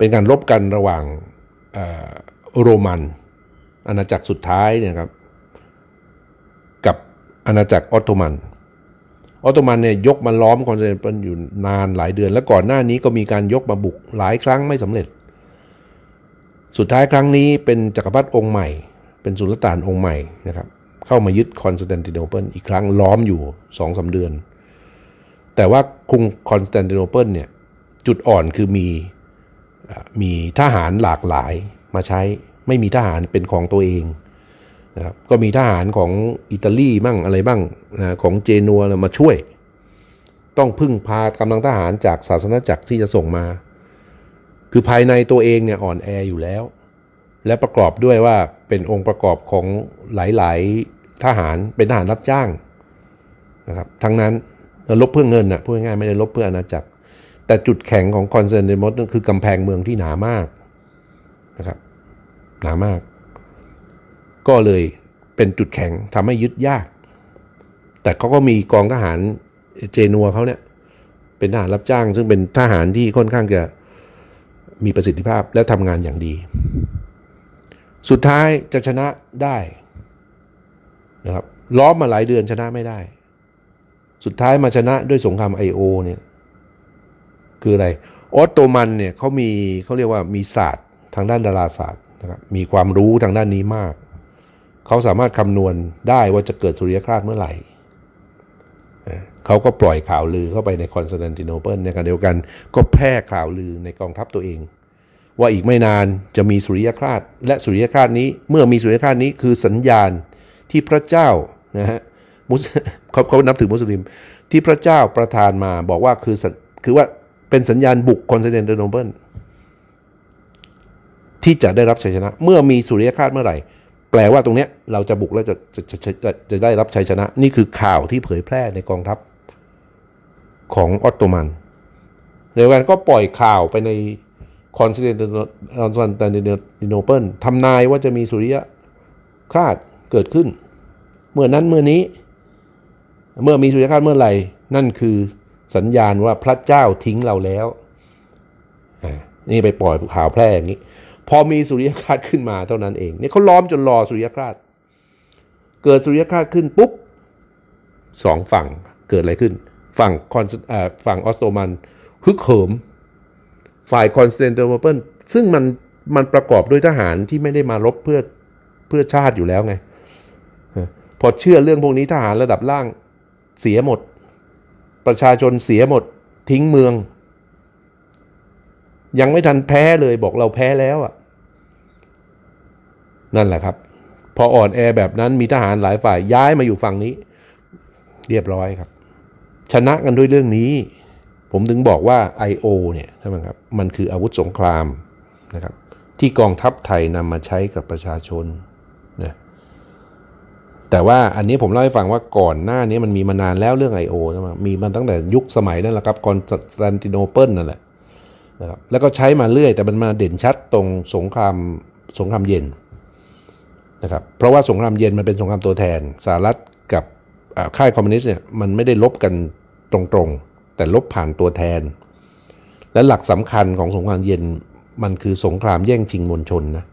เป็นการรบกันระหว่างโรมันอาณาจักรสุดท้ายเนี่ยครับกับอาณาจักรออตโตมัน ออตโตมันเนี่ยยกมาล้อมคอนสแตนติเปิลอยู่นานหลายเดือน และก่อนหน้านี้ก็มีการยกมาบุกหลายครั้งไม่สำเร็จ สุดท้ายครั้งนี้เป็นจักรพรรดิองค์ใหม่เป็นสุลต่านองค์ใหม่นะครับเข้ามายึดคอนสแตนติโนเปิลอีกครั้งล้อมอยู่สองสาเดือน แต่ว่ากรุงคอนสแตนติโนเปิลเนี่ยจุดอ่อนคือมีมีทหารหลากหลายมาใช้ไม่มีทหารเป็นของตัวเองนะครับก็มีทหารของอิตาลีบ้างอะไรบ้างนะของเจนัวมาช่วย ต้องพึ่งพากำลังทหารจากศาสนาจักรที่จะส่งมา คือภายในตัวเองเนี่ยอ่อนแออยู่แล้วและประกอบด้วยว่าเป็นองค์ประกอบของหลาย ๆ ทหารเป็นทหารรับจ้างนะครับทั้งนั้นลบเพื่อเงินนะพูดง่ายๆไม่ได้ลบเพื่ออาณาจักรแต่จุดแข็งของคอนเซนเดมอสนั่นคือกำแพงเมืองที่หนามาก นะครับ หนามาก ก็เลยเป็นจุดแข็งทำให้ยึดยาก แต่เขาก็มีกองทหารเจนัวเขาเนี่ย เป็นทหารรับจ้าง ซึ่งเป็นทหารที่ค่อนข้างจะมีประสิทธิภาพและทำงานอย่างดี สุดท้ายจะชนะได้นะครับล้อมมาหลายเดือนชนะไม่ได้ สุดท้ายมาชนะด้วยสงครามไอโอเนี่ยคืออะไรออตโตมันเนี่ยเขามีเขาเรียกว่ามีศาสตร์ทางด้านดาราศาสตร์นะครับมีความรู้ทางด้านนี้มาก เขาสามารถคำนวณได้ว่าจะเกิดสุริยคราสเมื่อไหร่ เขาก็ปล่อยข่าวลือเข้าไปในคอนสแตนติโนเปิลในขณะเดียวกันก็แพร่ข่าวลือในกองทัพตัวเอง ว่าอีกไม่นานจะมีสุริยคราส และสุริยคราสนี้เมื่อมีสุริยคราสนี้คือสัญญาณที่พระเจ้านะฮะมุสเขาเขานับถือมุสลิมที่พระเจ้าประทานมาบอกว่าคือคือว่าเป็นสัญญาณบุกคอนสแตนติโนเปิลที่จะได้รับชัยชนะ เมื่อมีสุริยคาตเมื่อไหร่ แปลว่าตรงเนี้ยเราจะบุกแล้วจะจะจะจะจะได้รับชัยชนะ นี่คือข่าวที่เผยแพร่ในกองทัพ ของออตโตมันเดียวกันก็ปล่อยข่าวไปในคอนสแตนติโนเปิลทำนายว่าจะมีสุริยคาตเกิดขึ้น เมื่อนั้นเมื่อนี้ เมื่อมีสุริยคาตเมื่อไหร่นั่นคือสัญญาณว่าพระเจ้าทิ้งเราแล้ว นี่ไปปล่อยข่าวแพร่อย่างนี้ พอมีสุริยคราชขึ้นมาเท่านั้นเองเนี่ยเขาล้อมจนรอสุริยคราชเกิดสุริยคราชขึ้นปุ๊บสองฝั่งเกิดอะไรขึ้น ฝั่งคอนฝั่งออสโตมันฮึกเหิมฝ่ายคอนสแตนติโนเปิลซึ่งมันมันประกอบด้วยทหารที่ไม่ได้มารบเพื่อเพื่อชาติอยู่แล้วไง พอเชื่อเรื่องพวกนี้ทหารระดับล่างเสียหมดประชาชนเสียหมดทิ้งเมือง ยังไม่ทันแพ้เลยบอกเราแพ้แล้วอ่ะ นั่นแหละครับ พออ่อนแอแบบนั้นมีทหารหลายฝ่ายย้ายมาอยู่ฝั่งนี้เรียบร้อยครับ ชนะกันด้วยเรื่องนี้ ผมถึงบอกว่า I.O. เนี่ยใช่ไหมครับมันคืออาวุธสงครามนะครับ ที่กองทัพไทยนำมาใช้กับประชาชนแต่ว่าอันนี้ผมเล่าให้ฟังว่าก่อนหน้านี้มันมีมานานแล้วเรื่อง I.O. ช่มามีมันตั้งแต่ยุคสมัยนั่นแหละครับคอนสแตนติโนเปิลนั่นแหละนะครับแล้วก็ใช้มาเรื่อยแต่มันมาเด่นชัดตรงสงครามสงครามเย็นนะครับเพราะว่าสงครามเย็นมันเป็นสงครามตัวแทนสหรัฐกับค่ายคอมมิวนิสต์เนี่ยมันไม่ได้ลบกันตรงๆ แต่ลบผ่านตัวแทน และหลักสำคัญของสงครามเย็นมันคือสงครามแย่งชิงมวลชนนะ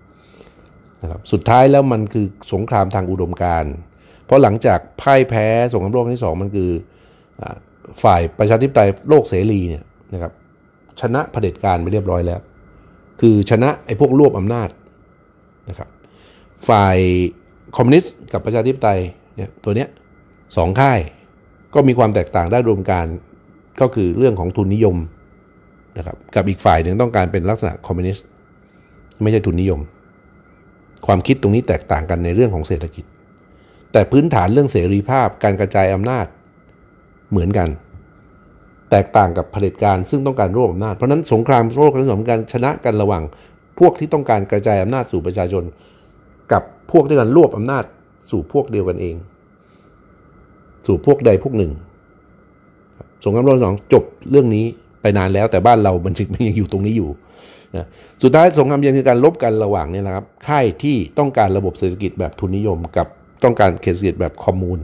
นะครับสุดท้ายแล้วมันคือสงครามทางอุดมการณ์เพราะหลังจากพ่ายแพ้สงครามโลกครั้งที่สองมันคือฝ่ายประชาธิปไตยโลกเสรีเนี่ยนะครับชนะะเผด็จการไปเรียบร้อยแล้ว คือชนะไอ้พวกรวบอำนาจนะครับฝ่ายคอมมิวนิสต์กับประชาธิปไตยเนี่ยตัวเนี้ยสองค่าย ก็มีความแตกต่างได้รวมการก็คือเรื่องของทุนนิยมนะครับกับอีกฝ่ายหนึ่งต้องการเป็นลักษณะคอมมิวนิสต์ไม่ใช่ทุนนิยม ความคิดตรงนี้แตกต่างกันในเรื่องของเศรษฐกิจแต่พื้นฐานเรื่องเสรีภาพ การกระจายอำนาจเหมือนกัน แตกต่างกับเผด็จการซึ่งต้องการรวบอำนาจเพราะนั้นสงครามโลกครั้งสองการชนะกันระหว่างพวกที่ต้องการกระจายอำนาจสู่ประชาชน กับพวกที่การรวบอำนาจ สู่พวกเดียวกันเอง สู่พวกใดพวกหนึ่ง สงครามโลกสองจบเรื่องนี้ไปนานแล้วแต่บ้านเรามันมันยังอยู่ตรงนี้อยู่นะสุดท้ายสงครามเย็นคือการลบกันระหว่างเนี่ยนะครับ ค่ายที่ต้องการระบบเศรษฐกิจแบบทุนนิยมกับต้องการเขตเศรษฐกิจแบบคอมมูน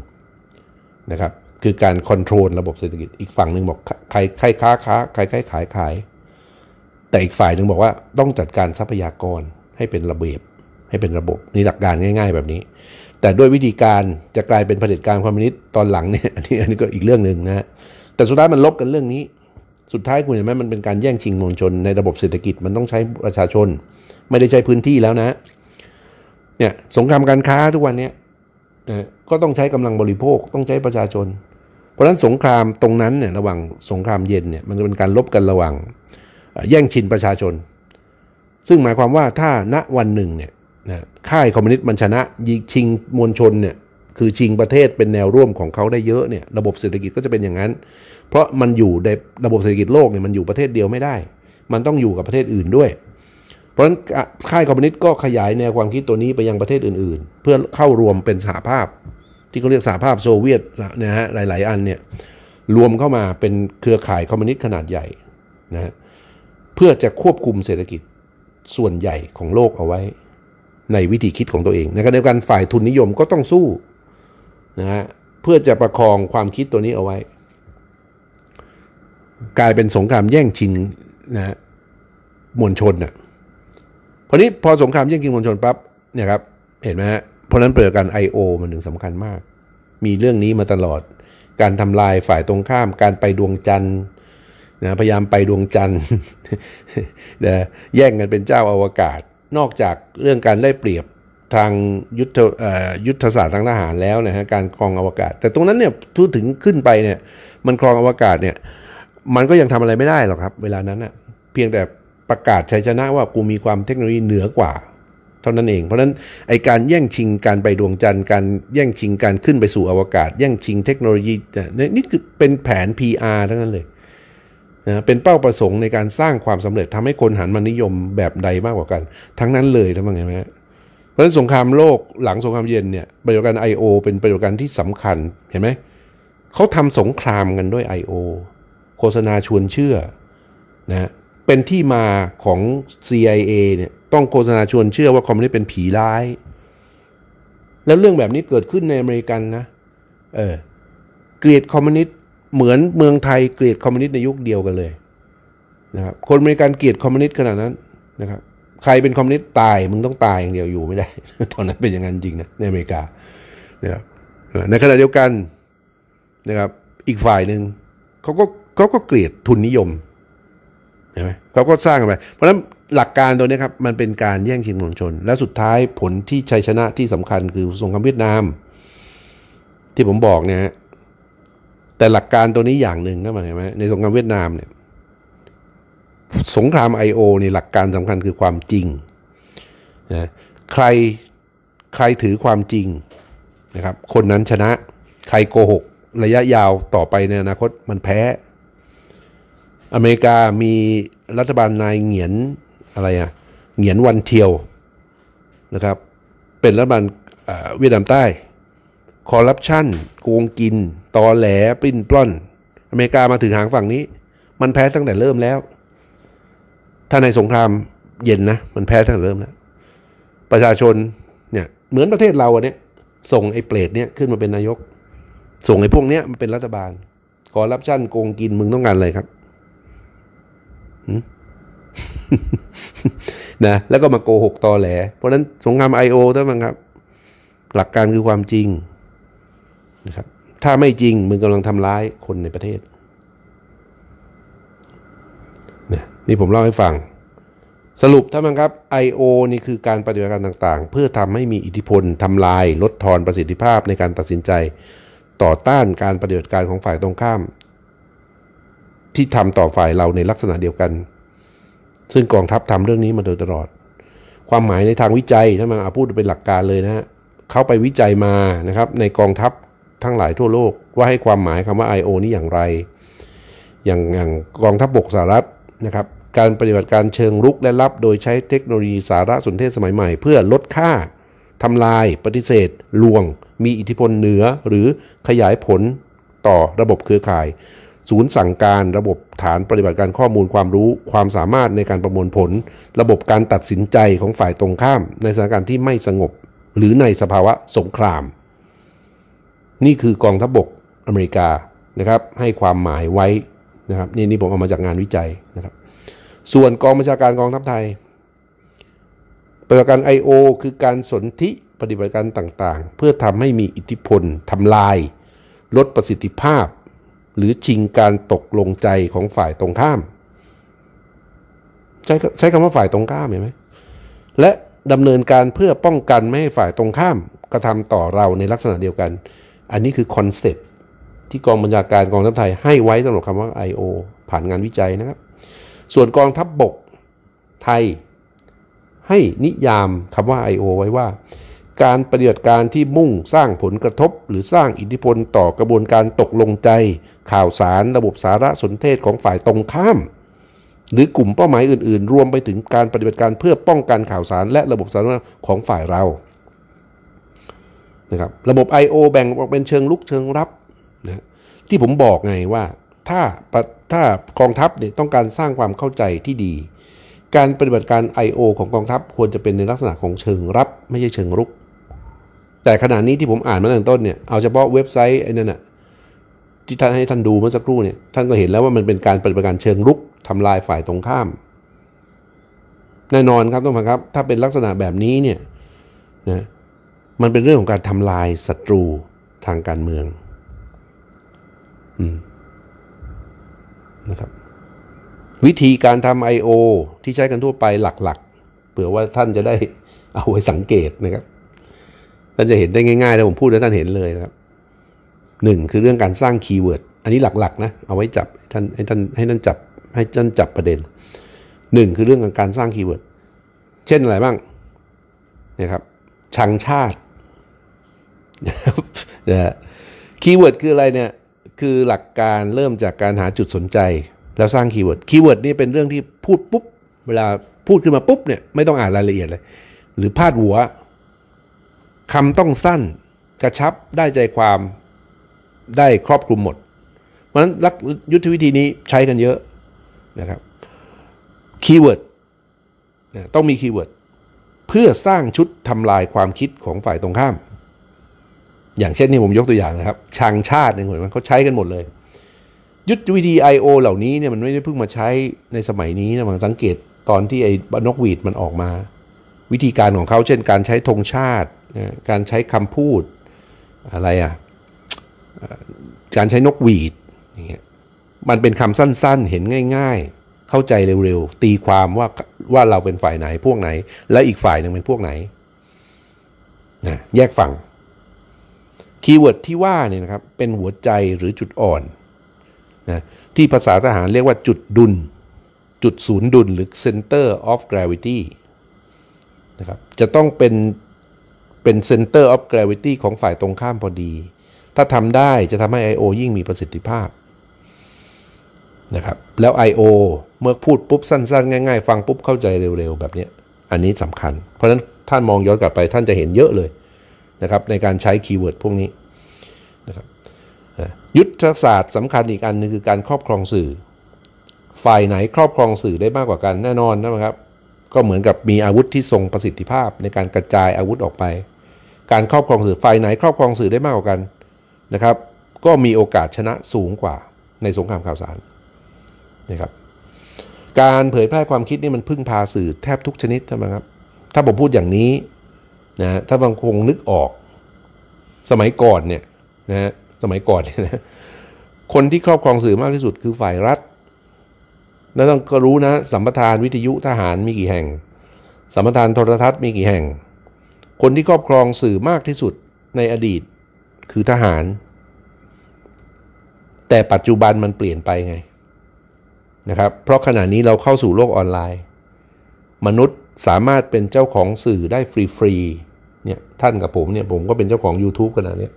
นะครับ คือการคอนโทรลระบบเศรษฐกิจอีกฝั่งหนึ่งบอก ใครใครค้าค้าใครขายขายขาย แต่อีกฝ่ายหนึ่งบอกว่าต้องจัดการทรัพยากรให้เป็นระเบียบให้เป็นระบบนี่หลักการง่าย ๆ แบบนี้ แต่ด้วยวิธีการจะกลายเป็นเผด็จการคอมมิวนิสต์ตอนหลังเนี่ยอันนี้อันนี้ก็อีกเรื่องหนึ่งนะแต่สุดท้ายมันลบกันเรื่องนี้ สุดท้ายคุณเห็นไหมมันเป็นการแย่งชิงมวลชนในระบบเศรษฐกิจมันต้องใช้ประชาชน ไม่ได้ใช้พื้นที่แล้วนะเนี่ยสงครามการค้าทุกวันเนี้ยก็ต้องใช้กำลังบริโภคต้องใช้ประชาชน เพราะฉะนั้นสงครามตรงนั้นเนี่ยระหว่างสงครามเย็นเนี่ยมันจะเป็นการลบกันระหว่าง แย่งชิงประชาชน ซึ่งหมายความว่าถ้าณวันหนึ่งเนี่ยนะค่ายคอมมิวนิสต์มันชนะยิงชิงมวลชนเนี่ยคือชิงประเทศเป็นแนวร่วมของเขาได้เยอะเนี่ยระบบเศรษฐกิจก็จะเป็นอย่างนั้น เพราะมันอยู่ในระบบเศรษฐกิจโลกเนี่ยมันอยู่ประเทศเดียวไม่ได้ มันต้องอยู่กับประเทศอื่นด้วยเพราะฉะนั้นค่ายคอมมิวนิสต์ก็ขยายแนวความคิดตัวนี้ไปยังประเทศอื่น ๆ เพื่อเข้ารวมเป็นสหภาพ ที่เขาเรียกสหภาพโซเวียตนะฮะหลายๆ อัน เนี่ย รวมเข้ามาเป็นเครือข่ายคอมมิวนิสต์ขนาดใหญ่นะเพื่อจะควบคุมเศรษฐกิจส่วนใหญ่ของโลกเอาไว้ ในวิธีคิดของตัวเองในขณะเดียวกันฝ่ายทุนนิยมก็ต้องสู้นะฮะเพื่อจะประคองความคิดตัวนี้เอาไว้ กลายเป็นสงครามแย่งชิงนะมวลชนนะ่ะพอนี้ พอสงครามแย่งกินมวลชนปั๊บเนี่ยครับ เห็นไหมฮะเพราะนั้นเปิดการ I.O. มันถึงสำคัญมาก มีเรื่องนี้มาตลอดการทำลายฝ่ายตรงข้ามการไปดวงจันทร์นะพยายามไปดวงจันทร์ะแย่งกันเป็นเจ้าอาวกาศ นอกจากเรื่องการได้เปรียบทางยุทธยุทธศาสตร์ทางทหารแล้วนะฮะการครองอวกาศ แต่ตรงนั้นเนี่ยทูถึงขึ้นไปเนี่ยมันครองอวกาศเนี่ยมันก็ยังทำอะไรไม่ได้หรอกครับ เวลานั้นอะเพียงแต่ประกาศชัยชนะว่ากูมีความเทคโนโลยีเหนือกว่า เท่านั้นเองเพราะฉะนั้น ไอการแย่งชิงการไปดวงจันทร์การ แย่งชิงการขึ้นไปสู่อวกาศ แย่งชิงเทคโนโลยีนี่คือเป็นแผน PR ทั้งนั้นเลยนะเป็นเป้าประสงค์ในการสร้างความสำเร็จ ทำให้คนหันมานิยมแบบใดมากกว่ากัน ทั้งนั้นเลยทั้งนั้นไงเพราะฉะนั้นสงครามโลกหลังสงครามเย็นเนี่ยประโยชน์การ I.O. เป็นประโยชน์การที่สำคัญเห็นไหมเขาทำสงครามกันด้วย I.O. โฆษณาชวนเชื่อนะเป็นที่มาของ CIA เนี่ย ต้องโฆษณาชวนเชื่อว่าคอมมิวนิสต์เป็นผีร้าย แล้วเรื่องแบบนี้เกิดขึ้นในอเมริกันนะ เออเกลียดคอมมิวนิสต์เหมือนเมืองไทยเกลียดคอมมิวนิสต์ในยุคเดียวกันเลยนะครับคนอเมริกันเกลียดคอมมิวนิสต์ขนาดนั้น นะครับ ใครเป็นคอมมิวนิสต์ตายมึงต้องตายอย่างเดียวอยู่ไม่ได้ ตอนนั้นเป็นอย่างนั้นจริงนะในอเมริกานะครับในขณะเดียวกันนะครับอีกฝ่ายหนึ่งเขาก็เขาก็เกลียดทุนนิยมช่ไหมเขาก็สร้างกันไป เพราะฉะนั้นหลักการตัวนี้ครับมันเป็นการแย่งชิงมวลชน และสุดท้ายผลที่ชัยชนะที่สำคัญคือสงครามเวียดนาม ที่ผมบอกเนี่ยแต่หลักการตัวนี้อย่างหนึ่งนะหมายไหมในสงครามเวียดนามเนี่ยสงครามไอโอในหลักการสำคัญคือความจริงนะใครใครถือความจริงนะครับ คนนั้นชนะ ใครโกหกระยะยาวต่อไปในอนาคตมันแพ้อเมริกามีรัฐบาลนายเหงียนอะไรอะเหงียนวันเทียวนะครับ เป็นรัฐบาลเวียดนามใต้ คอร์รัปชันโกงกินตอแหลปิ้นปล้อน อเมริกามาถึงหางฝั่งนี้ มันแพ้ตั้งแต่เริ่มแล้ว ถ้าในสงครามเย็นนะ มันแพ้ตั้งแต่เริ่มแล้วประชาชนเนี่ยเหมือนประเทศเราอเนี้ยส่งไอ้เปรตเนี่ยขึ้นมาเป็นนายก ส่งไอ้พวกเนี้ยมันเป็นรัฐบาลคอร์รัปชันโกงกินมึงต้องการอะไรครับนะแล้วก็มาโกหกตอแหล เพราะนั้นสงครามไอโอท่านผูงครับ หลักการคือความจริง นะครับ ถ้าไม่จริงมึงกำลังทำร้ายคนในประเทศนะนี่ผมเล่าให้ฟัง สรุปท่านผูงครับ I.O. นี่คือการปฏิบัติการต่าง ๆ เพื่อทำให้มีอิทธิพลทำลายลดทอนประสิทธิภาพในการตัดสินใจต่อต้านการปฏิบัติการของฝ่ายตรงข้ามที่ทำต่อฝ่ายเราในลักษณะเดียวกัน ซึ่งกองทัพทำเรื่องนี้มาโดยตลอด ความหมายในทางวิจัยถ้ามาพูดเป็นหลักการเลยนะฮะเขาไปวิจัยมานะครับ ในกองทัพทั้งหลายทั่วโลกว่าให้ความหมายคำว่า I.O. นี้อย่างไร อย่างอย่างกองทัพบบกสหรัฐนะครับ การปฏิบัติการเชิงรุกและลับ โดยใช้เทคโนโลยีสารสนเทศสมัยใหม่ เพื่อลดค่าทำลายปฏิเสธลวง มีอิทธิพลเหนือหรือขยายผลต่อระบบเครือข่ายศูนย์สั่งการระบบฐานปฏิบัติการข้อมูลความรู้ความสามารถในการประมวลผล ระบบการตัดสินใจของฝ่ายตรงข้าม ในสถานการณ์ที่ไม่สงบหรือในสภาวะสงคราม นี่คือกองทัพบบกอเมริกานะครับให้ความหมายไว้นะครับนี่นี่ผมเอามาจากงานวิจัยนะครับส่วนกองบัญชาการกองทัพไทยปฏิบัติการ I.O. คือการสนธิปฏิบัติการต่างๆ เพื่อทำให้มีอิทธิพลทำลาย ลดประสิทธิภาพหรือชิงการตกลงใจของฝ่ายตรงข้าม ใช้ใช้คำว่าฝ่ายตรงข้ามเห็นไหมและดำเนินการเพื่อป้องกันไม่ให้ฝ่ายตรงข้ามกระทำต่อเราในลักษณะเดียวกัน อันนี้คือคอนเซปที่กองบัญชาการกองทัพไทยให้ไว้สำหรับคำว่า I.O. ผ่านงานวิจัยนะครับ ส่วนกองทัพบบกไทย ให้นิยามคำว่า I.O. ไว้ว่า การปฏิบัติการที่มุ่งสร้างผลกระทบ หรือสร้างอิทธิพลต่อกระบวนการตกลงใจข่าวสารระบบสารสนเทศของฝ่ายตรงข้าม หรือกลุ่มเป้าหมายอื่นๆรวมไปถึงการปฏิบัติการเพื่อป้องกันข่าวสารและระบบสารของฝ่ายเรานะครับระบบ I.O. แบ่งออกเป็นเชิงลุกเชิงรับนะที่ผมบอกไงว่า ถ้าถ้ากองทัพเนี่ยต้องการสร้างความเข้าใจที่ดี การปฏิบัติการ I.O. ของกองทัพควรจะเป็นในลักษณะของเชิงรับ ไม่ใช่เชิงรุก แต่ขณะนี้ที่ผมอ่านมาตั้งต้นเนี่ยเอาเฉพาะเว็บไซต์ไอ้นั่นอะที่ท่านให้ท่านดูเมื่อสักครู่เนี่ยท่านก็เห็นแล้วว่ามันเป็นการปฏิบัติการเชิงรุก ทำลายฝ่ายตรงข้าม แน่นอนครับท่านผู้ครับ ถ้าเป็นลักษณะแบบนี้เนี่ยนะมันเป็นเรื่องของการทำลายศัตรูทางการเมืองอืมนะครับ วิธีการทำ I.O. ที่ใช้กันทั่วไปหลักๆเผื่อว่าท่านจะได้เอาไว้สังเกตนะครับท่านจะเห็นได้ง่ายๆแล้วผมพูดแล้วท่านเห็นเลยนะครับหนึ่งคือเรื่องการสร้างคีย์เวิร์ด อันนี้หลักๆนะ เอาไว้จับท่านให้ท่านให้ท่านจับ ให้ท่านจับประเด็นหนึ่งคือเรื่องของการสร้างคีย์เวิร์ด เช่นอะไรบ้างนี่ครับ ชังชาตินี่ยคีย์เวิร์ดคืออะไรเนี่ย คือหลักการเริ่มจากการหาจุดสนใจ แล้วสร้างคีย์เวิร์ดคีย์เวิร์ดนี่เป็นเรื่องที่พูดปุ๊บ เวลาพูดขึ้นมาปุ๊บเนี่ยไม่ต้องอ่านรายละเอียดเลย หรือพาดหัวคำต้องสั้นกระชับได้ใจความได้ครอบคลุมหมด เพราะฉะนั้นลักยุทธวิธีนี้ใช้กันเยอะนะครับคีย์เวิร์ดต้องมีคีย์เวิร์ด เพื่อสร้างชุดทำลายความคิดของฝ่ายตรงข้าม อย่างเช่นนี่ผมยกตัวอย่างนะครับชังชาติเนี่ยเห็นไหมเขาใช้กันหมดเลย ยุทธวิธี I.O. เหล่านี้เนี่ยมันไม่ได้เพิ่งมาใช้ในสมัยนี้นะมันสังเกตตอนที่ไอ้นกหวีดมันออกมา วิธีการของเขาเช่น การใช้ธงชาติการใช้คำพูดอะไรอะ่ะการใช้นกหวีด่มันเป็นคำสั้นๆ เห็นง่ายๆ เข้าใจเร็วๆ ตีความว่าว่าเราเป็นฝ่ายไหนพวกไหน และอีกฝ่ายหนึ่งเป็นพวกไหนนะแยกฝั่ง คีย์เวิร์ดที่ว่าเนี่ยนะครับ เป็นหัวใจหรือจุดอ่อนนะที่ภาษาทหารเรียกว่าจุดดุล จุดศูนย์ดุลหรือ center of gravity นะครับ จะต้องเป็นเป็น center of gravity ของฝ่ายตรงข้ามพอดีถ้าทำได้จะทำให้ I.O. ยิ่งมีประสิทธิภาพนะครับแล้ว I.O. เมื่อพูดปุ๊บ สั้นๆ ง่ายๆ ฟังปุ๊บเข้าใจเร็วๆ แบบนี้อันนี้สำคัญ เพราะฉะนั้นท่านมองย้อนกลับไปท่านจะเห็นเยอะเลยนะครับในการใช้คีย์เวิร์ดพวกนี้นะครับยุทธศาสตร์สำคัญอีกอันนึง คือการครอบครองสื่อฝ่ายไหนครอบครองสื่อได้มากกว่ากันแน่นอนนะครับ ก็เหมือนกับมีอาวุธที่ทรงประสิทธิภาพในการกระจายอาวุธออกไป การครอบครองสื่อฝ่ายไหนครอบครองสื่อได้มากกว่ากันนะครับ ก็มีโอกาสชนะสูงกว่า ในสงครามข่าวสาร นะครับ การเผยแพร่ความคิดนี่มันพึ่งพาสื่อแทบทุกชนิดใช่ไหมครับ ถ้าผมพูดอย่างนี้นะ ถ้าบางคงนึกออก สมัยก่อนเนี่ยนะสมัยก่อนเนี่ยนะคนที่ครอบครองสื่อมากที่สุดคือฝ่ายรัฐนะต้องก็รู้นะสัมปทานวิทยุทหารมีกี่แห่งสัมปทานโทรทัศน์มีกี่แห่ง คนที่ครอบครองสื่อมากที่สุดในอดีตคือทหาร แต่ปัจจุบันมันเปลี่ยนไปไงนะครับเพราะขณะนี้เราเข้าสู่โลกออนไลน์ มนุษย์สามารถเป็นเจ้าของสื่อได้ฟรีๆเนี่ยท่านกับผมเนี่ยผมก็เป็นเจ้าของ YouTube ขนาดนี้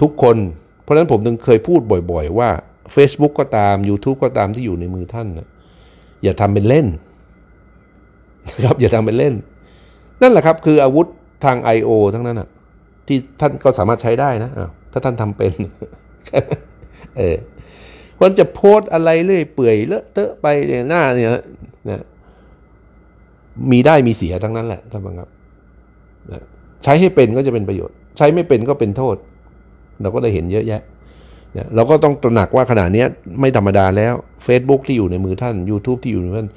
ทุกคนเพราะนั้นผมถึงเคยพูดบ่อยๆ ว่า Facebook ก็ตาม YouTube ก็ตามที่อยู่ในมือท่านนะอย่าทำเป็นเล่นนะครับอย่าทำเป็นเล่น นั่นแหละครับ คืออาวุธทาง I.O. ทั้งนั้นอะที่ท่านก็สามารถใช้ได้นะถ้าท่านทำเป็นใช่ไหมเออคนจะโพสอะไรเรื่อยเปื่อยเลอะเทอะไปเนี่ยหน้าเนี่ยนะมีได้มีเสียทั้งนั้นแหละท่านผู้ชมครับใช้ให้เป็นก็จะเป็นประโยชน์ ใช้ไม่เป็นก็เป็นโทษ เราก็ได้เห็นเยอะแยะนะเราก็ต้องตระหนักว่าขณะนี้ไม่ธรรมดาแล้ว Facebook ที่อยู่ในมือท่าน YouTube ที่อยู่ในมือท่าน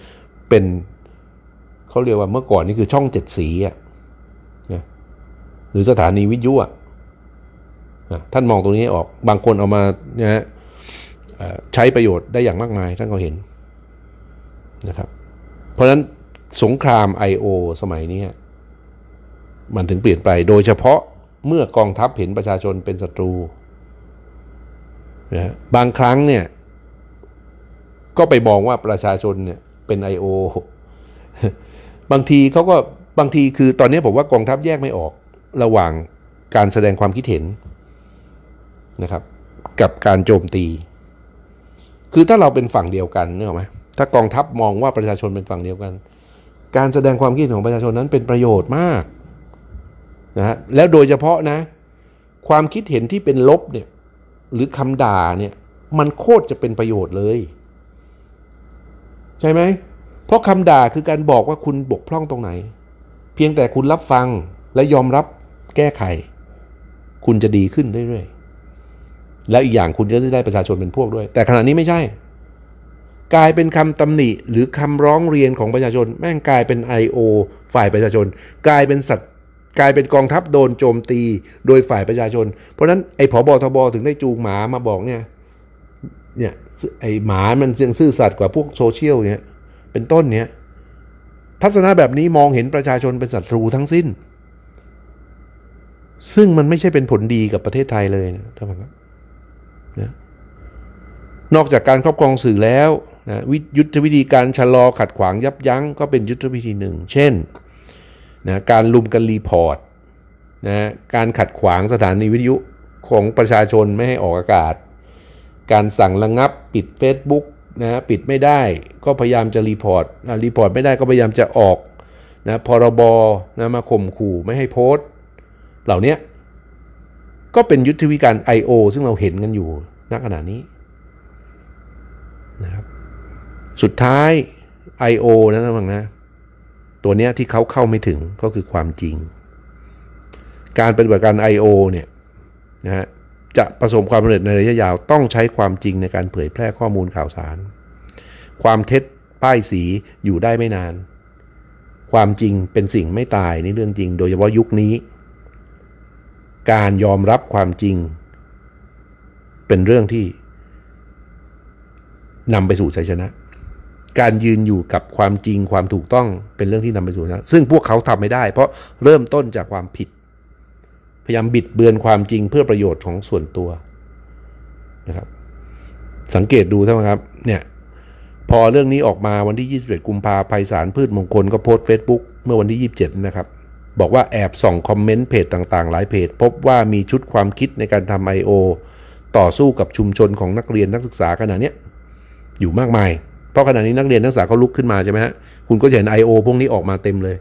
เป็น เขาเรียกว่าเมื่อก่อนนี่คือช่องเจ็ดสีอะหรือสถานีวิทยุ ท่านมองตรงนี้ออก บางคนเอามาใช้ประโยชน์ได้อย่างมากมาย ท่านก็เห็นนะครับ เพราะฉะนั้นสงคราม I.O. สมัยนี้มันถึงเปลี่ยนไป โดยเฉพาะเมื่อกองทัพเห็นประชาชนเป็นศัตรูนะบางครั้งเนี่ย ก็ไปมองว่าประชาชนเนี่ยเป็น I.O. บางทีเขาก็บางทีคือตอนนี้ผมว่ากองทัพแยกไม่ออกระหว่างการแสดงความคิดเห็น นะครับ กับการโจมตี คือถ้าเราเป็นฝั่งเดียวกันเนี่ยหรอไหมถ้ากองทัพมองว่าประชาชนเป็นฝั่งเดียวกัน การแสดงความคิดเห็นของประชาชนนั้นเป็นประโยชน์มากนะฮะแล้วโดยเฉพาะนะ ความคิดเห็นที่เป็นลบเนี่ยหรือคำด่าเนี่ยมันโคตรจะเป็นประโยชน์เลย ใช่ไหม เพราะคำด่าคือการบอกว่าคุณบกพร่องตรงไหน เพียงแต่คุณรับฟังและยอมรับแก้ไข คุณจะดีขึ้นเรื่อยๆแล้วอีกอย่างคุณจะได้ประชาชนเป็นพวกด้วย แต่ขณะนี้ไม่ใช่ กลายเป็นคำตำหนิหรือคำร้องเรียนของประชาชน แม่งกลายเป็น I.O. ฝ่ายประชาชน กลายเป็นสัตว์กลายเป็นกองทัพโดนโจมตี โดยฝ่ายประชาชนเพราะนั้นไอ้ผบทบถึงได้จูงหมามาบอกเนี่ยเนี่ยไอ้หมามันเสียงซื่อสัตย์กว่าพวกโซเชียลเนี่ยเป็นต้นเนี่ยทัศนะแบบนี้มองเห็นประชาชนเป็นศัตรูทั้งสิ้นซึ่งมันไม่ใช่เป็นผลดีกับประเทศไทยเลยนะท่านผู้ชมนะนอกจากการครอบครองสื่อแล้วนะยุทธวิธีการชะลอ ขัดขวางยับยั้งก็เป็นยุทธวิธีหนึ่ง เช่นนะการลุมกันรีพอร์ตนะการขัดขวางสถานีวิทยุของประชาชนไม่ให้ออกอากาศ การสั่งระงงับปิด Facebook นะปิดไม่ได้ ก็พยายามจะรีพอร์ตรีพอร์ตไม่ได้ก็พยายามจะออกนะพรบนะมาข่มขู่ไม่ให้โพสต์เหล่านี้ก็เป็นยุทธวิการ I.O. ซึ่งเราเห็นกันอยู่ณขณะนี้นะครับสุดท้าย I.O. นะท่านฟังนะตัวเนี้ยที่เขาเข้าไม่ถึงก็คือความจริง การปฏิบัติการ I.O. เนี่ยนะฮะจะประสบความสำเร็จในระยะยาวต้องใช้ความจริงในการเผยแพร่ข้อมูลข่าวสาร ความเท็จป้ายสีอยู่ได้ไม่นาน ความจริงเป็นสิ่งไม่ตายนี่เรื่องจริงโดยเฉพาะยุคนี้การยอมรับความจริงเป็นเรื่องที่นำไปสู่ชัยชนะ การยืนอยู่กับความจริงความถูกต้องเป็นเรื่องที่นำไปสู่ชนะซึ่งพวกเขาทำไม่ได้ เพราะเริ่มต้นจากความผิดพยายามบิดเบือนความจริงเพื่อประโยชน์ของส่วนตัวนะครับ สังเกตดูท่านครับเนี่ยพอเรื่องนี้ออกมาวันที่ 21 กุมภาพันธ์ไพศาลพืชมงคลก็โพสต์เฟซบุ๊กเมื่อวันที่ 27 นะครับบอกว่าแอบส่องคอมเมนต์เพจต่างๆ หลายเพจพบว่ามีชุดความคิดในการทำ I.O. ต่อสู้กับชุมชนของนักเรียนนักศึกษาขณะนี้อยู่มากมาย เพราะขณะนี้นักเรียน นักศึกษาเขาลุกขึ้นมาใช่ไหมฮะ คุณก็จะเห็น I.O. พวกนี้ออกมาเต็มเลย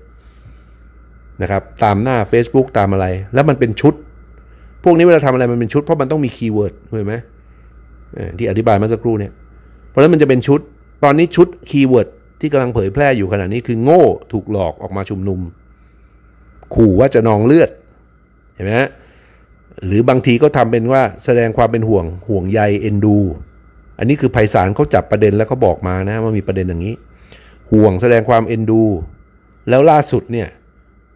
นะครับตามหน้า Facebook ตามอะไรแล้วมันเป็นชุด พวกนี้เวลาทำอะไรมันเป็นชุดเพราะมันต้องมีคีย์เวิร์ดเห็นไหมที่อธิบายเมื่อสักครู่เนี่ยเพราะฉะนั้นมันจะเป็นชุด ตอนนี้ชุดคีย์เวิร์ดที่กำลังเผยแพร่อยู่ขณะนี้คือโง่ถูกหลอกออกมาชุมนุมขู่ว่าจะนองเลือดเห็นไหมฮะหรือบางทีก็ทำเป็นว่า แสดงความเป็นห่วง ห่วงใยเอ็นดูอันนี้คือไพศาลเขาจับประเด็นแล้วเขาบอกมานะว่ามีประเด็นอย่างนี้ห่วงแสดงความเอ็นดูแล้วล่าสุดเนี่ย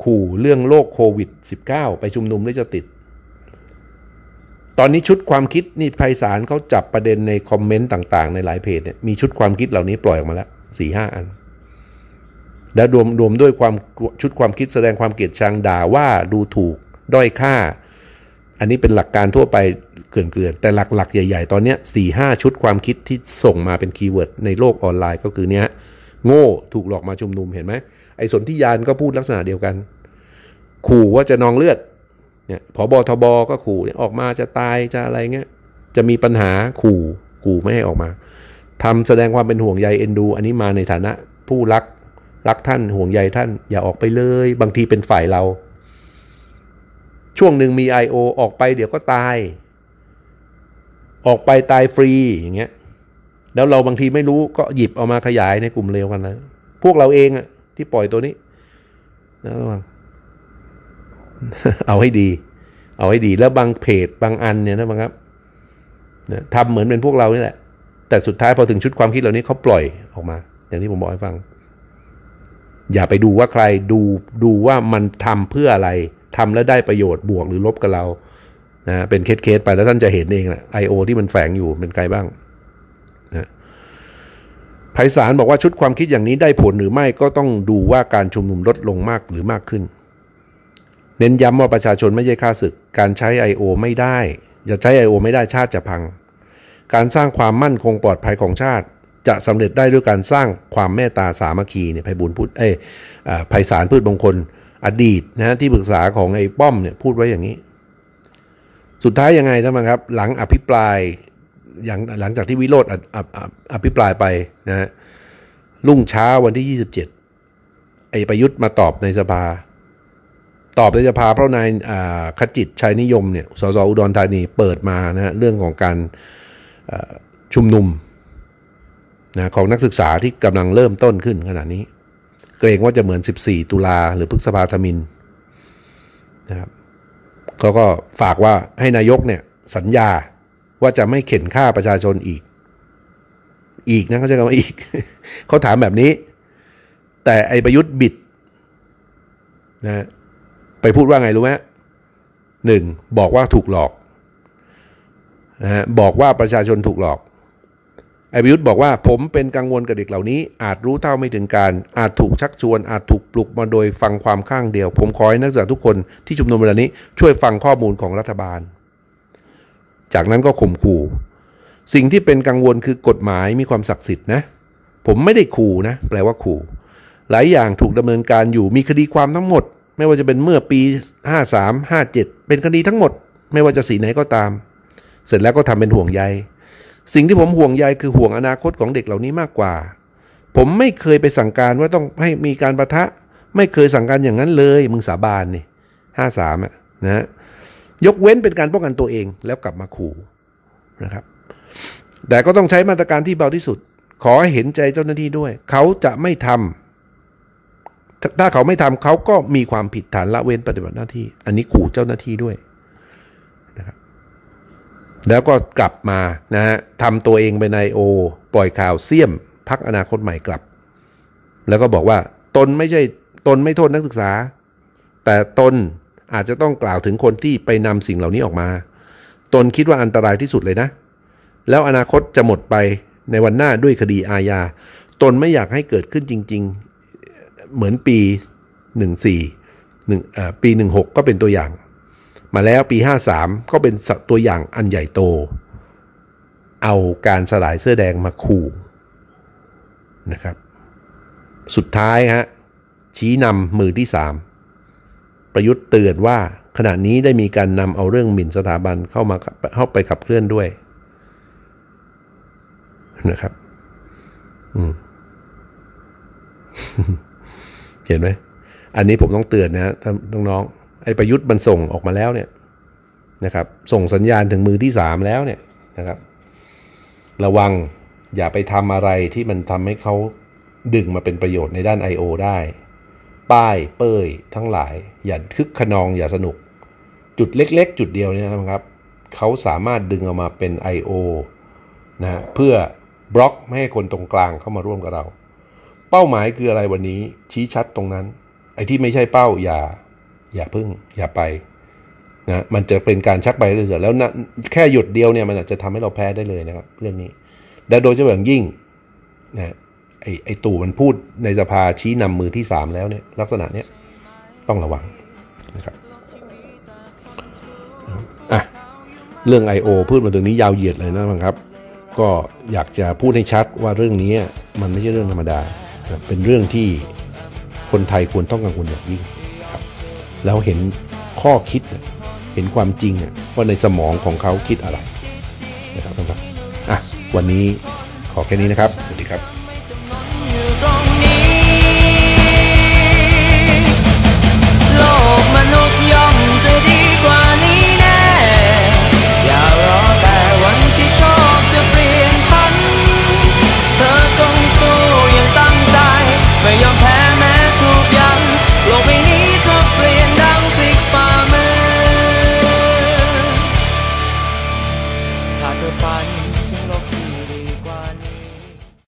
ขู่เรื่องโรคโควิด -19 ไปชุมนุมแล้วจะติด ตอนนี้ชุดความคิดนี่ไพศาลเขาจับประเด็นในคอมเมนต์ต่างๆในหลายเพจเนี่ยมีชุดความคิดเหล่านี้ปล่อยออกมาแล้วสี่ห้าอันและรวมรวมด้วยความชุดความคิดแสดงความเกลียดชังด่าว่าดูถูก ด้อยค่า อันนี้เป็นหลักการทั่วไปเกลื่อนๆ แต่หลักๆ ใหญ่ ๆ ตอนนี้สี่ห้าชุดความคิดที่ส่งมาเป็นคีย์เวิร์ด ในโลกออนไลน์ก็คือเนี้ย โง่ถูกหลอกมาชุมนุมเห็นไหม ไอ้สนธิยานก็พูดลักษณะเดียวกัน ขู่ว่าจะนองเลือดเนี่ยพอบอทบก็ขู่ออกมาจะตายจะอะไรเงี้ย จะมีปัญหาขู่ขู่ไม่ให้ออกมา ทำแสดงความเป็นห่วงใยเอ็นดู อันนี้มาในฐานะผู้รักรักท่าน ห่วงใยท่านอย่าออกไปเลย บางทีเป็นฝ่ายเรา ช่วงหนึ่งมี I.O. ออกไปเดี๋ยวก็ตาย ออกไปตายฟรีอย่างเงี้ย แล้วเราบางทีไม่รู้ก็หยิบเอามาขยายในกลุ่มเร็วกันนะพวกเราเองอะที่ปล่อยตัวนี้นะระวังเอาให้ดี เอาให้ดี แล้วบางเพจบางอันเนี่ยนะบังครับนะทำเหมือนเป็นพวกเรานี่แหละ แต่สุดท้ายพอถึงชุดความคิดเหล่านี้เขาปล่อยออกมา อย่างที่ผมบอกให้ฟังอย่าไปดูว่าใครดู ดูว่ามันทำเพื่ออะไร ทำแล้วได้ประโยชน์บวกหรือลบกับเรานะเป็นเคสเคสไปแล้วท่านจะเห็นเองแหละ I.O. ที่มันแฝงอยู่ เป็นใครบ้างนะภัยสารบอกว่าชุดความคิดอย่างนี้ได้ผลหรือไม่ก็ต้องดูว่าการชุมนุมลดลงมากหรือมากขึ้น เน้นย้ำว่าประชาชนไม่ใช่ข้าศึกการใช้ I.O. ไม่ได้อย่าใช้ I.O. ไม่ได้ชาติจะพัง การสร้างความมั่นคงปลอดภัยของชาติจะสำเร็จได้ด้วยการสร้างความเมตตาสามัคคีเนี่ยไพบุญพูดเอ้ไพศาลพืชมงคลอดีตนะที่ปรึกษาของไอ้ป้อมเนี่ยพูดไว้อย่างนี้ สุดท้ายยังไงท่านผู้ชมครับ หลังอภิปรายอย่างหลังจากที่วิโรธอภิปรายไปนะฮะรุ่งเช้าวันที่ 27 ไอ้ประยุทธ์มาตอบในสภา ตอบในสภาเพราะนายขจิตชัยนิยมเนี่ยสสอุดรธานีเปิดมานะฮะเรื่องของการชุมนุมนะของนักศึกษาที่กำลังเริ่มต้นขึ้นขณะนี้ เกรงว่าจะเหมือน 14 ตุลาหรือพฤษภาธมินนะครับเขาก็ฝากว่าให้นายกเนี่ย สัญญาว่าจะไม่เข็นฆ่าประชาชนอีก อีกนะเขาจะคำว่าอีก เขาถามแบบนี้ แต่ไอประยุทธ์บิดนะ ไปพูดว่าไงรู้ไหมหนึ่ง บอกว่าถูกหลอกนะบอกว่าประชาชนถูกหลอกไอวิยุทธ์บอกว่าผมเป็นกังวลกับเด็กเหล่านี้ อาจรู้เท่าไม่ถึงการ อาจถูกชักชวน อาจถูกปลุกมาโดยฟังความข้างเดียว ผมขอให้นักศึกษาทุกคนที่ชุมนุมเวลานี้ช่วยฟังข้อมูลของรัฐบาล จากนั้นก็ข่มขู่ สิ่งที่เป็นกังวลคือกฎหมายมีความศักดิ์สิทธิ์นะ ผมไม่ได้ขู่นะ แปลว่าขู่ หลายอย่างถูกดำเนินการอยู่มีคดีความทั้งหมด ไม่ว่าจะเป็นเมื่อปี 53 57 เป็นคดีทั้งหมด ไม่ว่าจะสีไหนก็ตาม เสร็จแล้วก็ทำเป็นห่วงใยสิ่งที่ผมห่วงใยคือห่วงอนาคตของเด็กเหล่านี้มากกว่า ผมไม่เคยไปสั่งการว่าต้องให้มีการประทะ ไม่เคยสั่งการอย่างนั้นเลย มึงสาบานนี่ห้าสามนะ ยกเว้นเป็นการป้องกันตัวเองแล้วกลับมาขู่นะครับ แต่ก็ต้องใช้มาตรการที่เบาที่สุด ขอให้เห็นใจเจ้าหน้าที่ด้วย เขาจะไม่ทำ ถ้าเขาไม่ทำเขาก็มีความผิดฐานละเว้นปฏิบัติหน้าที่ อันนี้ขู่เจ้าหน้าที่ด้วยแล้วก็กลับมานะฮะทำตัวเองเป็นนายโอ ปล่อยข่าว เสี่ยมพักอนาคตใหม่กลับ แล้วก็บอกว่าตนไม่ใช่ตนไม่โทษนักศึกษา แต่ตน อาจจะต้องกล่าวถึงคนที่ไปนำสิ่งเหล่านี้ออกมา ตนคิดว่าอันตรายที่สุดเลยนะ แล้วอนาคตจะหมดไปในวันหน้าด้วยคดีอาญาตนไม่อยากให้เกิดขึ้นจริงๆเหมือนปี 14หนึ่งปี 16 ก็เป็นตัวอย่างมาแล้วปี53ก็เป็นตัวอย่างอันใหญ่โต เอาการสลายเสื้อแดงมาขู่นะครับ สุดท้ายฮะ ชี้นำมือที่3ประยุทธ์เตือนว่า ขณะนี้ได้มีการนำเอาเรื่องหมิ่นสถาบันเข้ามาเข้าไปขับเคลื่อนด้วยนะครับ อืมเห็นไหม อันนี้ผมต้องเตือนนะท่านน้องไอ้ประยุทธ์มันส่งออกมาแล้วเนี่ยนะครับ ส่งสัญญาณถึงมือที่สามแล้วเนี่ยนะครับระวังอย่าไปทำอะไรที่มันทำให้เขาดึงมาเป็นประโยชน์ในด้าน I.O. ได้ ป้ายเป้ยทั้งหลาย อย่าคึกขนองอย่าสนุก จุดเล็ก ๆ จุดเดียวเนี่ยนะครับเขาสามารถดึงออกมาเป็น I.O. นะเพื่อบล็อกไม่ให้คนตรงกลางเข้ามาร่วมกับเรา เป้าหมายคืออะไรวันนี้ ชี้ชัดตรงนั้น ไอ้ที่ไม่ใช่เป้าอย่าอย่าพึ่งอย่าไปนะมันจะเป็นการชักไปเรื่อยๆแล้วนะแค่หยุดเดียวเนี่ยมันอาจจะทำให้เราแพ้ได้เลยนะครับ เรื่องนี้และโดยเฉพาะอย่างยิ่งนะไอไอตู่มันพูดในสภาชี้นำมือที่ 3 แล้วเนี่ยลักษณะเนี้ยต้องระวังนะครับอ่ะเรื่อง I.O. พูดมาตรงนี้ยาวเหยียดเลยนะครับ ก็อยากจะพูดให้ชัดว่าเรื่องนี้มันไม่ใช่เรื่องธรรมดา เป็นเรื่องที่คนไทยควรต้องกังวลอย่างยิ่งเราเห็นข้อคิด เห็นความจริงว่าในสมองของเขาคิดอะไรนะครับท่านครับอ่ะวันนี้ขอแค่นี้นะครับ สวัสดีครับ